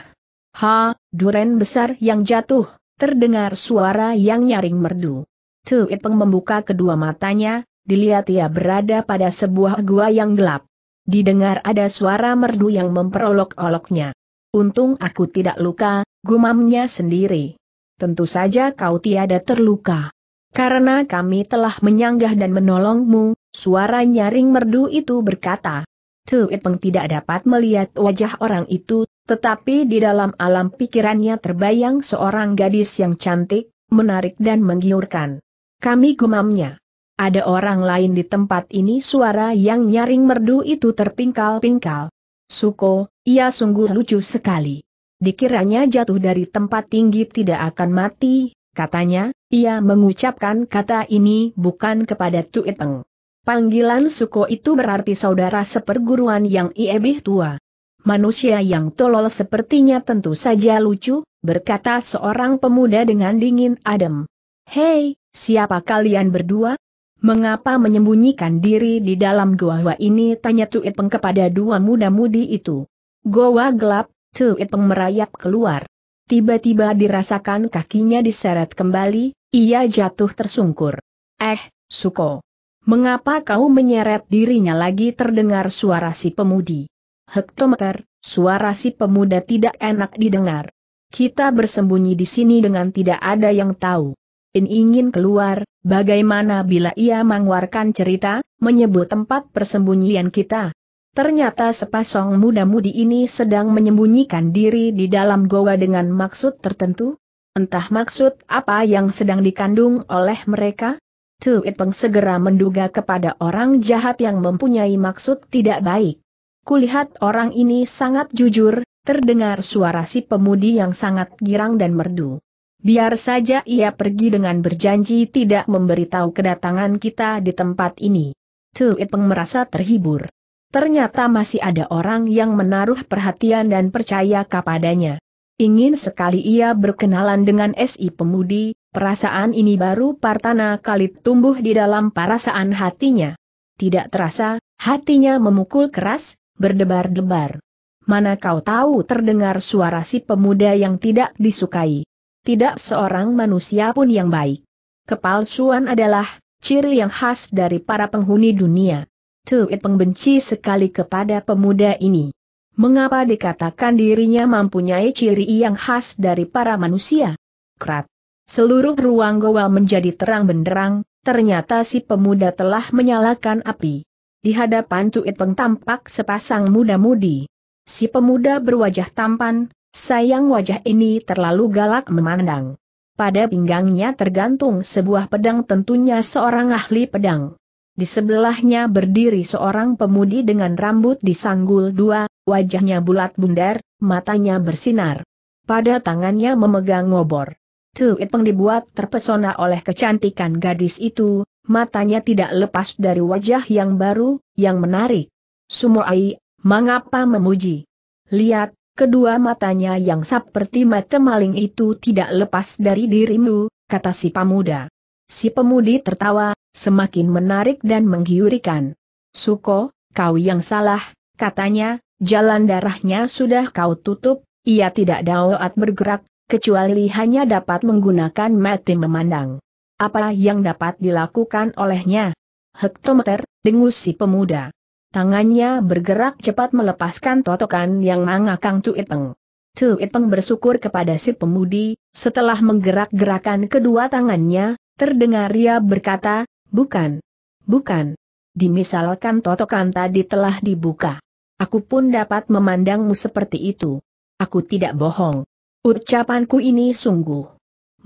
Ha, duren besar yang jatuh, terdengar suara yang nyaring merdu. Tuipeng Peng membuka kedua matanya, dilihat ia berada pada sebuah gua yang gelap. Didengar ada suara merdu yang memperolok-oloknya. Untung aku tidak luka, gumamnya sendiri. Tentu saja kau tiada terluka. Karena kami telah menyanggah dan menolongmu, suara nyaring merdu itu berkata. Tu Ipeng tidak dapat melihat wajah orang itu, tetapi di dalam alam pikirannya terbayang seorang gadis yang cantik, menarik dan menggiurkan. Kami gumamnya. Ada orang lain di tempat ini suara yang nyaring merdu itu terpingkal-pingkal. Suko, ia sungguh lucu sekali. Dikiranya jatuh dari tempat tinggi tidak akan mati, Katanya, ia mengucapkan kata ini bukan kepada Cuiteng. Panggilan suku itu berarti saudara seperguruan yang lebih tua. Manusia yang tolol sepertinya tentu saja lucu, berkata seorang pemuda dengan dingin adem. Hei, siapa kalian berdua? Mengapa menyembunyikan diri di dalam goa ini? Tanya Tuipeng kepada dua muda-mudi itu. Goa gelap, Tuipeng merayap keluar. Tiba-tiba dirasakan kakinya diseret kembali, ia jatuh tersungkur. Eh, Suko. Mengapa kau menyeret dirinya lagi terdengar suara si pemudi? Hektometer, suara si pemuda tidak enak didengar. Kita bersembunyi di sini dengan tidak ada yang tahu. In ingin keluar, bagaimana bila ia mengeluarkan cerita, menyebut tempat persembunyian kita, Ternyata sepasang muda-mudi ini sedang menyembunyikan diri di dalam goa dengan maksud tertentu? Entah maksud apa yang sedang dikandung oleh mereka? Tu Itpeng segera menduga kepada orang jahat yang mempunyai maksud tidak baik. Kulihat orang ini sangat jujur, terdengar suara si pemudi yang sangat girang dan merdu. Biar saja ia pergi dengan berjanji tidak memberitahu kedatangan kita di tempat ini. Tu Itpeng merasa terhibur. Ternyata masih ada orang yang menaruh perhatian dan percaya kepadanya. Ingin sekali ia berkenalan dengan SI pemudi, perasaan ini baru partana kali tumbuh di dalam perasaan hatinya. Tidak terasa, hatinya memukul keras, berdebar-debar. Mana kau tahu terdengar suara si pemuda yang tidak disukai. Tidak seorang manusia pun yang baik. Kepalsuan adalah ciri yang khas dari para penghuni dunia. Tuit pengbenci sekali kepada pemuda ini. Mengapa dikatakan dirinya mempunyai ciri yang khas dari para manusia? Krat. Seluruh ruang goa menjadi terang benderang, ternyata si pemuda telah menyalakan api. Di hadapan Tuit Peng tampak sepasang muda-mudi. Si pemuda berwajah tampan, sayang wajah ini terlalu galak memandang. Pada pinggangnya tergantung sebuah pedang tentunya seorang ahli pedang. Di sebelahnya berdiri seorang pemudi dengan rambut disanggul dua, wajahnya bulat bundar, matanya bersinar. Pada tangannya memegang ngobor. Itpeng dibuat terpesona oleh kecantikan gadis itu, matanya tidak lepas dari wajah yang baru, yang menarik. Sumoai, mengapa memuji? Lihat, kedua matanya yang seperti mata maling itu tidak lepas dari dirimu, kata si pemuda. Si pemudi tertawa, semakin menarik dan menggiurikan. Suko, kau yang salah, katanya, jalan darahnya sudah kau tutup, ia tidak dapat bergerak, kecuali hanya dapat menggunakan mati memandang. Apa yang dapat dilakukan olehnya? Hektometer, dengus si pemuda. Tangannya bergerak cepat melepaskan totokan yang mangakang Cuiteng. Cuiteng bersyukur kepada si pemudi, setelah menggerak-gerakan kedua tangannya, Terdengar ia berkata, bukan. Bukan. Dimisalkan totokan tadi telah dibuka. Aku pun dapat memandangmu seperti itu. Aku tidak bohong. Ucapanku ini sungguh.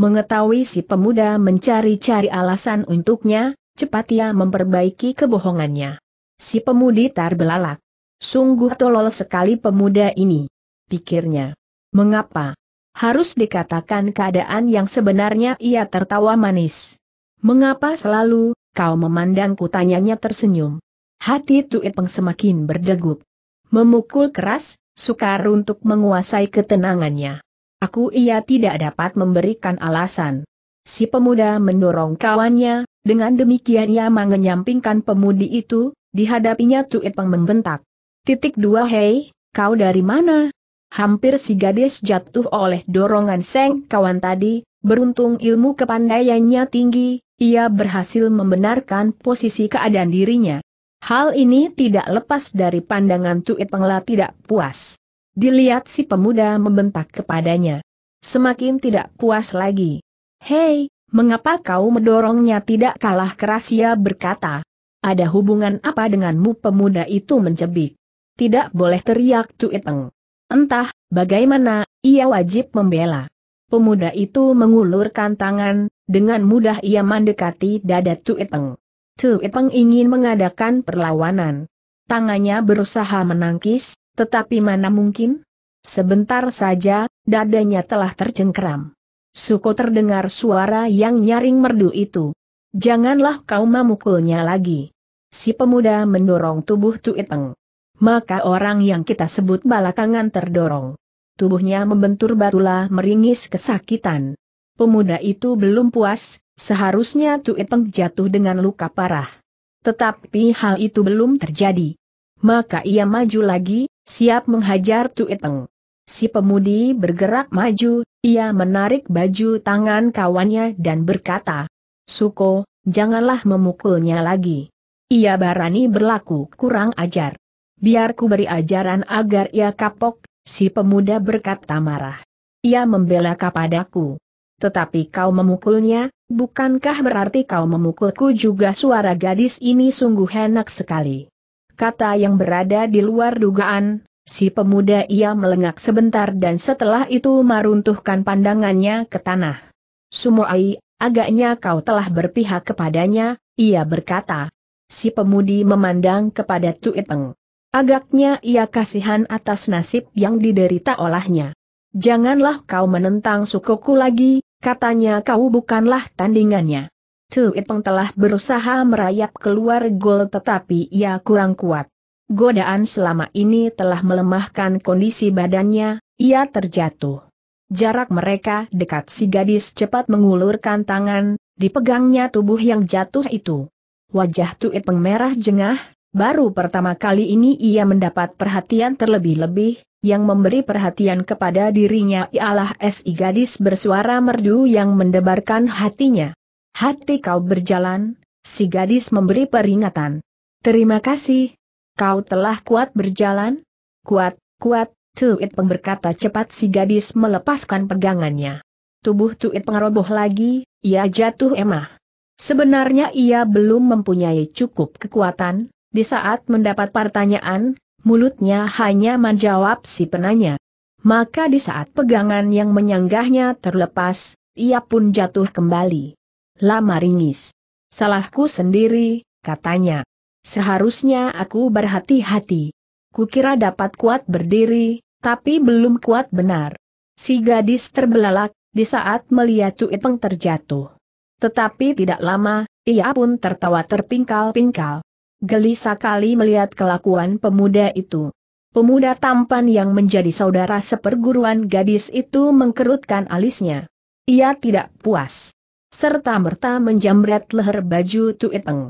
Mengetahui si pemuda mencari-cari alasan untuknya, cepat ia memperbaiki kebohongannya. Si pemudi tar belalak. Sungguh tolol sekali pemuda ini. Pikirnya. Mengapa? harus dikatakan keadaan yang sebenarnya ia tertawa manis. Mengapa selalu, kau memandangku tanyanya tersenyum. Hati Peng semakin berdegup. Memukul keras, sukar untuk menguasai ketenangannya. Aku ia tidak dapat memberikan alasan. Si pemuda mendorong kawannya, dengan demikian ia mengenyampingkan pemudi itu, dihadapinya Peng membentak. Titik dua hei, kau dari mana? Hampir si gadis jatuh oleh dorongan seng kawan tadi, beruntung ilmu kepandaiannya tinggi, ia berhasil membenarkan posisi keadaan dirinya. Hal ini tidak lepas dari pandangan Cuit Pengla tidak puas. Dilihat si pemuda membentak kepadanya. Semakin tidak puas lagi. Hei, mengapa kau mendorongnya tidak kalah keras ia berkata. Ada hubungan apa denganmu pemuda itu mencebik. Tidak boleh teriak Cuit Peng. Entah, bagaimana, ia wajib membela. Pemuda itu mengulurkan tangan, dengan mudah ia mendekati dada Tuipeng. Tuipeng ingin mengadakan perlawanan. Tangannya berusaha menangkis, tetapi mana mungkin? Sebentar saja, dadanya telah tercengkeram. Suko terdengar suara yang nyaring merdu itu. Janganlah kau memukulnya lagi. Si pemuda mendorong tubuh Tuipeng maka orang yang kita sebut balakangan terdorong. Tubuhnya membentur batulah meringis kesakitan. Pemuda itu belum puas, seharusnya Cui Peng jatuh dengan luka parah. Tetapi hal itu belum terjadi. Maka ia maju lagi, siap menghajar Cui Peng. Si pemudi bergerak maju, ia menarik baju tangan kawannya dan berkata, Suko, janganlah memukulnya lagi. Ia barani berlaku kurang ajar biar ku beri ajaran agar ia kapok, si pemuda berkata marah. Ia membela kepadaku. Tetapi kau memukulnya, bukankah berarti kau memukulku juga suara gadis ini sungguh enak sekali. Kata yang berada di luar dugaan, si pemuda ia melengak sebentar dan setelah itu meruntuhkan pandangannya ke tanah. Sumoai, agaknya kau telah berpihak kepadanya, ia berkata. Si pemudi memandang kepada Tuiteng. Agaknya ia kasihan atas nasib yang diderita olahnya. Janganlah kau menentang sukuku lagi, katanya kau bukanlah tandingannya. Ipeng telah berusaha merayap keluar gol tetapi ia kurang kuat. Godaan selama ini telah melemahkan kondisi badannya, ia terjatuh. Jarak mereka dekat si gadis cepat mengulurkan tangan, dipegangnya tubuh yang jatuh itu. Wajah Ipeng merah jengah, Baru pertama kali ini ia mendapat perhatian terlebih-lebih, yang memberi perhatian kepada dirinya ialah si gadis bersuara merdu yang mendebarkan hatinya. Hati kau berjalan, si gadis memberi peringatan. Terima kasih. Kau telah kuat berjalan? Kuat, kuat, Tuit Peng berkata cepat si gadis melepaskan pegangannya. Tubuh Tuit pengeroboh lagi, ia jatuh emah. Sebenarnya ia belum mempunyai cukup kekuatan, di saat mendapat pertanyaan, mulutnya hanya menjawab si penanya. Maka di saat pegangan yang menyanggahnya terlepas, ia pun jatuh kembali. Lama ringis. Salahku sendiri, katanya. Seharusnya aku berhati-hati. Kukira dapat kuat berdiri, tapi belum kuat benar. Si gadis terbelalak, di saat melihat Cuipeng terjatuh. Tetapi tidak lama, ia pun tertawa terpingkal-pingkal gelisah kali melihat kelakuan pemuda itu. Pemuda tampan yang menjadi saudara seperguruan gadis itu mengkerutkan alisnya. Ia tidak puas. Serta merta menjamret leher baju Tuiteng.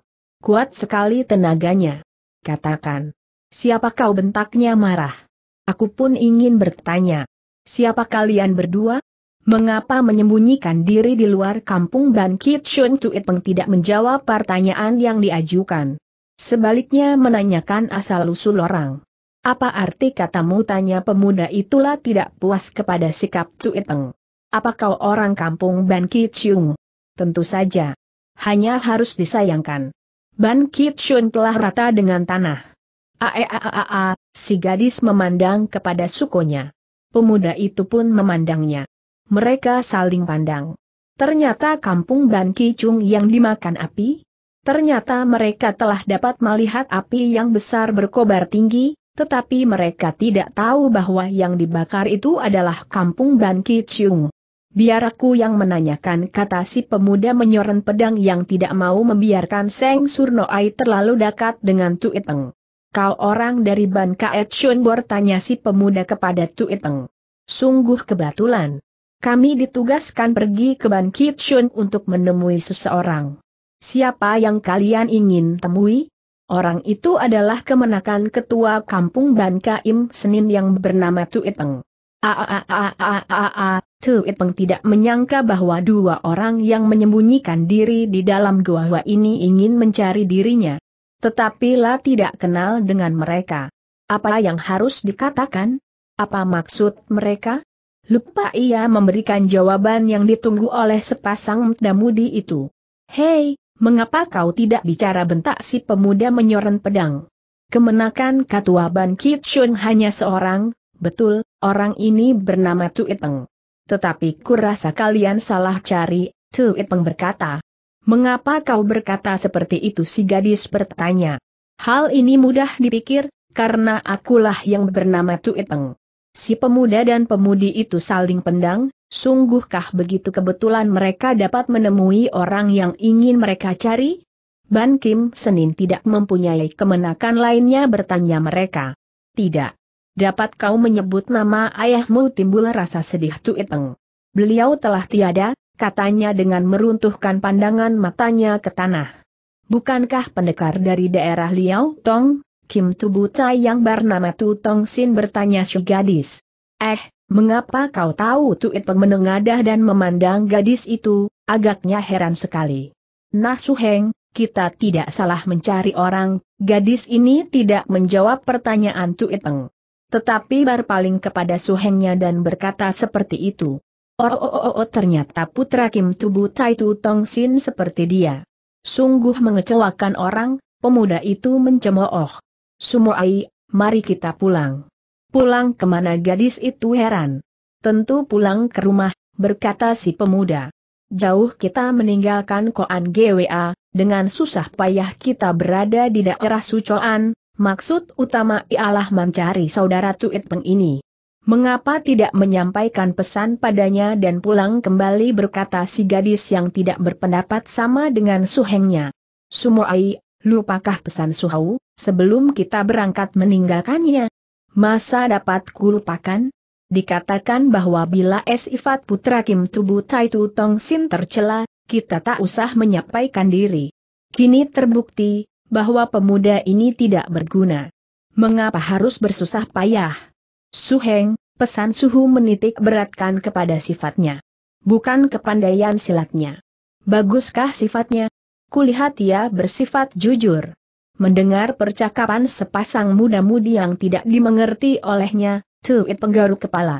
Kuat sekali tenaganya. Katakan. Siapa kau bentaknya marah? Aku pun ingin bertanya. Siapa kalian berdua? Mengapa menyembunyikan diri di luar kampung Ban Kitchun Tuiteng tidak menjawab pertanyaan yang diajukan? Sebaliknya menanyakan asal-usul orang. Apa arti katamu tanya pemuda itulah tidak puas kepada sikap Tuiteng. Apa kau orang kampung Ban Kichung? Tentu saja. Hanya harus disayangkan. Ban Kichun telah rata dengan tanah. Aeaaa, e si gadis memandang kepada sukonya. Pemuda itu pun memandangnya. Mereka saling pandang. Ternyata kampung Ban Kichung yang dimakan api? Ternyata mereka telah dapat melihat api yang besar berkobar tinggi, tetapi mereka tidak tahu bahwa yang dibakar itu adalah kampung Ban Chung. Biar aku yang menanyakan kata si pemuda menyoren pedang yang tidak mau membiarkan Seng Surnoai terlalu dekat dengan Tu Iteng. Kau orang dari Ban Kaet bertanya si pemuda kepada Tu Iteng. Sungguh kebetulan. Kami ditugaskan pergi ke Ban Chun untuk menemui seseorang. Siapa yang kalian ingin temui? Orang itu adalah kemenakan ketua kampung Ban Kaim Senin yang bernama Tuipeng. Aaaaaaaa, Tuipeng tidak menyangka bahwa dua orang yang menyembunyikan diri di dalam gua gua ini ingin mencari dirinya. Tetapi La tidak kenal dengan mereka. Apa yang harus dikatakan? Apa maksud mereka? Lupa ia memberikan jawaban yang ditunggu oleh sepasang mudi itu. Hei, Mengapa kau tidak bicara bentak si pemuda menyoren pedang? Kemenakan Katua Ban Kitchun hanya seorang, betul, orang ini bernama Tuiteng. Tetapi kurasa kalian salah cari, Tuiteng berkata. Mengapa kau berkata seperti itu si gadis bertanya. Hal ini mudah dipikir, karena akulah yang bernama Tuiteng. Si pemuda dan pemudi itu saling pendang, sungguhkah begitu kebetulan mereka dapat menemui orang yang ingin mereka cari? Ban Kim Senin tidak mempunyai kemenakan lainnya bertanya mereka. Tidak. Dapat kau menyebut nama ayahmu timbul rasa sedih Tuiteng. Beliau telah tiada, katanya dengan meruntuhkan pandangan matanya ke tanah. Bukankah pendekar dari daerah Liao Tong, Kim Tubu Tai yang bernama Tu Tong Sin bertanya si gadis. Eh, mengapa kau tahu Tuit Peng menengadah dan memandang gadis itu, agaknya heran sekali. Nah Su Heng, kita tidak salah mencari orang, gadis ini tidak menjawab pertanyaan Tuit Peng. Tetapi berpaling kepada Su Hengnya dan berkata seperti itu. Oh, oh, oh, oh, oh ternyata putra Kim Tubu Tai Tu Tong Sin seperti dia. Sungguh mengecewakan orang, pemuda itu mencemooh. Sumoai, mari kita pulang. Pulang kemana gadis itu heran. Tentu pulang ke rumah, berkata si pemuda. Jauh kita meninggalkan Koan GWA, dengan susah payah kita berada di daerah Sucoan, maksud utama ialah mencari saudara Cuit Peng ini. Mengapa tidak menyampaikan pesan padanya dan pulang kembali berkata si gadis yang tidak berpendapat sama dengan suhengnya. Sumoai, Lupakah pesan Suhau, sebelum kita berangkat meninggalkannya? Masa dapat kulupakan? Dikatakan bahwa bila Sifat Putra Kim Tubu Tai Tu Tong Sin tercela, kita tak usah menyampaikan diri. Kini terbukti, bahwa pemuda ini tidak berguna. Mengapa harus bersusah payah? Suheng, pesan Suhu menitik beratkan kepada sifatnya. Bukan kepandaian silatnya. Baguskah sifatnya, kulihat ia bersifat jujur. Mendengar percakapan sepasang muda-mudi yang tidak dimengerti olehnya, Tuit penggaruk kepala.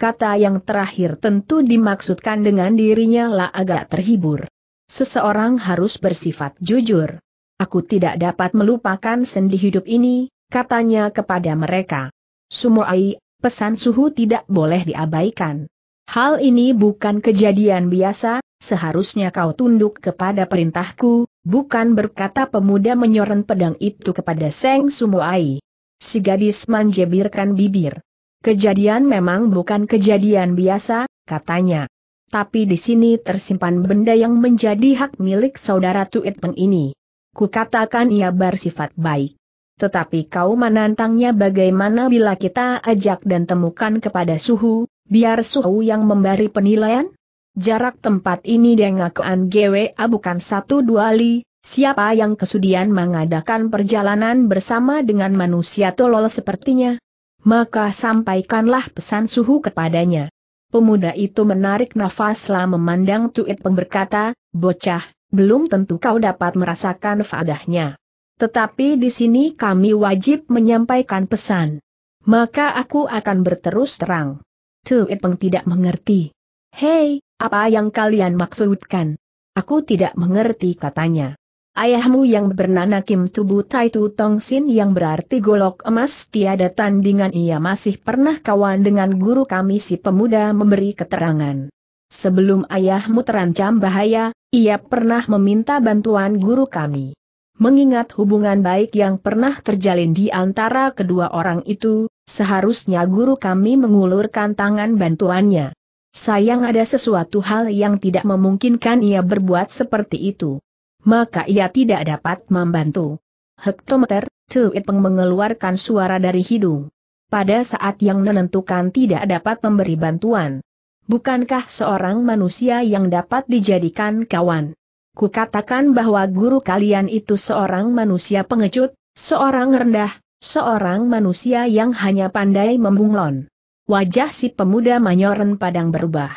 Kata yang terakhir tentu dimaksudkan dengan dirinya lah agak terhibur. Seseorang harus bersifat jujur. Aku tidak dapat melupakan sendi hidup ini, katanya kepada mereka. Sumoai, pesan suhu tidak boleh diabaikan. Hal ini bukan kejadian biasa, seharusnya kau tunduk kepada perintahku, bukan berkata pemuda menyoren pedang itu kepada Seng Sumuai. Si gadis menjebirkan bibir. Kejadian memang bukan kejadian biasa, katanya. Tapi di sini tersimpan benda yang menjadi hak milik saudara Tuit Peng ini. Kukatakan ia bersifat baik. Tetapi kau menantangnya bagaimana bila kita ajak dan temukan kepada suhu, Biar suhu yang memberi penilaian? Jarak tempat ini dengan Kean GWA bukan satu dua li, siapa yang kesudian mengadakan perjalanan bersama dengan manusia tolol sepertinya? Maka sampaikanlah pesan suhu kepadanya. Pemuda itu menarik nafas lah memandang Tuit berkata, bocah, belum tentu kau dapat merasakan fadahnya. Tetapi di sini kami wajib menyampaikan pesan. Maka aku akan berterus terang. Tu Ipeng tidak mengerti. Hei, apa yang kalian maksudkan? Aku tidak mengerti katanya. Ayahmu yang bernama Kim Tubu Tai Tu Tong Sin yang berarti golok emas tiada tandingan ia masih pernah kawan dengan guru kami si pemuda memberi keterangan. Sebelum ayahmu terancam bahaya, ia pernah meminta bantuan guru kami. Mengingat hubungan baik yang pernah terjalin di antara kedua orang itu, Seharusnya guru kami mengulurkan tangan bantuannya. Sayang ada sesuatu hal yang tidak memungkinkan ia berbuat seperti itu. Maka ia tidak dapat membantu. Hektometer, Cuitpeng mengeluarkan suara dari hidung. Pada saat yang menentukan tidak dapat memberi bantuan. Bukankah seorang manusia yang dapat dijadikan kawan? Kukatakan bahwa guru kalian itu seorang manusia pengecut, seorang rendah, Seorang manusia yang hanya pandai membunglon. Wajah si pemuda Manyoren Padang berubah.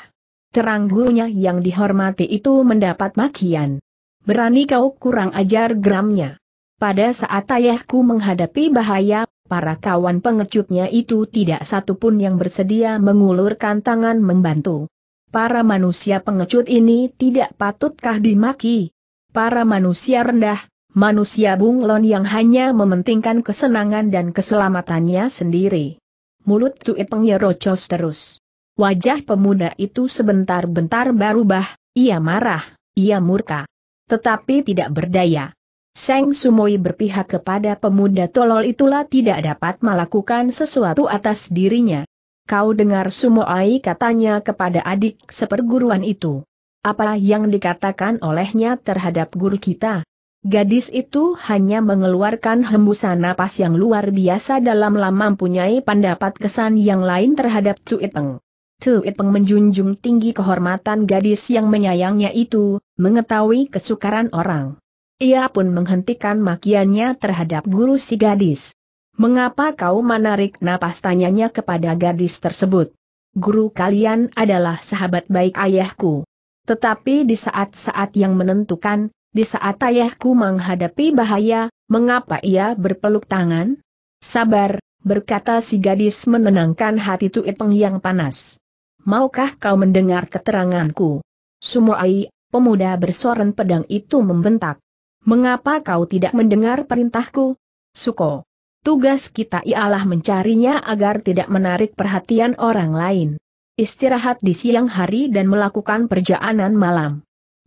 Terang gurunya yang dihormati itu mendapat makian. Berani kau kurang ajar gramnya. Pada saat ayahku menghadapi bahaya, para kawan pengecutnya itu tidak satupun yang bersedia mengulurkan tangan membantu. Para manusia pengecut ini tidak patutkah dimaki? Para manusia rendah, Manusia bunglon yang hanya mementingkan kesenangan dan keselamatannya sendiri. Mulut Cui Pengyerocos ya terus. Wajah pemuda itu sebentar-bentar berubah, ia marah, ia murka. Tetapi tidak berdaya. Seng Sumoi berpihak kepada pemuda tolol itulah tidak dapat melakukan sesuatu atas dirinya. Kau dengar Sumoai katanya kepada adik seperguruan itu. Apa yang dikatakan olehnya terhadap guru kita? Gadis itu hanya mengeluarkan hembusan napas yang luar biasa dalam lama mempunyai pendapat kesan yang lain terhadap Cui Peng. Cui Peng menjunjung tinggi kehormatan gadis yang menyayangnya itu, mengetahui kesukaran orang. Ia pun menghentikan makiannya terhadap guru si gadis. Mengapa kau menarik napas tanyanya kepada gadis tersebut? Guru kalian adalah sahabat baik ayahku. Tetapi di saat-saat yang menentukan, di saat ayahku menghadapi bahaya, mengapa ia berpeluk tangan? Sabar, berkata si gadis menenangkan hati Tuipeng yang panas. Maukah kau mendengar keteranganku? Sumuai, pemuda bersoren pedang itu membentak. Mengapa kau tidak mendengar perintahku? Suko. Tugas kita ialah mencarinya agar tidak menarik perhatian orang lain. Istirahat di siang hari dan melakukan perjalanan malam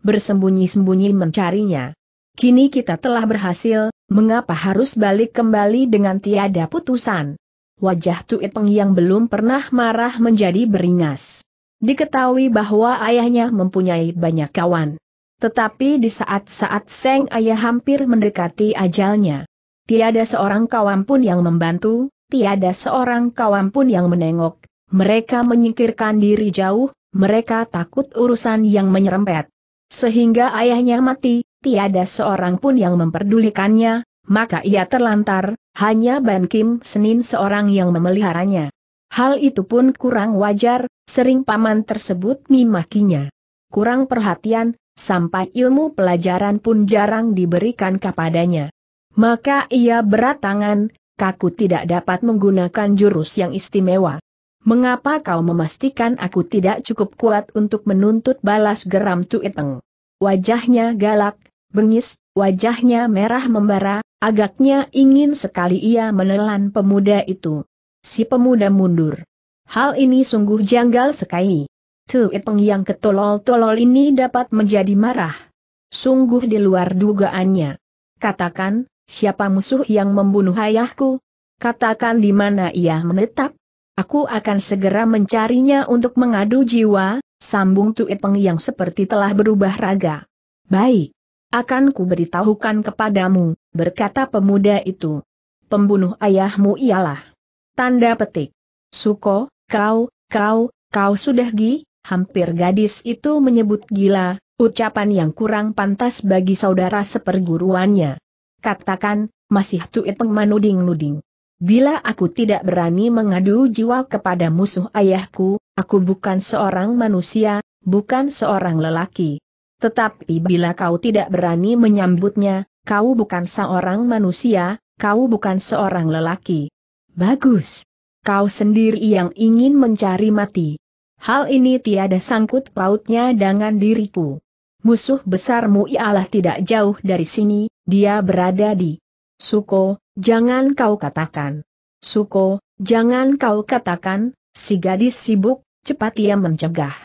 bersembunyi-sembunyi mencarinya. Kini kita telah berhasil, mengapa harus balik kembali dengan tiada putusan? Wajah Tuit Peng yang belum pernah marah menjadi beringas. Diketahui bahwa ayahnya mempunyai banyak kawan. Tetapi di saat-saat Seng ayah hampir mendekati ajalnya. Tiada seorang kawan pun yang membantu, tiada seorang kawan pun yang menengok. Mereka menyingkirkan diri jauh, mereka takut urusan yang menyerempet. Sehingga ayahnya mati, tiada seorang pun yang memperdulikannya, maka ia terlantar, hanya Ban Kim Senin seorang yang memeliharanya. Hal itu pun kurang wajar, sering paman tersebut memakinya. Kurang perhatian, sampai ilmu pelajaran pun jarang diberikan kepadanya. Maka ia berat tangan, kaku tidak dapat menggunakan jurus yang istimewa. Mengapa kau memastikan aku tidak cukup kuat untuk menuntut balas geram Tuiteng? Wajahnya galak, bengis, wajahnya merah membara, agaknya ingin sekali ia menelan pemuda itu. Si pemuda mundur. Hal ini sungguh janggal sekali. Tuiteng yang ketolol-tolol ini dapat menjadi marah. Sungguh di luar dugaannya. Katakan, siapa musuh yang membunuh ayahku? Katakan di mana ia menetap? Aku akan segera mencarinya untuk mengadu jiwa, sambung Tui Peng yang seperti telah berubah raga. Baik. Akan kuberitahukan kepadamu, berkata pemuda itu. Pembunuh ayahmu ialah. Tanda petik. Suko, kau, kau, kau sudah gi, hampir gadis itu menyebut gila, ucapan yang kurang pantas bagi saudara seperguruannya. Katakan, masih Tui Peng manuding-nuding. Bila aku tidak berani mengadu jiwa kepada musuh ayahku, aku bukan seorang manusia, bukan seorang lelaki. Tetapi bila kau tidak berani menyambutnya, kau bukan seorang manusia, kau bukan seorang lelaki. Bagus. Kau sendiri yang ingin mencari mati. Hal ini tiada sangkut pautnya dengan diriku. Musuh besarmu ialah tidak jauh dari sini, dia berada di Suko, jangan kau katakan. Suko, jangan kau katakan, si gadis sibuk, cepat ia mencegah.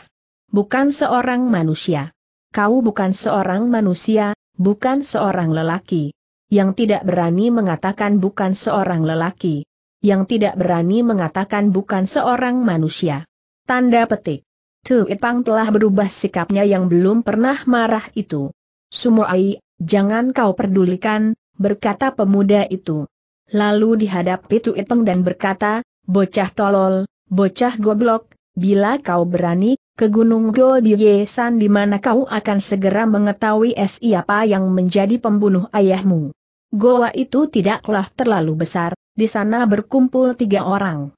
Bukan seorang manusia. Kau bukan seorang manusia, bukan seorang lelaki. Yang tidak berani mengatakan bukan seorang lelaki. Yang tidak berani mengatakan bukan seorang manusia. Tanda petik. Tu Ipang telah berubah sikapnya yang belum pernah marah itu. Sumoai, jangan kau pedulikan, berkata pemuda itu. Lalu dihadapi Tuipeng dan berkata, bocah tolol, bocah goblok, bila kau berani, ke Gunung di Yesan di mana kau akan segera mengetahui siapa yang menjadi pembunuh ayahmu. Goa itu tidaklah terlalu besar, di sana berkumpul tiga orang.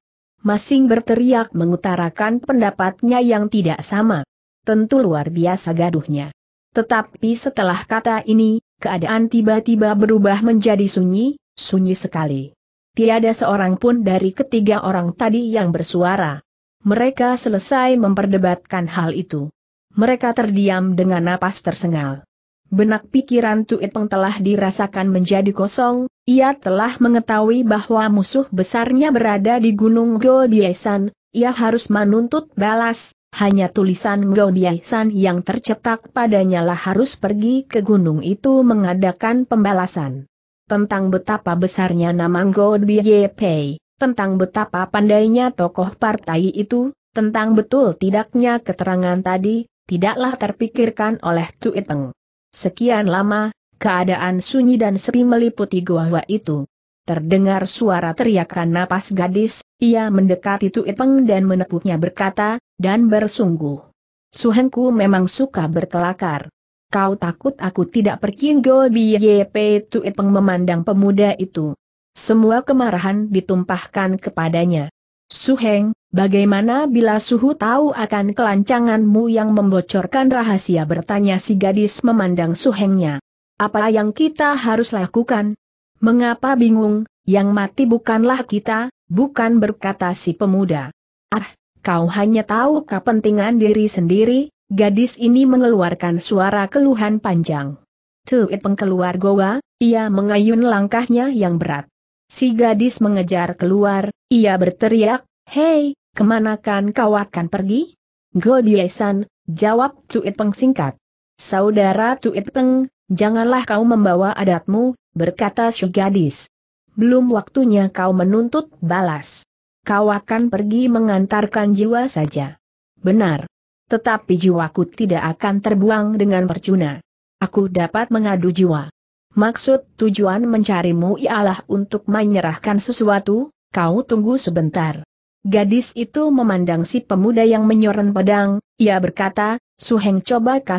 Masing berteriak mengutarakan pendapatnya yang tidak sama. Tentu luar biasa gaduhnya. Tetapi setelah kata ini, keadaan tiba-tiba berubah menjadi sunyi, sunyi sekali. Tiada seorang pun dari ketiga orang tadi yang bersuara. Mereka selesai memperdebatkan hal itu. Mereka terdiam dengan napas tersengal. Benak pikiran Peng telah dirasakan menjadi kosong, ia telah mengetahui bahwa musuh besarnya berada di Gunung Goldiesan, ia harus menuntut balas, hanya tulisan Gaudiai San yang tercetak padanya lah harus pergi ke gunung itu mengadakan pembalasan. Tentang betapa besarnya nama Gaudiai Pei, tentang betapa pandainya tokoh partai itu, tentang betul tidaknya keterangan tadi, tidaklah terpikirkan oleh Iteng. Sekian lama, keadaan sunyi dan sepi meliputi goa itu. Terdengar suara teriakan napas gadis, ia mendekati Tuipeng dan menepuknya berkata, dan bersungguh. Suhengku memang suka berkelakar. Kau takut aku tidak perkinggol YP Tuipeng memandang pemuda itu. Semua kemarahan ditumpahkan kepadanya. Suheng, bagaimana bila Suhu tahu akan kelancanganmu yang membocorkan rahasia bertanya si gadis memandang Suhengnya. Apa yang kita harus lakukan? Mengapa bingung, yang mati bukanlah kita, bukan berkata si pemuda. Ah, kau hanya tahu kepentingan diri sendiri, gadis ini mengeluarkan suara keluhan panjang. Tuit pengkeluar goa, ia mengayun langkahnya yang berat. Si gadis mengejar keluar, ia berteriak, Hei, kemanakan kau akan pergi? Godiesan, jawab Tuit Peng singkat. Saudara Tuit Peng, janganlah kau membawa adatmu, berkata si gadis belum waktunya kau menuntut balas. Kau akan pergi mengantarkan jiwa saja. Benar. Tetapi jiwaku tidak akan terbuang dengan percuna. Aku dapat mengadu jiwa. Maksud tujuan mencarimu ialah untuk menyerahkan sesuatu, kau tunggu sebentar. Gadis itu memandang si pemuda yang menyoren pedang, ia berkata, Suheng coba kau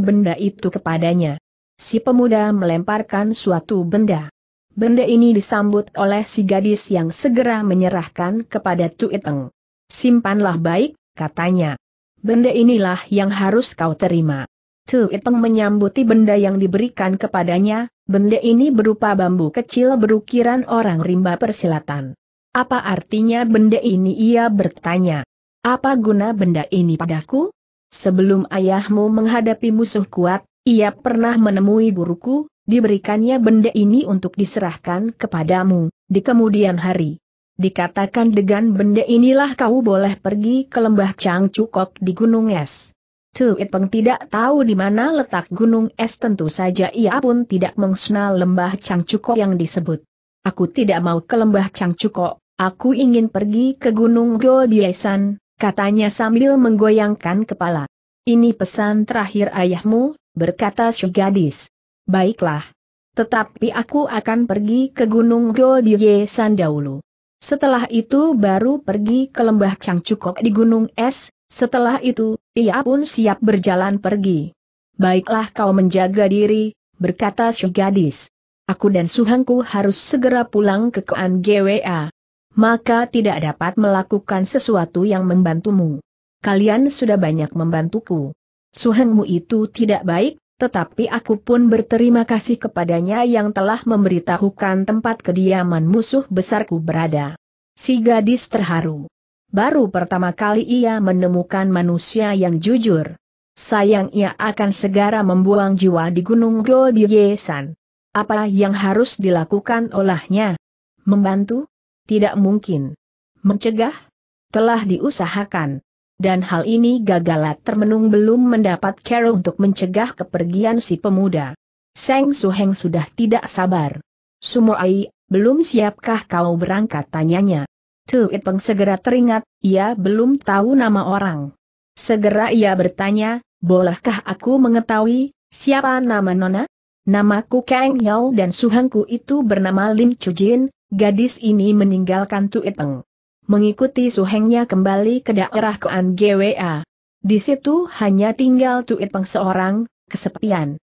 benda itu kepadanya. Si pemuda melemparkan suatu benda. Benda ini disambut oleh si gadis yang segera menyerahkan kepada Tuiteng. Simpanlah baik, katanya. Benda inilah yang harus kau terima. Tuiteng menyambuti benda yang diberikan kepadanya, benda ini berupa bambu kecil berukiran orang rimba persilatan. Apa artinya benda ini ia bertanya. Apa guna benda ini padaku? Sebelum ayahmu menghadapi musuh kuat, ia pernah menemui guruku, diberikannya benda ini untuk diserahkan kepadamu, di kemudian hari. Dikatakan dengan benda inilah kau boleh pergi ke lembah Chang Cukok di Gunung Es. Tu Itpeng tidak tahu di mana letak Gunung Es tentu saja ia pun tidak mengenal lembah Chang Cukok yang disebut. Aku tidak mau ke lembah Chang Cukok, aku ingin pergi ke Gunung Godiesan, katanya sambil menggoyangkan kepala. Ini pesan terakhir ayahmu, berkata si gadis. Baiklah. Tetapi aku akan pergi ke Gunung Gyobiye San dahulu. Setelah itu baru pergi ke lembah Cangcukok di Gunung Es, setelah itu, ia pun siap berjalan pergi. Baiklah kau menjaga diri, berkata si gadis. Aku dan suhangku harus segera pulang ke Koan GWA. Maka tidak dapat melakukan sesuatu yang membantumu. Kalian sudah banyak membantuku. Suhangmu itu tidak baik, tetapi aku pun berterima kasih kepadanya yang telah memberitahukan tempat kediaman musuh besarku berada. Si gadis terharu. Baru pertama kali ia menemukan manusia yang jujur. Sayang ia akan segera membuang jiwa di Gunung Golbyesan. Apa yang harus dilakukan olahnya? Membantu? Tidak mungkin. Mencegah? Telah diusahakan dan hal ini gagalat termenung belum mendapat Carol untuk mencegah kepergian si pemuda. Seng Suheng sudah tidak sabar. Sumoai, belum siapkah kau berangkat tanyanya? Tu Itpeng segera teringat, ia belum tahu nama orang. Segera ia bertanya, bolehkah aku mengetahui, siapa nama Nona? Namaku Kang Yao dan suhengku itu bernama Lim Chujin, gadis ini meninggalkan Tu Itpeng mengikuti suhengnya kembali ke daerah Kean Gwa. Di situ hanya tinggal Peng seorang, kesepian.